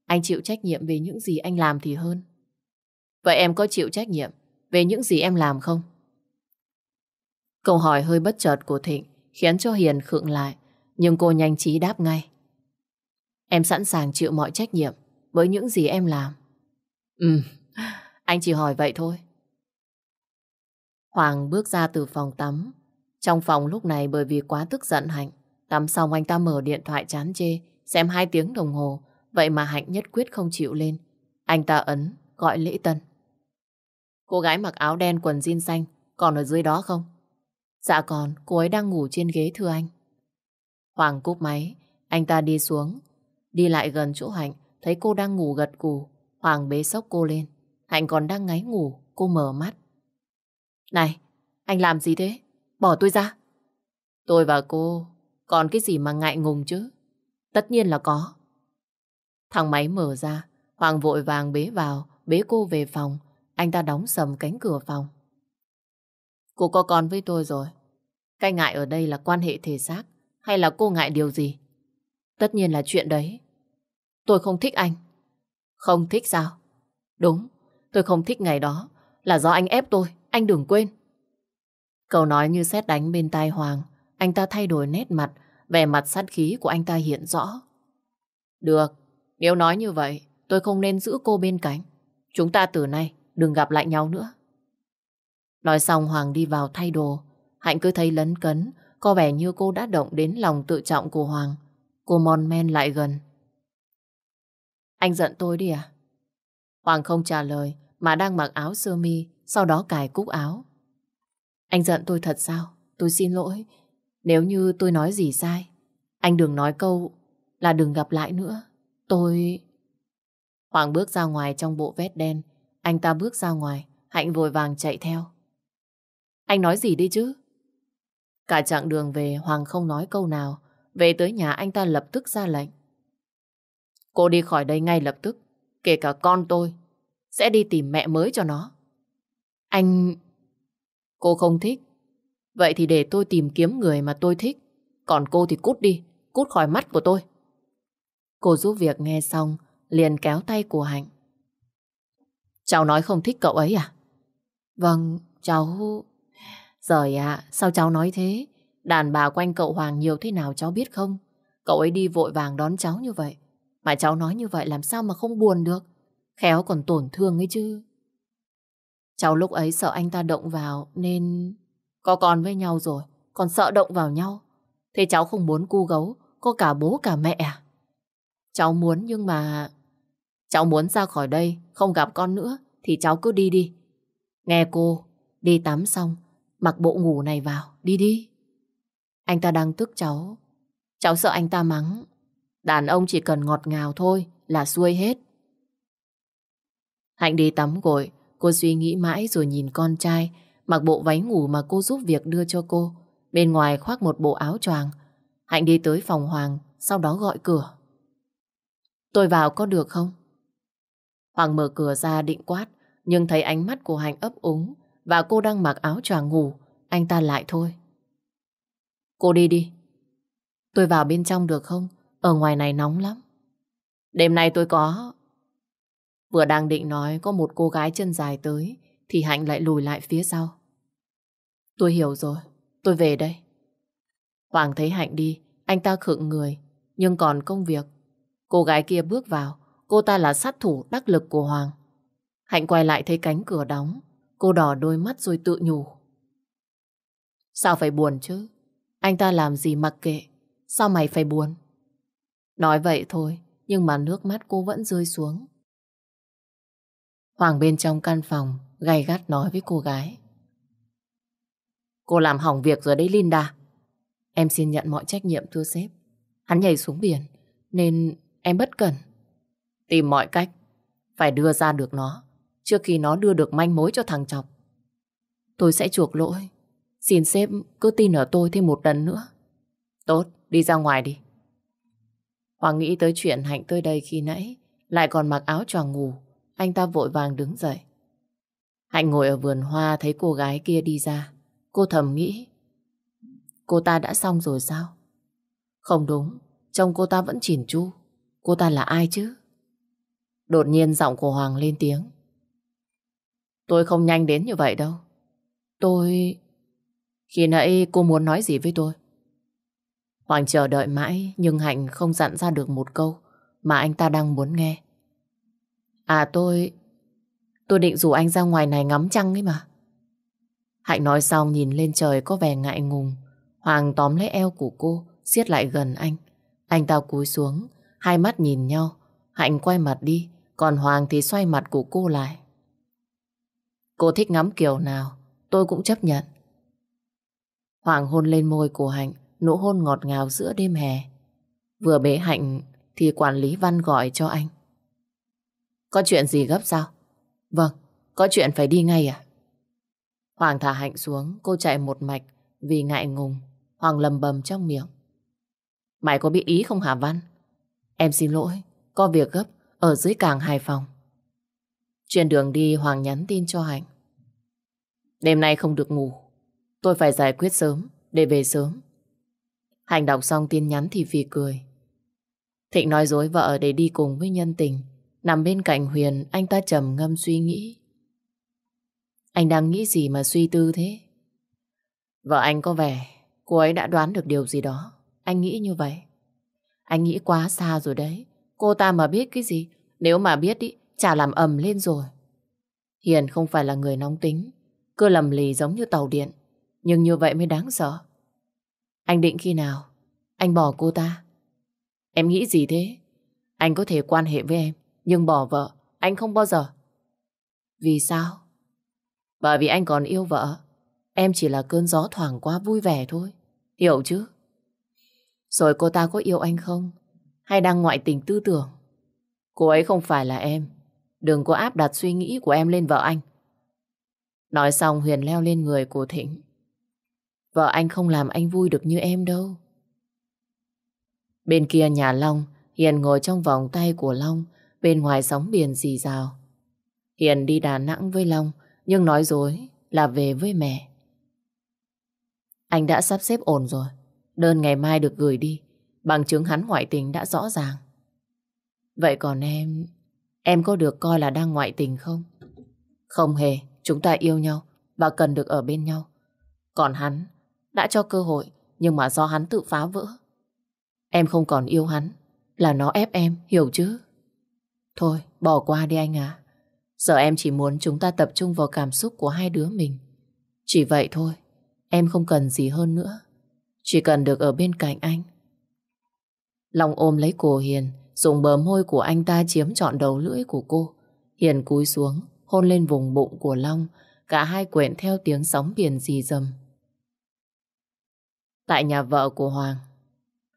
Anh chịu trách nhiệm về những gì anh làm thì hơn. Vậy em có chịu trách nhiệm về những gì em làm không? Câu hỏi hơi bất chợt của Thịnh khiến cho Hiền khựng lại, nhưng cô nhanh trí đáp ngay. Em sẵn sàng chịu mọi trách nhiệm với những gì em làm. Ừ, anh chỉ hỏi vậy thôi. Hoàng bước ra từ phòng tắm. Trong phòng lúc này bởi vì quá tức giận Hạnh, tắm xong anh ta mở điện thoại chán chê, xem hai tiếng đồng hồ, vậy mà Hạnh nhất quyết không chịu lên. Anh ta ấn, gọi lễ tân. Cô gái mặc áo đen quần jean xanh, còn ở dưới đó không? Dạ còn, cô ấy đang ngủ trên ghế thưa anh. Hoàng cúp máy, anh ta đi xuống, đi lại gần chỗ Hạnh, thấy cô đang ngủ gật cù, Hoàng bế sốc cô lên. Hạnh còn đang ngáy ngủ, cô mở mắt. Này, anh làm gì thế? Bỏ tôi ra. Tôi và cô, còn cái gì mà ngại ngùng chứ? Tất nhiên là có. Thằng máy mở ra, Hoàng vội vàng bế vào, bế cô về phòng. Anh ta đóng sầm cánh cửa phòng. Cô có con với tôi rồi. Cái ngại ở đây là quan hệ thể xác hay là cô ngại điều gì? Tất nhiên là chuyện đấy. Tôi không thích anh. Không thích sao? Đúng, tôi không thích ngày đó. Là do anh ép tôi, anh đừng quên. Câu nói như xét đánh bên tai Hoàng. Anh ta thay đổi nét mặt, vẻ mặt sát khí của anh ta hiện rõ. Được, nếu nói như vậy, tôi không nên giữ cô bên cạnh. Chúng ta từ nay đừng gặp lại nhau nữa. Nói xong Hoàng đi vào thay đồ. Hạnh cứ thấy lấn cấn, có vẻ như cô đã động đến lòng tự trọng của Hoàng. Cô mon men lại gần, anh giận tôi đi à? Hoàng không trả lời mà đang mặc áo sơ mi, sau đó cài cúc áo. Anh giận tôi thật sao? Tôi xin lỗi. Nếu như tôi nói gì sai, anh đừng nói câu là đừng gặp lại nữa. Tôi... Hoàng bước ra ngoài trong bộ vest đen. Anh ta bước ra ngoài, Hạnh vội vàng chạy theo. Anh nói gì đi chứ? Cả chặng đường về Hoàng không nói câu nào. Về tới nhà anh ta lập tức ra lệnh. Cô đi khỏi đây ngay lập tức, kể cả con tôi, sẽ đi tìm mẹ mới cho nó. Anh... Cô không thích. Vậy thì để tôi tìm kiếm người mà tôi thích. Còn cô thì cút đi, cút khỏi mắt của tôi. Cô giúp việc nghe xong, liền kéo tay của Hạnh. Cháu nói không thích cậu ấy à? Vâng, cháu... Giời ạ, à, sao cháu nói thế? Đàn bà quanh cậu Hoàng nhiều thế nào cháu biết không? Cậu ấy đi vội vàng đón cháu như vậy. Mà cháu nói như vậy làm sao mà không buồn được. Khéo còn tổn thương ấy chứ. Cháu lúc ấy sợ anh ta động vào nên... Có con với nhau rồi, còn sợ động vào nhau. Thế cháu không muốn cu gấu, có cả bố cả mẹ à? Cháu muốn nhưng mà... Cháu muốn ra khỏi đây, không gặp con nữa, thì cháu cứ đi đi. Nghe cô, đi tắm xong, mặc bộ ngủ này vào, đi đi. Anh ta đang tức cháu. Cháu sợ anh ta mắng, Đàn ông chỉ cần ngọt ngào thôi là xuôi hết. Hạnh đi tắm gội, cô suy nghĩ mãi rồi nhìn con trai, mặc bộ váy ngủ mà cô giúp việc đưa cho cô. Bên ngoài khoác một bộ áo choàng. Hạnh đi tới phòng Hoàng, sau đó gọi cửa. Tôi vào có được không? Hoàng mở cửa ra định quát, nhưng thấy ánh mắt của Hạnh ấp úng và cô đang mặc áo choàng ngủ, anh ta lại thôi. Cô đi đi. Tôi vào bên trong được không? Ở ngoài này nóng lắm. Đêm nay tôi có. Vừa đang định nói có một cô gái chân dài tới thì Hạnh lại lùi lại phía sau. Tôi hiểu rồi. Tôi về đây. Hoàng thấy Hạnh đi. Anh ta khựng người. Nhưng còn công việc. Cô gái kia bước vào. Cô ta là sát thủ đắc lực của Hoàng. Hạnh quay lại thấy cánh cửa đóng. Cô đỏ đôi mắt rồi tự nhủ. Sao phải buồn chứ? Anh ta làm gì mặc kệ? Sao mày phải buồn? Nói vậy thôi, nhưng mà nước mắt cô vẫn rơi xuống. Hoàng bên trong căn phòng, gay gắt nói với cô gái. Cô làm hỏng việc rồi đấy Linda. Em xin nhận mọi trách nhiệm thưa sếp. Hắn nhảy xuống biển, nên em bất cẩn. Tìm mọi cách, phải đưa ra được nó, trước khi nó đưa được manh mối cho thằng chọc. Tôi sẽ chuộc lỗi. Xin sếp cứ tin ở tôi thêm một lần nữa. Tốt, đi ra ngoài đi. Hoàng nghĩ tới chuyện Hạnh tới đây khi nãy, lại còn mặc áo choàng ngủ, anh ta vội vàng đứng dậy. Hạnh ngồi ở vườn hoa thấy cô gái kia đi ra. Cô thầm nghĩ, cô ta đã xong rồi sao? Không đúng, trông cô ta vẫn chỉn chu. Cô ta là ai chứ? Đột nhiên giọng của Hoàng lên tiếng. Tôi không nhanh đến như vậy đâu. Tôi... Khi nãy cô muốn nói gì với tôi? Hoàng chờ đợi mãi nhưng Hạnh không dặn ra được một câu mà anh ta đang muốn nghe. À tôi... Tôi định rủ anh ra ngoài này ngắm trăng ấy mà. Hạnh nói xong nhìn lên trời có vẻ ngại ngùng. Hoàng tóm lấy eo của cô, siết lại gần anh. Anh ta cúi xuống, hai mắt nhìn nhau. Hạnh quay mặt đi, còn Hoàng thì xoay mặt của cô lại. Cô thích ngắm kiểu nào, tôi cũng chấp nhận. Hoàng hôn lên môi của Hạnh, nụ hôn ngọt ngào giữa đêm hè. Vừa bế Hạnh thì quản lý Văn gọi cho anh. Có chuyện gì gấp sao? Vâng, có chuyện phải đi ngay à? Hoàng thả Hạnh xuống, cô chạy một mạch vì ngại ngùng. Hoàng lầm bầm trong miệng. Mày có bị ý không hả Văn? Em xin lỗi, có việc gấp ở dưới cảng Hải Phòng. Trên đường đi Hoàng nhắn tin cho Hạnh. Đêm nay không được ngủ, tôi phải giải quyết sớm để về sớm. Hành đọc xong tin nhắn thì phì cười. Thịnh nói dối vợ để đi cùng với nhân tình. Nằm bên cạnh Huyền, anh ta trầm ngâm suy nghĩ. Anh đang nghĩ gì mà suy tư thế? Vợ anh có vẻ, cô ấy đã đoán được điều gì đó. Anh nghĩ như vậy. Anh nghĩ quá xa rồi đấy. Cô ta mà biết cái gì? Nếu mà biết ý, chả làm ầm lên rồi. Hiền không phải là người nóng tính, cứ lầm lì giống như tàu điện. Nhưng như vậy mới đáng sợ. Anh định khi nào? Anh bỏ cô ta? Em nghĩ gì thế? Anh có thể quan hệ với em, nhưng bỏ vợ, anh không bao giờ. Vì sao? Bởi vì anh còn yêu vợ. Em chỉ là cơn gió thoảng qua vui vẻ thôi. Hiểu chứ? Rồi cô ta có yêu anh không? Hay đang ngoại tình tư tưởng? Cô ấy không phải là em. Đừng có áp đặt suy nghĩ của em lên vợ anh. Nói xong Huyền leo lên người của Thịnh. Vợ anh không làm anh vui được như em đâu. Bên kia nhà Long, Hiền ngồi trong vòng tay của Long, bên ngoài sóng biển dì rào. Hiền đi Đà Nẵng với Long, nhưng nói dối là về với mẹ. Anh đã sắp xếp ổn rồi, đơn ngày mai được gửi đi, bằng chứng hắn ngoại tình đã rõ ràng. Vậy còn em, em có được coi là đang ngoại tình không? Không hề, chúng ta yêu nhau và cần được ở bên nhau. Còn hắn, đã cho cơ hội, nhưng mà do hắn tự phá vỡ. Em không còn yêu hắn, là nó ép em, hiểu chứ? Thôi, bỏ qua đi anh à. Giờ em chỉ muốn chúng ta tập trung vào cảm xúc của hai đứa mình. Chỉ vậy thôi, em không cần gì hơn nữa. Chỉ cần được ở bên cạnh anh. Long ôm lấy cổ Hiền, dùng bờ môi của anh ta chiếm trọn đầu lưỡi của cô. Hiền cúi xuống, hôn lên vùng bụng của Long, cả hai quyện theo tiếng sóng biển dì dầm tại nhà vợ của Hoàng.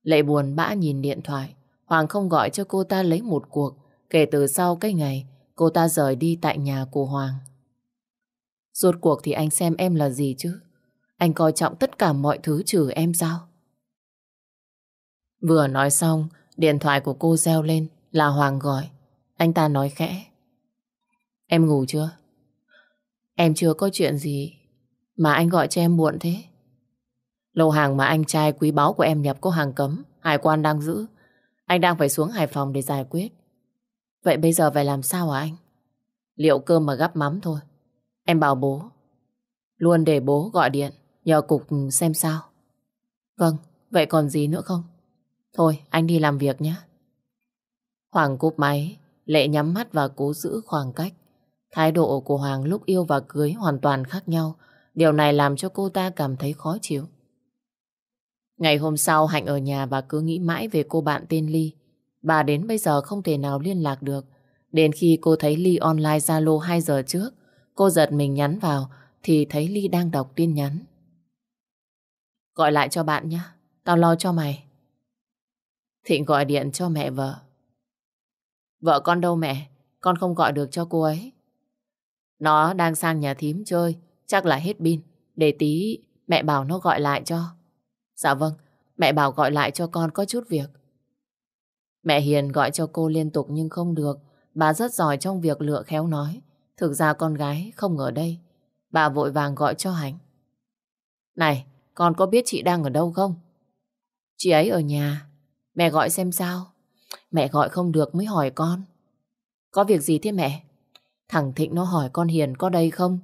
Lệ buồn bã nhìn điện thoại, Hoàng không gọi cho cô ta lấy một cuộc, kể từ sau cái ngày cô ta rời đi tại nhà của Hoàng. Rốt cuộc thì anh xem em là gì chứ? Anh coi trọng tất cả mọi thứ trừ em sao? Vừa nói xong, điện thoại của cô reo lên là Hoàng gọi. Anh ta nói khẽ. Em ngủ chưa? Em chưa có chuyện gì mà anh gọi cho em muộn thế. Lô hàng mà anh trai quý báu của em nhập có hàng cấm, hải quan đang giữ. Anh đang phải xuống Hải Phòng để giải quyết. Vậy bây giờ phải làm sao hả anh? Liệu cơm mà gắp mắm thôi. Em bảo bố. Luôn để bố gọi điện, nhờ cục ừ, xem sao. Vâng, vậy còn gì nữa không? Thôi, anh đi làm việc nhé. Hoàng cúp máy, Lệ nhắm mắt và cố giữ khoảng cách. Thái độ của Hoàng lúc yêu và cưới hoàn toàn khác nhau. Điều này làm cho cô ta cảm thấy khó chịu. Ngày hôm sau Hạnh ở nhà và cứ nghĩ mãi về cô bạn tên Ly. Bà đến bây giờ không thể nào liên lạc được. Đến khi cô thấy Ly online Zalo 2 giờ trước, cô giật mình nhắn vào thì thấy Ly đang đọc tin nhắn. Gọi lại cho bạn nhé, tao lo cho mày. Thịnh gọi điện cho mẹ vợ. Vợ con đâu mẹ, con không gọi được cho cô ấy. Nó đang sang nhà thím chơi, chắc là hết pin, để tí mẹ bảo nó gọi lại cho. Dạ vâng, mẹ bảo gọi lại cho con có chút việc. Mẹ Hiền gọi cho cô liên tục nhưng không được. Bà rất giỏi trong việc lựa khéo nói. Thực ra con gái không ở đây. Bà vội vàng gọi cho Hạnh. Này, con có biết chị đang ở đâu không? Chị ấy ở nhà. Mẹ gọi xem sao. Mẹ gọi không được mới hỏi con. Có việc gì thế mẹ? Thằng Thịnh nó hỏi con Hiền có đây không?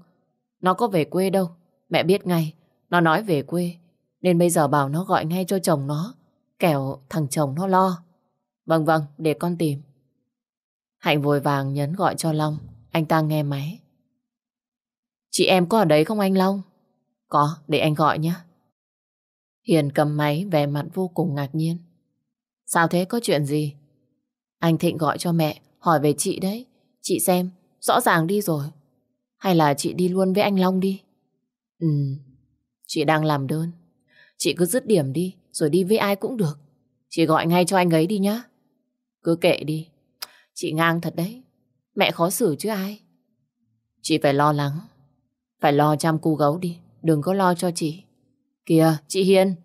Nó có về quê đâu. Mẹ biết ngay. Nó nói về quê. Nên bây giờ bảo nó gọi ngay cho chồng nó Kẻo thằng chồng nó lo Vâng vâng để con tìm Hạnh vội vàng nhấn gọi cho Long Anh ta nghe máy Chị em có ở đấy không anh Long? Có, để anh gọi nhé. Hiền cầm máy vẻ mặt vô cùng ngạc nhiên. Sao thế, có chuyện gì? Anh Thịnh gọi cho mẹ, hỏi về chị đấy. Chị xem, rõ ràng đi rồi. Hay là chị đi luôn với anh Long đi? Ừ, chị đang làm đơn. Chị cứ dứt điểm đi, rồi đi với ai cũng được. Chị gọi ngay cho anh ấy đi nhá. Cứ kệ đi. Chị ngang thật đấy. Mẹ khó xử chứ ai. Chị phải lo lắng. Phải lo chăm cu gấu đi. Đừng có lo cho chị. Kìa, chị Hiền.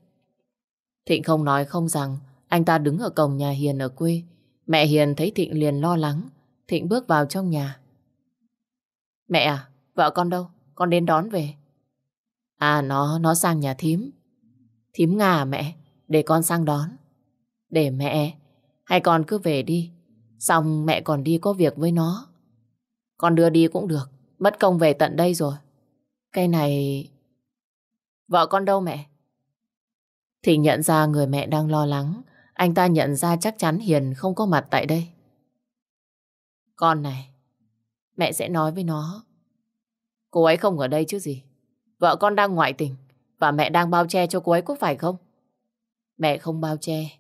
Thịnh không nói không rằng anh ta đứng ở cổng nhà Hiền ở quê. Mẹ Hiền thấy Thịnh liền lo lắng. Thịnh bước vào trong nhà. Mẹ à, vợ con đâu? Con đến đón về. À, nó, nó sang nhà thím. Thím ngà mẹ, để con sang đón. Để mẹ, hay con cứ về đi. Xong mẹ còn đi có việc với nó. Con đưa đi cũng được, mất công về tận đây rồi. Cái này... Vợ con đâu mẹ? Thịnh nhận ra người mẹ đang lo lắng. Anh ta nhận ra chắc chắn Hiền không có mặt tại đây. Con này, mẹ sẽ nói với nó. Cô ấy không ở đây chứ gì. Vợ con đang ngoại tình. Và mẹ đang bao che cho cô ấy có phải không? Mẹ không bao che,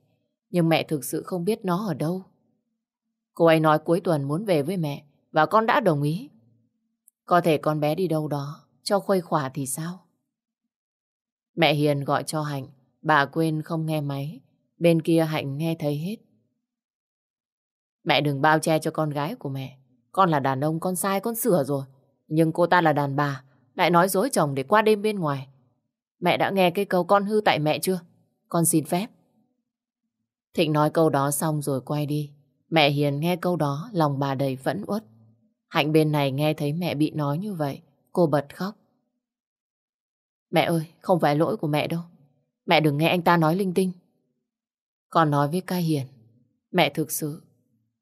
nhưng mẹ thực sự không biết nó ở đâu. Cô ấy nói cuối tuần muốn về với mẹ và con đã đồng ý. Có thể con bé đi đâu đó, cho khuây khỏa thì sao? Mẹ Hiền gọi cho Hạnh, bà quên không nghe máy. Bên kia Hạnh nghe thấy hết. Mẹ đừng bao che cho con gái của mẹ. Con là đàn ông, con sai, con sửa rồi. Nhưng cô ta là đàn bà, lại nói dối chồng để qua đêm bên ngoài. Mẹ đã nghe cái câu con hư tại mẹ chưa? Con xin phép. Thịnh nói câu đó xong rồi quay đi. Mẹ Hiền nghe câu đó, lòng bà đầy phẫn uất. Hạnh bên này nghe thấy mẹ bị nói như vậy, cô bật khóc. Mẹ ơi, không phải lỗi của mẹ đâu. Mẹ đừng nghe anh ta nói linh tinh. Con nói với ca Hiền, mẹ thực sự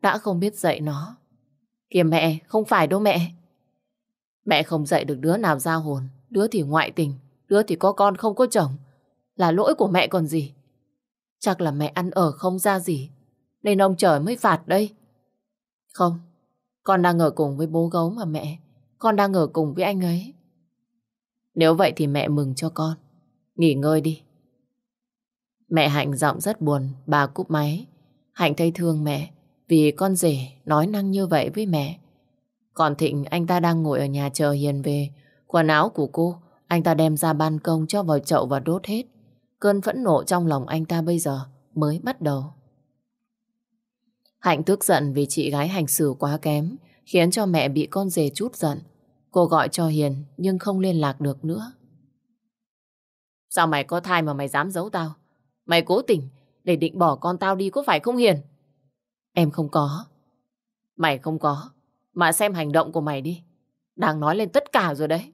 đã không biết dạy nó. Kìa mẹ, không phải đâu mẹ. Mẹ không dạy được đứa nào giao hồn, đứa thì ngoại tình, Đứa thì có con không có chồng. Là lỗi của mẹ còn gì. Chắc là mẹ ăn ở không ra gì. Nên ông trời mới phạt đây. Không, con đang ở cùng với bố gấu mà mẹ. Con đang ở cùng với anh ấy. Nếu vậy thì mẹ mừng cho con. Nghỉ ngơi đi. Mẹ Hạnh giọng rất buồn, bà cúp máy. Hạnh thấy thương mẹ vì con rể nói năng như vậy với mẹ. Còn Thịnh anh ta đang ngồi ở nhà chờ Hiền về. Quần áo của cô anh ta đem ra ban công cho vào chậu và đốt hết. Cơn phẫn nộ trong lòng anh ta bây giờ mới bắt đầu. Hạnh tức giận vì chị gái hành xử quá kém, khiến cho mẹ bị con rể chút giận. Cô gọi cho Hiền nhưng không liên lạc được nữa. Sao mày có thai mà mày dám giấu tao? Mày cố tình để định bỏ con tao đi có phải không Hiền? Em không có. Mày không có. Mà xem hành động của mày đi. Đang nói lên tất cả rồi đấy.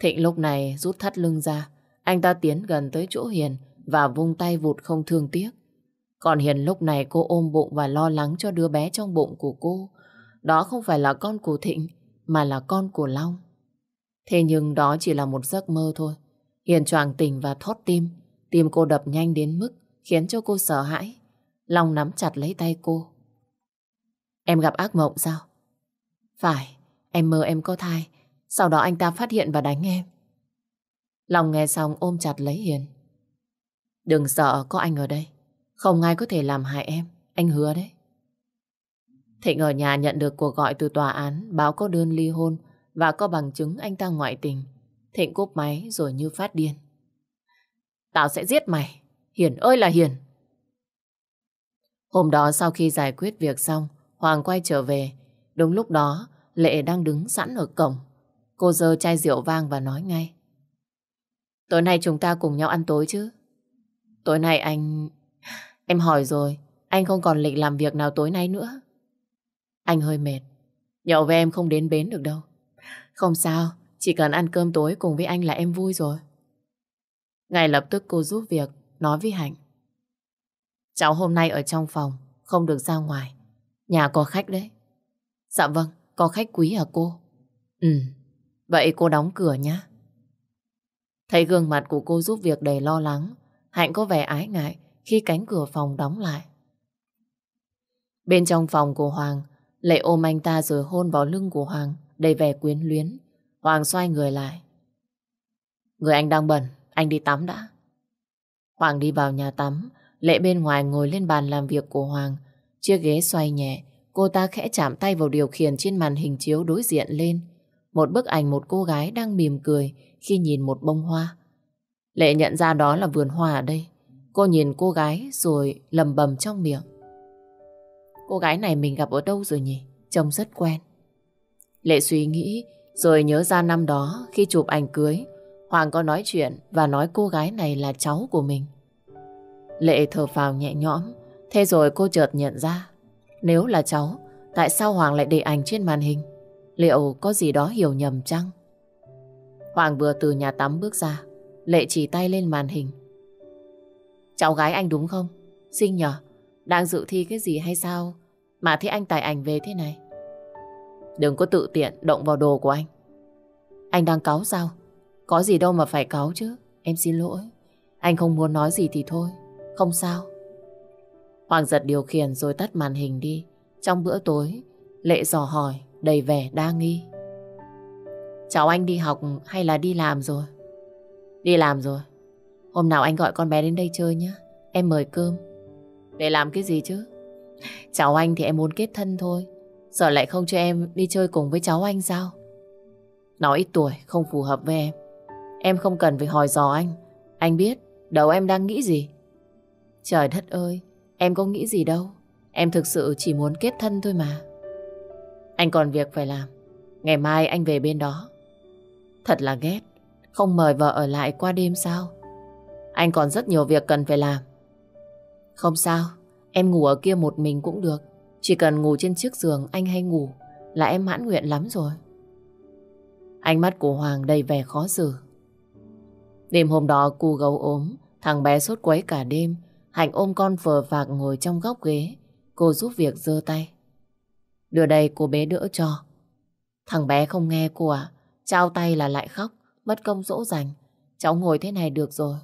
Thịnh lúc này rút thắt lưng ra, anh ta tiến gần tới chỗ Hiền và vung tay vụt không thương tiếc. Còn Hiền lúc này cô ôm bụng và lo lắng cho đứa bé trong bụng của cô. Đó không phải là con của Thịnh, mà là con của Long. Thế nhưng đó chỉ là một giấc mơ thôi. Hiền choàng tỉnh và thót tim. Tim cô đập nhanh đến mức khiến cho cô sợ hãi. Long nắm chặt lấy tay cô. Em gặp ác mộng sao? Phải, em mơ em có thai sau đó anh ta phát hiện và đánh em. Lòng nghe xong ôm chặt lấy Hiền. Đừng sợ có anh ở đây. Không ai có thể làm hại em. Anh hứa đấy. Thịnh ở nhà nhận được cuộc gọi từ tòa án báo có đơn ly hôn và có bằng chứng anh ta ngoại tình. Thịnh cúp máy rồi như phát điên. Tao sẽ giết mày. Hiền ơi là Hiền. Hôm đó sau khi giải quyết việc xong, Hoàng quay trở về. Đúng lúc đó, Lệ đang đứng sẵn ở cổng. Cô giơ chai rượu vang và nói ngay. Tối nay chúng ta cùng nhau ăn tối chứ? Tối nay anh... Em hỏi rồi, anh không còn lịch làm việc nào tối nay nữa. Anh hơi mệt, nhậu với em không đến bến được đâu. Không sao, chỉ cần ăn cơm tối cùng với anh là em vui rồi. Ngay lập tức cô giúp việc, nói với Hạnh. Cháu hôm nay ở trong phòng, không được ra ngoài. Nhà có khách đấy. Dạ vâng, có khách quý hả à cô? Ừ, Vậy cô đóng cửa nhé. Thấy gương mặt của cô giúp việc đầy lo lắng, Hạnh có vẻ ái ngại khi cánh cửa phòng đóng lại. Bên trong phòng của Hoàng, Lệ ôm anh ta rồi hôn vào lưng của Hoàng, đầy vẻ quyến luyến. Hoàng xoay người lại. Người anh đang bẩn, anh đi tắm đã. Hoàng đi vào nhà tắm, Lệ bên ngoài ngồi lên bàn làm việc của Hoàng. Chiếc ghế xoay nhẹ, cô ta khẽ chạm tay vào điều khiển trên màn hình chiếu đối diện lên một bức ảnh một cô gái đang mỉm cười khi nhìn một bông hoa. Lệ nhận ra đó là vườn hoa ở đây. Cô nhìn cô gái rồi lầm bầm trong miệng. Cô gái này mình gặp ở đâu rồi nhỉ? Trông rất quen. Lệ suy nghĩ rồi nhớ ra năm đó khi chụp ảnh cưới, Hoàng có nói chuyện và nói cô gái này là cháu của mình. Lệ thở phào nhẹ nhõm, thế rồi cô chợt nhận ra, nếu là cháu, tại sao Hoàng lại để ảnh trên màn hình? Liệu có gì đó hiểu nhầm chăng? Hoàng vừa từ nhà tắm bước ra, Lệ chỉ tay lên màn hình. Cháu gái anh đúng không? Xin nhờ, đang dự thi cái gì hay sao mà thấy anh tải ảnh về thế này? Đừng có tự tiện động vào đồ của anh. Anh đang cáu sao? Có gì đâu mà phải cáu chứ. Em xin lỗi. Anh không muốn nói gì thì thôi. Không sao. Hoàng giật điều khiển rồi tắt màn hình đi. Trong bữa tối, Lệ dò hỏi đầy vẻ đa nghi. Cháu anh đi học hay là đi làm rồi? Đi làm rồi. Hôm nào anh gọi con bé đến đây chơi nhé. Em mời cơm. Để làm cái gì chứ? Cháu anh thì em muốn kết thân thôi. Sợ lại không cho em đi chơi cùng với cháu anh sao? Nó ít tuổi, không phù hợp với em. Em không cần phải hỏi dò anh. Anh biết đầu em đang nghĩ gì. Trời đất ơi, em có nghĩ gì đâu. Em thực sự chỉ muốn kết thân thôi mà. Anh còn việc phải làm. Ngày mai anh về bên đó. Thật là ghét. Không mời vợ ở lại qua đêm sao? Anh còn rất nhiều việc cần phải làm. Không sao. Em ngủ ở kia một mình cũng được. Chỉ cần ngủ trên chiếc giường anh hay ngủ là em mãn nguyện lắm rồi. Ánh mắt của Hoàng đầy vẻ khó xử. Đêm hôm đó cu gấu ốm, thằng bé sốt quấy cả đêm. Hạnh ôm con phờ vạc ngồi trong góc ghế. Cô giúp việc giơ tay. Đưa đây cô bé đỡ cho. Thằng bé không nghe cô à, trao tay là lại khóc, mất công dỗ dành. Cháu ngồi thế này được rồi.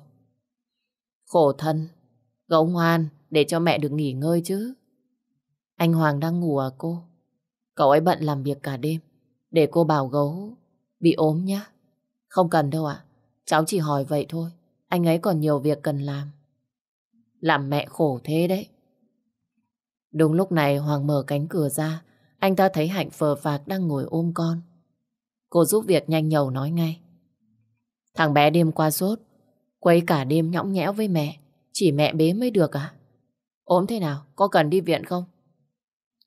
Khổ thân, gấu ngoan, để cho mẹ được nghỉ ngơi chứ. Anh Hoàng đang ngủ à cô? Cậu ấy bận làm việc cả đêm. Để cô bảo gấu bị ốm nhá. Không cần đâu ạ. Cháu chỉ hỏi vậy thôi. Anh ấy còn nhiều việc cần làm. Làm mẹ khổ thế đấy. Đúng lúc này Hoàng mở cánh cửa ra anh ta thấy Hạnh phờ phạc đang ngồi ôm con. Cô giúp việc nhanh nhầu nói ngay. Thằng bé đêm qua sốt, quấy cả đêm nhõng nhẽo với mẹ, chỉ mẹ bế mới được à? Ốm thế nào, có cần đi viện không?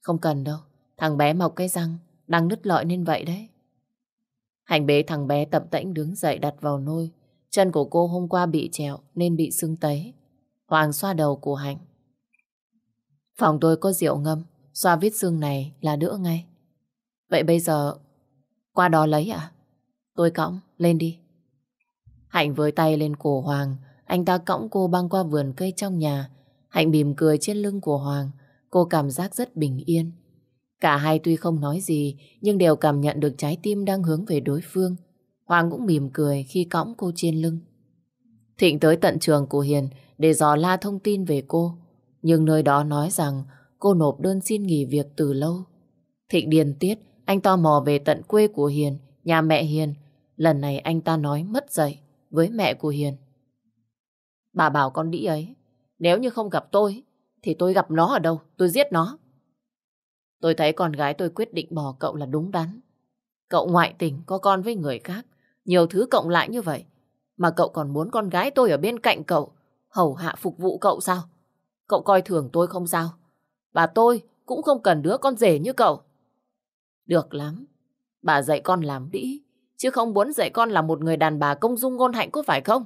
Không cần đâu, thằng bé mọc cái răng, đang nứt lợi nên vậy đấy. Hạnh bế thằng bé tậm tễnh đứng dậy đặt vào nôi, chân của cô hôm qua bị trẹo nên bị sưng tấy. Hoàng xoa đầu của Hạnh. Phòng tôi có rượu ngâm, Xoa vết xương này là đỡ ngay. Vậy bây giờ qua đó lấy à? Tôi cõng, lên đi. Hạnh với tay lên cổ Hoàng, anh ta cõng cô băng qua vườn cây trong nhà. Hạnh mỉm cười trên lưng của Hoàng, cô cảm giác rất bình yên. Cả hai tuy không nói gì, nhưng đều cảm nhận được trái tim đang hướng về đối phương. Hoàng cũng mỉm cười khi cõng cô trên lưng. Thịnh tới tận trường của Hiền để dò la thông tin về cô. Nhưng nơi đó nói rằng cô nộp đơn xin nghỉ việc từ lâu. Thịnh điền tiết, anh tò mò về tận quê của Hiền, nhà mẹ Hiền. Lần này anh ta nói mất dạy với mẹ của Hiền. Bà bảo con đĩ ấy, nếu như không gặp tôi, thì tôi gặp nó ở đâu, tôi giết nó. Tôi thấy con gái tôi quyết định bỏ cậu là đúng đắn. Cậu ngoại tình, có con với người khác, nhiều thứ cộng lại như vậy. Mà cậu còn muốn con gái tôi ở bên cạnh cậu, hầu hạ phục vụ cậu sao? Cậu coi thường tôi không sao? Và tôi cũng không cần đứa con rể như cậu. Được lắm. Bà dạy con làm đĩ, chứ không muốn dạy con là một người đàn bà công dung ngôn hạnh có phải không?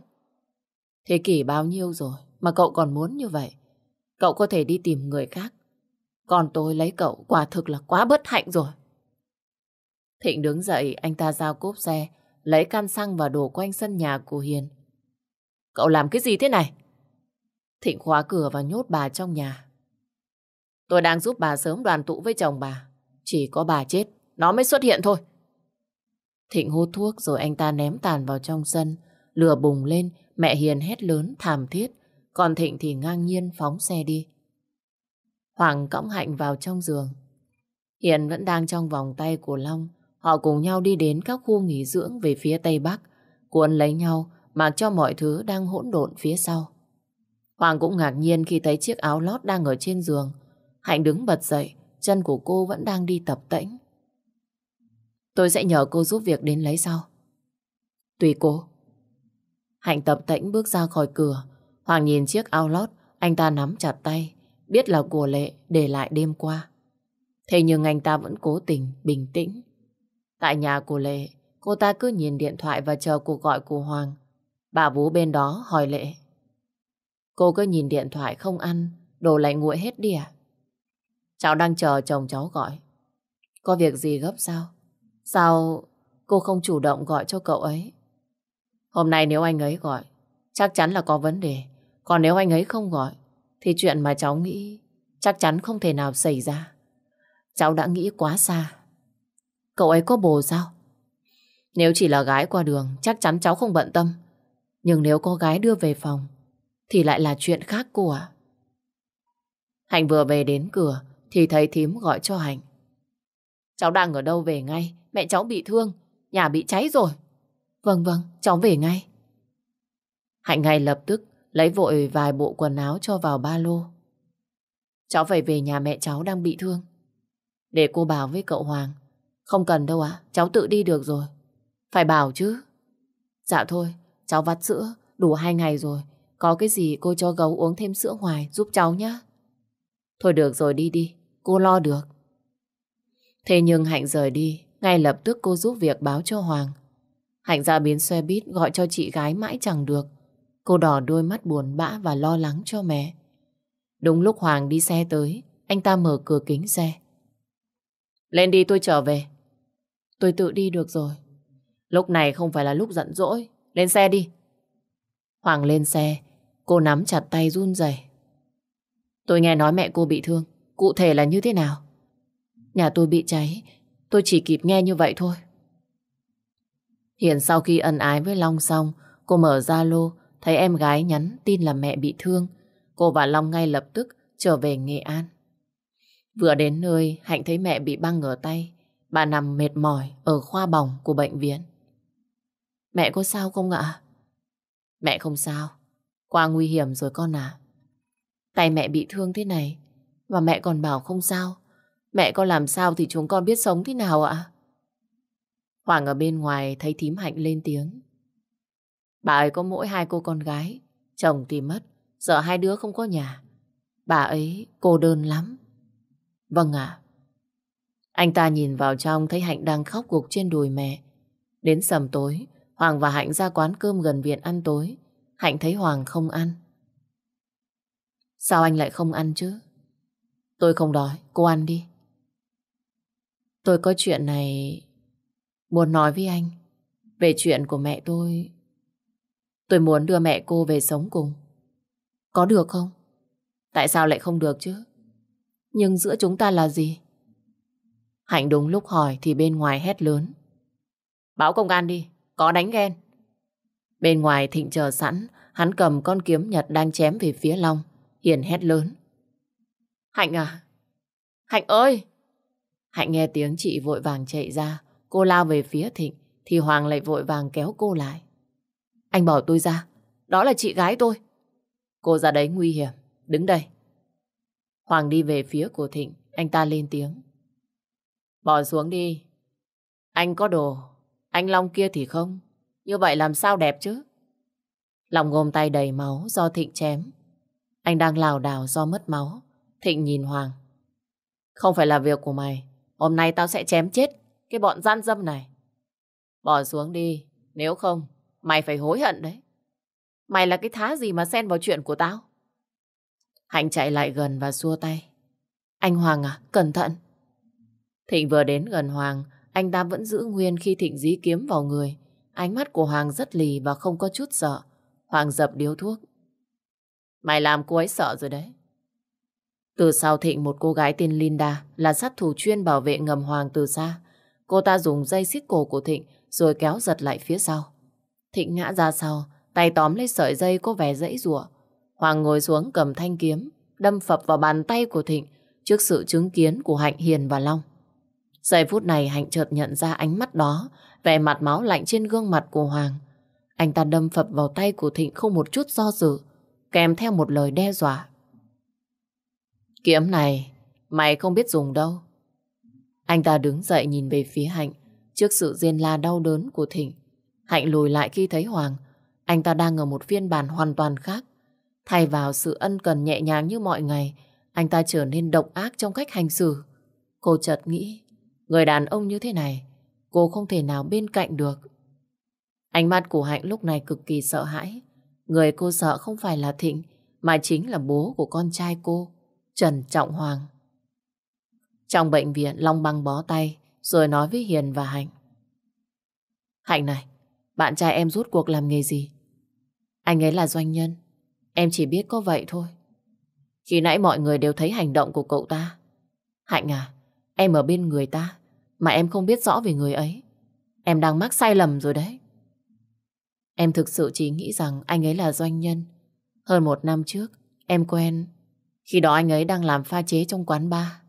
Thế kỷ bao nhiêu rồi mà cậu còn muốn như vậy? Cậu có thể đi tìm người khác. Còn tôi lấy cậu quả thực là quá bất hạnh rồi. Thịnh đứng dậy, anh ta giao cốp xe, lấy can xăng và đổ quanh sân nhà của Hiền. Cậu làm cái gì thế này? Thịnh khóa cửa và nhốt bà trong nhà. Tôi đang giúp bà sớm đoàn tụ với chồng bà. Chỉ có bà chết, nó mới xuất hiện thôi. Thịnh hút thuốc rồi anh ta ném tàn vào trong sân. Lửa bùng lên, mẹ Hiền hét lớn, thảm thiết. Còn Thịnh thì ngang nhiên phóng xe đi. Hoàng cõng Hạnh vào trong giường. Hiền vẫn đang trong vòng tay của Long. Họ cùng nhau đi đến các khu nghỉ dưỡng về phía Tây Bắc. Cuốn lấy nhau, mặc cho mọi thứ đang hỗn độn phía sau. Hoàng cũng ngạc nhiên khi thấy chiếc áo lót đang ở trên giường. Hạnh đứng bật dậy, chân của cô vẫn đang đi tập tễnh. Tôi sẽ nhờ cô giúp việc đến lấy sau. Tùy cô. Hạnh tập tĩnh bước ra khỏi cửa. Hoàng nhìn chiếc ao lót, anh ta nắm chặt tay, biết là của lệ để lại đêm qua. Thế nhưng anh ta vẫn cố tình, bình tĩnh. Tại nhà của Lệ, cô ta cứ nhìn điện thoại và chờ cuộc gọi của Hoàng. Bà vú bên đó hỏi Lệ. Cô cứ nhìn điện thoại không ăn, đồ lại nguội hết đi à? Cháu đang chờ chồng cháu gọi. Có việc gì gấp sao? Sao cô không chủ động gọi cho cậu ấy? Hôm nay nếu anh ấy gọi, chắc chắn là có vấn đề. Còn nếu anh ấy không gọi, thì chuyện mà cháu nghĩ chắc chắn không thể nào xảy ra. Cháu đã nghĩ quá xa. Cậu ấy có bồ sao? Nếu chỉ là gái qua đường, chắc chắn cháu không bận tâm. Nhưng nếu có gái đưa về phòng, thì lại là chuyện khác của. Hạnh vừa về đến cửa, thì thấy thím gọi cho Hành. Cháu đang ở đâu về ngay, mẹ cháu bị thương, nhà bị cháy rồi. Vâng vâng, cháu về ngay. Hạnh ngay lập tức lấy vội vài bộ quần áo cho vào ba lô. Cháu phải về nhà mẹ cháu đang bị thương. Để cô bảo với cậu Hoàng. Không cần đâu ạ, cháu tự đi được rồi. Phải bảo chứ. Dạ thôi, cháu vắt sữa, đủ hai ngày rồi. Có cái gì cô cho gấu uống thêm sữa ngoài giúp cháu nhé. Thôi được rồi đi đi, cô lo được. Thế nhưng Hạnh rời đi, ngay lập tức cô giúp việc báo cho Hoàng. Hạnh ra biến xe buýt gọi cho chị gái mãi chẳng được. Cô đỏ đôi mắt buồn bã và lo lắng cho mẹ. Đúng lúc Hoàng đi xe tới, anh ta mở cửa kính xe. Lên đi tôi trở về. Tôi tự đi được rồi. Lúc này không phải là lúc giận dỗi. Lên xe đi. Hoàng lên xe, cô nắm chặt tay run rẩy. Tôi nghe nói mẹ cô bị thương. Cụ thể là như thế nào? Nhà tôi bị cháy, tôi chỉ kịp nghe như vậy thôi. hiện sau khi ân ái với Long xong, cô mở Zalo thấy em gái nhắn tin là mẹ bị thương. Cô và Long ngay lập tức trở về Nghệ An. Vừa đến nơi, Hạnh thấy mẹ bị băng ở tay. Bà nằm mệt mỏi ở khoa bỏng của bệnh viện. Mẹ có sao không ạ? Mẹ không sao. Qua nguy hiểm rồi con à. Tay mẹ bị thương thế này, và mẹ còn bảo không sao. Mẹ con làm sao thì chúng con biết sống thế nào ạ? Hoàng ở bên ngoài thấy thím Hạnh lên tiếng. Bà ấy có mỗi hai cô con gái. Chồng thì mất. Giờ hai đứa không có nhà. Bà ấy cô đơn lắm. Vâng ạ. Anh ta nhìn vào trong thấy Hạnh đang khóc gục trên đùi mẹ. Đến sầm tối, Hoàng và Hạnh ra quán cơm gần viện ăn tối. Hạnh thấy Hoàng không ăn. Sao anh lại không ăn chứ? Tôi không đói, cô ăn đi. Tôi có chuyện này muốn nói với anh. Về chuyện của mẹ tôi. Tôi muốn đưa mẹ cô về sống cùng. Có được không? Tại sao lại không được chứ? Nhưng giữa chúng ta là gì? Hạnh đúng lúc hỏi thì bên ngoài hét lớn. Báo công an đi, có đánh ghen. Bên ngoài thịnh chờ sẵn, hắn cầm con kiếm Nhật đang chém về phía Long. Hiền hét lớn. Hạnh à? Hạnh ơi! Hạnh nghe tiếng chị vội vàng chạy ra. Cô lao về phía Thịnh thì Hoàng lại vội vàng kéo cô lại. Anh bỏ tôi ra. Đó là chị gái tôi. Cô ra đấy nguy hiểm. Đứng đây. Hoàng đi về phía của Thịnh. Anh ta lên tiếng. Bỏ xuống đi. Anh có đồ. Anh Long kia thì không. Như vậy làm sao đẹp chứ? Lòng gồm tay đầy máu do Thịnh chém. Anh đang lào đảo do mất máu. Thịnh nhìn Hoàng. Không phải là việc của mày. Hôm nay tao sẽ chém chết cái bọn gian dâm này. Bỏ xuống đi. Nếu không, mày phải hối hận đấy. Mày là cái thá gì mà xen vào chuyện của tao? Hạnh chạy lại gần và xua tay. Anh Hoàng à, cẩn thận. Thịnh vừa đến gần Hoàng, anh ta vẫn giữ nguyên khi Thịnh dí kiếm vào người. Ánh mắt của Hoàng rất lì và không có chút sợ. Hoàng dập điếu thuốc. Mày làm cô ấy sợ rồi đấy. Từ sau thịnh một cô gái tên Linda là sát thủ chuyên bảo vệ ngầm hoàng từ xa. Cô ta dùng dây xích cổ của Thịnh rồi kéo giật lại phía sau. Thịnh ngã ra sau, tay tóm lấy sợi dây có vẻ dãy rủa. Hoàng ngồi xuống cầm thanh kiếm, đâm phập vào bàn tay của Thịnh trước sự chứng kiến của Hạnh Hiền và Long. Giây phút này Hạnh chợt nhận ra ánh mắt đó, vẻ mặt máu lạnh trên gương mặt của Hoàng. Anh ta đâm phập vào tay của Thịnh không một chút do dự, kèm theo một lời đe dọa. Kiếm này, mày không biết dùng đâu. Anh ta đứng dậy nhìn về phía Hạnh, trước sự riêng la đau đớn của Thịnh. Hạnh lùi lại khi thấy Hoàng, anh ta đang ở một phiên bản hoàn toàn khác. Thay vào sự ân cần nhẹ nhàng như mọi ngày, anh ta trở nên độc ác trong cách hành xử. Cô chợt nghĩ, người đàn ông như thế này, cô không thể nào bên cạnh được. Ánh mắt của Hạnh lúc này cực kỳ sợ hãi. Người cô sợ không phải là Thịnh, mà chính là bố của con trai cô. Trần Trọng Hoàng. Trong bệnh viện, Long băng bó tay, rồi nói với Hiền và Hạnh. Hạnh này, bạn trai em rút cuộc làm nghề gì? Anh ấy là doanh nhân, em chỉ biết có vậy thôi. Khi nãy mọi người đều thấy hành động của cậu ta. Hạnh à, em ở bên người ta, mà em không biết rõ về người ấy. Em đang mắc sai lầm rồi đấy. Em thực sự chỉ nghĩ rằng anh ấy là doanh nhân. Hơn một năm trước, em quen khi đó anh ấy đang làm pha chế trong quán ba,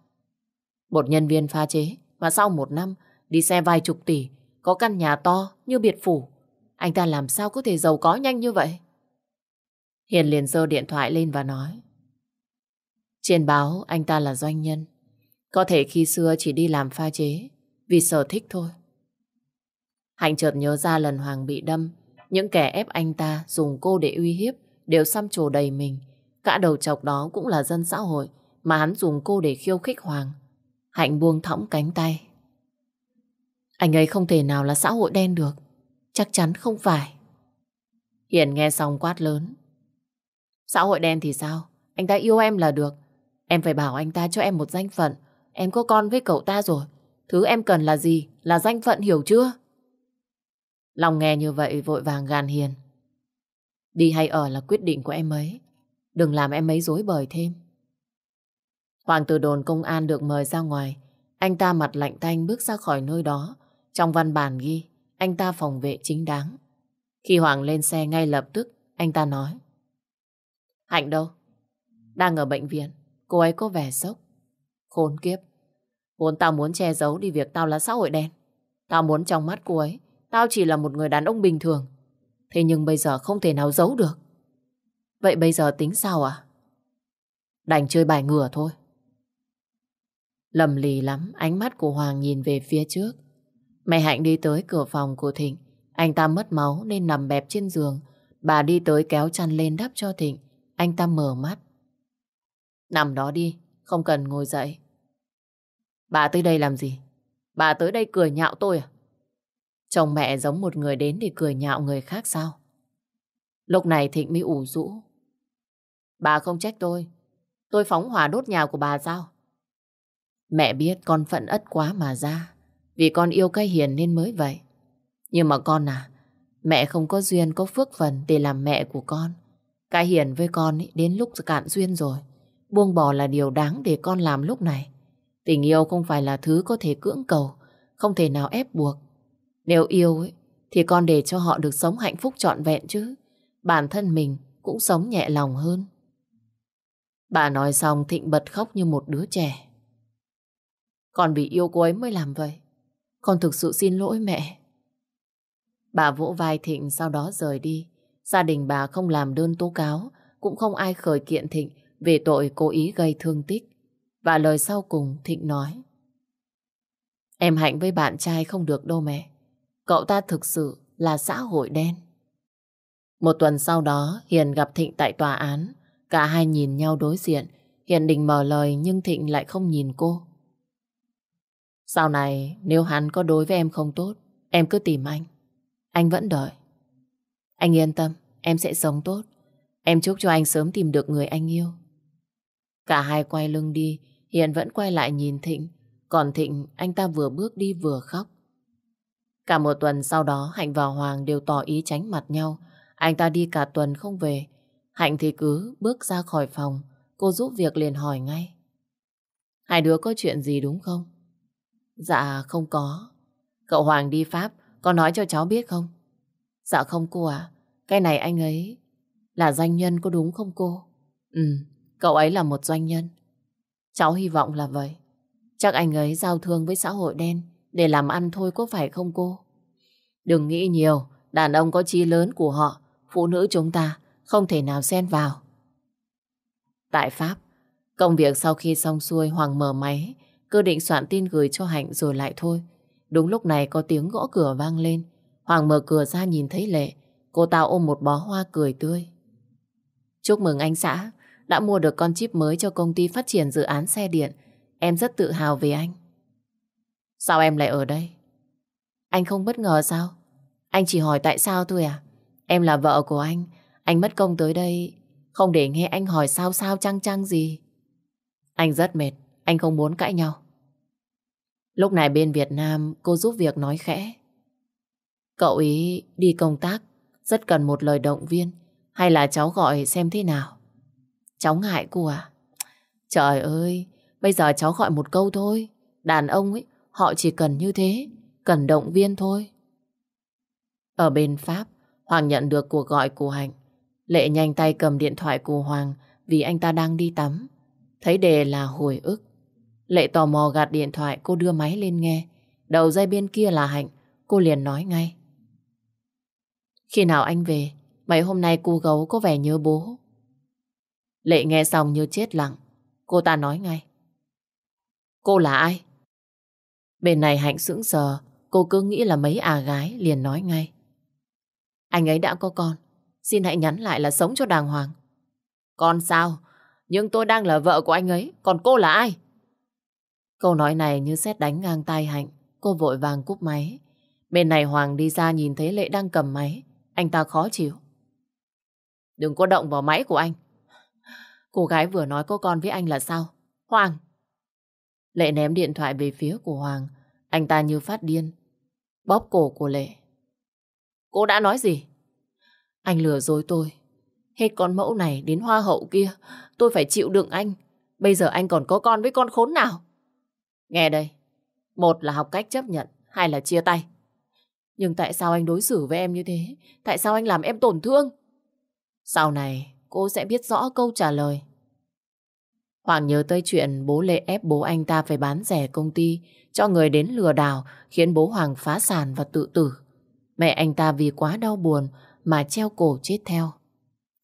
Một nhân viên pha chế mà sau một năm đi xe vài chục tỷ, có căn nhà to như biệt phủ. Anh ta làm sao có thể giàu có nhanh như vậy? Hiền liền giơ điện thoại lên và nói. Trên báo anh ta là doanh nhân. Có thể khi xưa chỉ đi làm pha chế vì sở thích thôi. Hạnh chợt nhớ ra lần Hoàng bị đâm, những kẻ ép anh ta dùng cô để uy hiếp đều xăm trổ đầy mình. Cả đầu chọc đó cũng là dân xã hội mà hắn dùng cô để khiêu khích Hoàng. Hạnh buông thõng cánh tay. Anh ấy không thể nào là xã hội đen được. Chắc chắn không phải. Hiền nghe xong quát lớn. Xã hội đen thì sao? Anh ta yêu em là được. Em phải bảo anh ta cho em một danh phận. Em có con với cậu ta rồi. Thứ em cần là gì? Là danh phận hiểu chưa? Lòng nghe như vậy vội vàng gàn hiền. Đi hay ở là quyết định của em ấy. Đừng làm em mấy dối bời thêm. Hoàng từ đồn công an được mời ra ngoài. Anh ta mặt lạnh tanh bước ra khỏi nơi đó. Trong văn bản ghi, anh ta phòng vệ chính đáng. Khi Hoàng lên xe ngay lập tức, anh ta nói. Hạnh đâu? Đang ở bệnh viện. Cô ấy có vẻ sốc. Khốn kiếp. Vốn tao muốn che giấu đi việc tao là xã hội đen. Tao muốn trong mắt cô ấy, tao chỉ là một người đàn ông bình thường. Thế nhưng bây giờ không thể nào giấu được. Vậy bây giờ tính sao à? Đành chơi bài ngửa thôi. Lầm lì lắm, ánh mắt của Hoàng nhìn về phía trước. Mẹ Hạnh đi tới cửa phòng của Thịnh. Anh ta mất máu nên nằm bẹp trên giường. Bà đi tới kéo chăn lên đắp cho Thịnh. Anh ta mở mắt. Nằm đó đi, không cần ngồi dậy. Bà tới đây làm gì? Bà tới đây cười nhạo tôi à? Chồng mẹ giống một người đến để cười nhạo người khác sao? Lúc này Thịnh mới ủ rũ. Bà không trách tôi. Tôi phóng hỏa đốt nhà của bà sao? Mẹ biết con phận ất quá mà ra. Vì con yêu cái hiền nên mới vậy. Nhưng mà con à, mẹ không có duyên có phước phần để làm mẹ của con. Cái hiền với con ý, đến lúc cạn duyên rồi. Buông bỏ là điều đáng để con làm lúc này. Tình yêu không phải là thứ có thể cưỡng cầu, không thể nào ép buộc. Nếu yêu ấy, thì con để cho họ được sống hạnh phúc trọn vẹn chứ. Bản thân mình cũng sống nhẹ lòng hơn. Bà nói xong Thịnh bật khóc như một đứa trẻ. Con vì yêu cô ấy mới làm vậy. Con thực sự xin lỗi mẹ. Bà vỗ vai Thịnh sau đó rời đi. Gia đình bà không làm đơn tố cáo, cũng không ai khởi kiện Thịnh về tội cố ý gây thương tích. Và lời sau cùng Thịnh nói. Em hạnh với bạn trai không được đâu mẹ. Cậu ta thực sự là xã hội đen. Một tuần sau đó, Hiền gặp Thịnh tại tòa án. Cả hai nhìn nhau đối diện. Hiền định mở lời nhưng Thịnh lại không nhìn cô. Sau này nếu hắn có đối với em không tốt, em cứ tìm anh. Anh vẫn đợi. Anh yên tâm, em sẽ sống tốt. Em chúc cho anh sớm tìm được người anh yêu. Cả hai quay lưng đi, Hiền vẫn quay lại nhìn Thịnh. Còn Thịnh, anh ta vừa bước đi vừa khóc. Cả một tuần sau đó Hạnh và Hoàng đều tỏ ý tránh mặt nhau. Anh ta đi cả tuần không về, Hạnh thì cứ bước ra khỏi phòng, cô giúp việc liền hỏi ngay. Hai đứa có chuyện gì đúng không? Dạ không có. Cậu Hoàng đi Pháp, có nói cho cháu biết không? Dạ không cô ạ. À. Cái này anh ấy là doanh nhân có đúng không cô? Ừ, cậu ấy là một doanh nhân. Cháu hy vọng là vậy. Chắc anh ấy giao thương với xã hội đen để làm ăn thôi có phải không cô? Đừng nghĩ nhiều, đàn ông có trí lớn của họ, phụ nữ chúng ta không thể nào xen vào. Tại Pháp, công việc sau khi xong xuôi Hoàng mở máy, cơ định soạn tin gửi cho Hạnh rồi lại thôi. Đúng lúc này có tiếng gõ cửa vang lên. Hoàng mở cửa ra nhìn thấy Lệ, cô ta ôm một bó hoa cười tươi. Chúc mừng anh xã, đã mua được con chip mới cho công ty phát triển dự án xe điện. Em rất tự hào về anh. Sao em lại ở đây? Anh không bất ngờ sao? Anh chỉ hỏi tại sao thôi à? Em là vợ của anh, anh mất công tới đây Không để nghe anh hỏi sao sao chăng chăng gì Anh rất mệt Anh không muốn cãi nhau Lúc này bên Việt Nam Cô giúp việc nói khẽ Cậu ý đi công tác Rất cần một lời động viên Hay là cháu gọi xem thế nào Cháu ngại cô à Trời ơi Bây giờ cháu gọi một câu thôi Đàn ông ấy Họ chỉ cần như thế Cần động viên thôi Ở bên Pháp Hoàng nhận được cuộc gọi của Hạnh Lệ nhanh tay cầm điện thoại của Hoàng vì anh ta đang đi tắm. Thấy đề là hồi ức. Lệ tò mò gạt điện thoại cô đưa máy lên nghe. Đầu dây bên kia là Hạnh, cô liền nói ngay. Khi nào anh về, mấy hôm nay cô gấu có vẻ nhớ bố. Lệ nghe xong như chết lặng, cô ta nói ngay. Cô là ai? Bên này Hạnh sững sờ, cô cứ nghĩ là mấy à gái liền nói ngay. Anh ấy đã có con, Xin hãy nhắn lại là sống cho đàng hoàng. Con sao? Nhưng tôi đang là vợ của anh ấy, còn cô là ai? Câu nói này như xét đánh ngang tai Hạnh, cô vội vàng cúp máy. Bên này Hoàng đi ra nhìn thấy Lệ đang cầm máy, anh ta khó chịu. Đừng có động vào máy của anh. Cô gái vừa nói có con với anh là sao? Hoàng! Lệ ném điện thoại về phía của Hoàng, anh ta như phát điên, bóp cổ của Lệ. Cô đã nói gì? Anh lừa dối tôi. Hết con mẫu này đến hoa hậu kia, tôi phải chịu đựng anh. Bây giờ anh còn có con với con khốn nào? Nghe đây, một là học cách chấp nhận, hai là chia tay. Nhưng tại sao anh đối xử với em như thế? Tại sao anh làm em tổn thương? Sau này, cô sẽ biết rõ câu trả lời. Hoàng nhớ tới chuyện bố Lê ép bố anh ta phải bán rẻ công ty cho người đến lừa đảo khiến bố Hoàng phá sản và tự tử. Mẹ anh ta vì quá đau buồn mà treo cổ chết theo.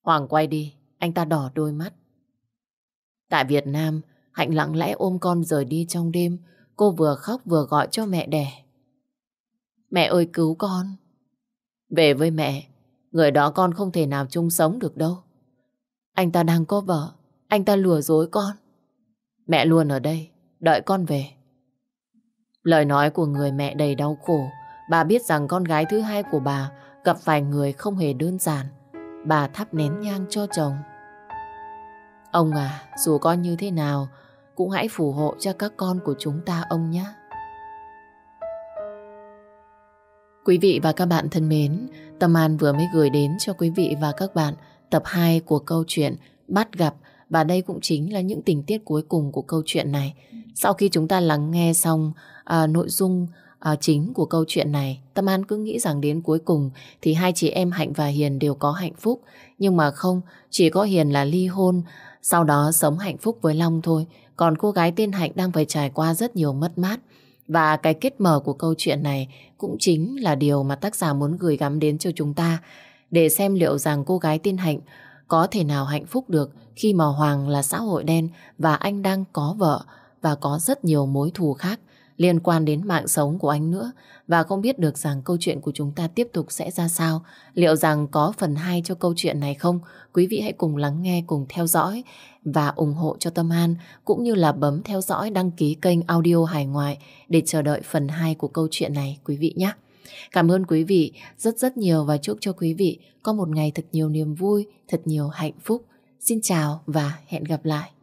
Hoàng quay đi, anh ta đỏ đôi mắt. Tại Việt Nam, Hạnh lặng lẽ ôm con rời đi trong đêm, cô vừa khóc vừa gọi cho mẹ đẻ. Mẹ ơi cứu con. Về với mẹ, người đó con không thể nào chung sống được đâu. Anh ta đang có vợ, anh ta lừa dối con. Mẹ luôn ở đây, đợi con về. Lời nói của người mẹ đầy đau khổ, bà biết rằng con gái thứ hai của bà gặp phải người không hề đơn giản, bà thắp nén nhang cho chồng. Ông à, dù con như thế nào, cũng hãy phù hộ cho các con của chúng ta ông nhé. Quý vị và các bạn thân mến, Tâm An vừa mới gửi đến cho quý vị và các bạn tập 2 của câu chuyện Bắt gặp và đây cũng chính là những tình tiết cuối cùng của câu chuyện này. Sau khi chúng ta lắng nghe xong à, nội dung à, chính của câu chuyện này, Tâm An cứ nghĩ rằng đến cuối cùng thì hai chị em Hạnh và Hiền đều có hạnh phúc. Nhưng mà không, chỉ có Hiền là ly hôn, sau đó sống hạnh phúc với Long thôi. Còn cô gái tên Hạnh đang phải trải qua rất nhiều mất mát. Và cái kết mở của câu chuyện này cũng chính là điều mà tác giả muốn gửi gắm đến cho chúng ta để xem liệu rằng cô gái tên Hạnh có thể nào hạnh phúc được khi mà Hoàng là xã hội đen và anh đang có vợ và có rất nhiều mối thù khác liên quan đến mạng sống của anh nữa và không biết được rằng câu chuyện của chúng ta tiếp tục sẽ ra sao. Liệu rằng có phần 2 cho câu chuyện này không? Quý vị hãy cùng lắng nghe, cùng theo dõi và ủng hộ cho Tâm An cũng như là bấm theo dõi đăng ký kênh audio hải ngoại để chờ đợi phần 2 của câu chuyện này quý vị nhé. Cảm ơn quý vị rất rất nhiều và chúc cho quý vị có một ngày thật nhiều niềm vui, thật nhiều hạnh phúc. Xin chào và hẹn gặp lại.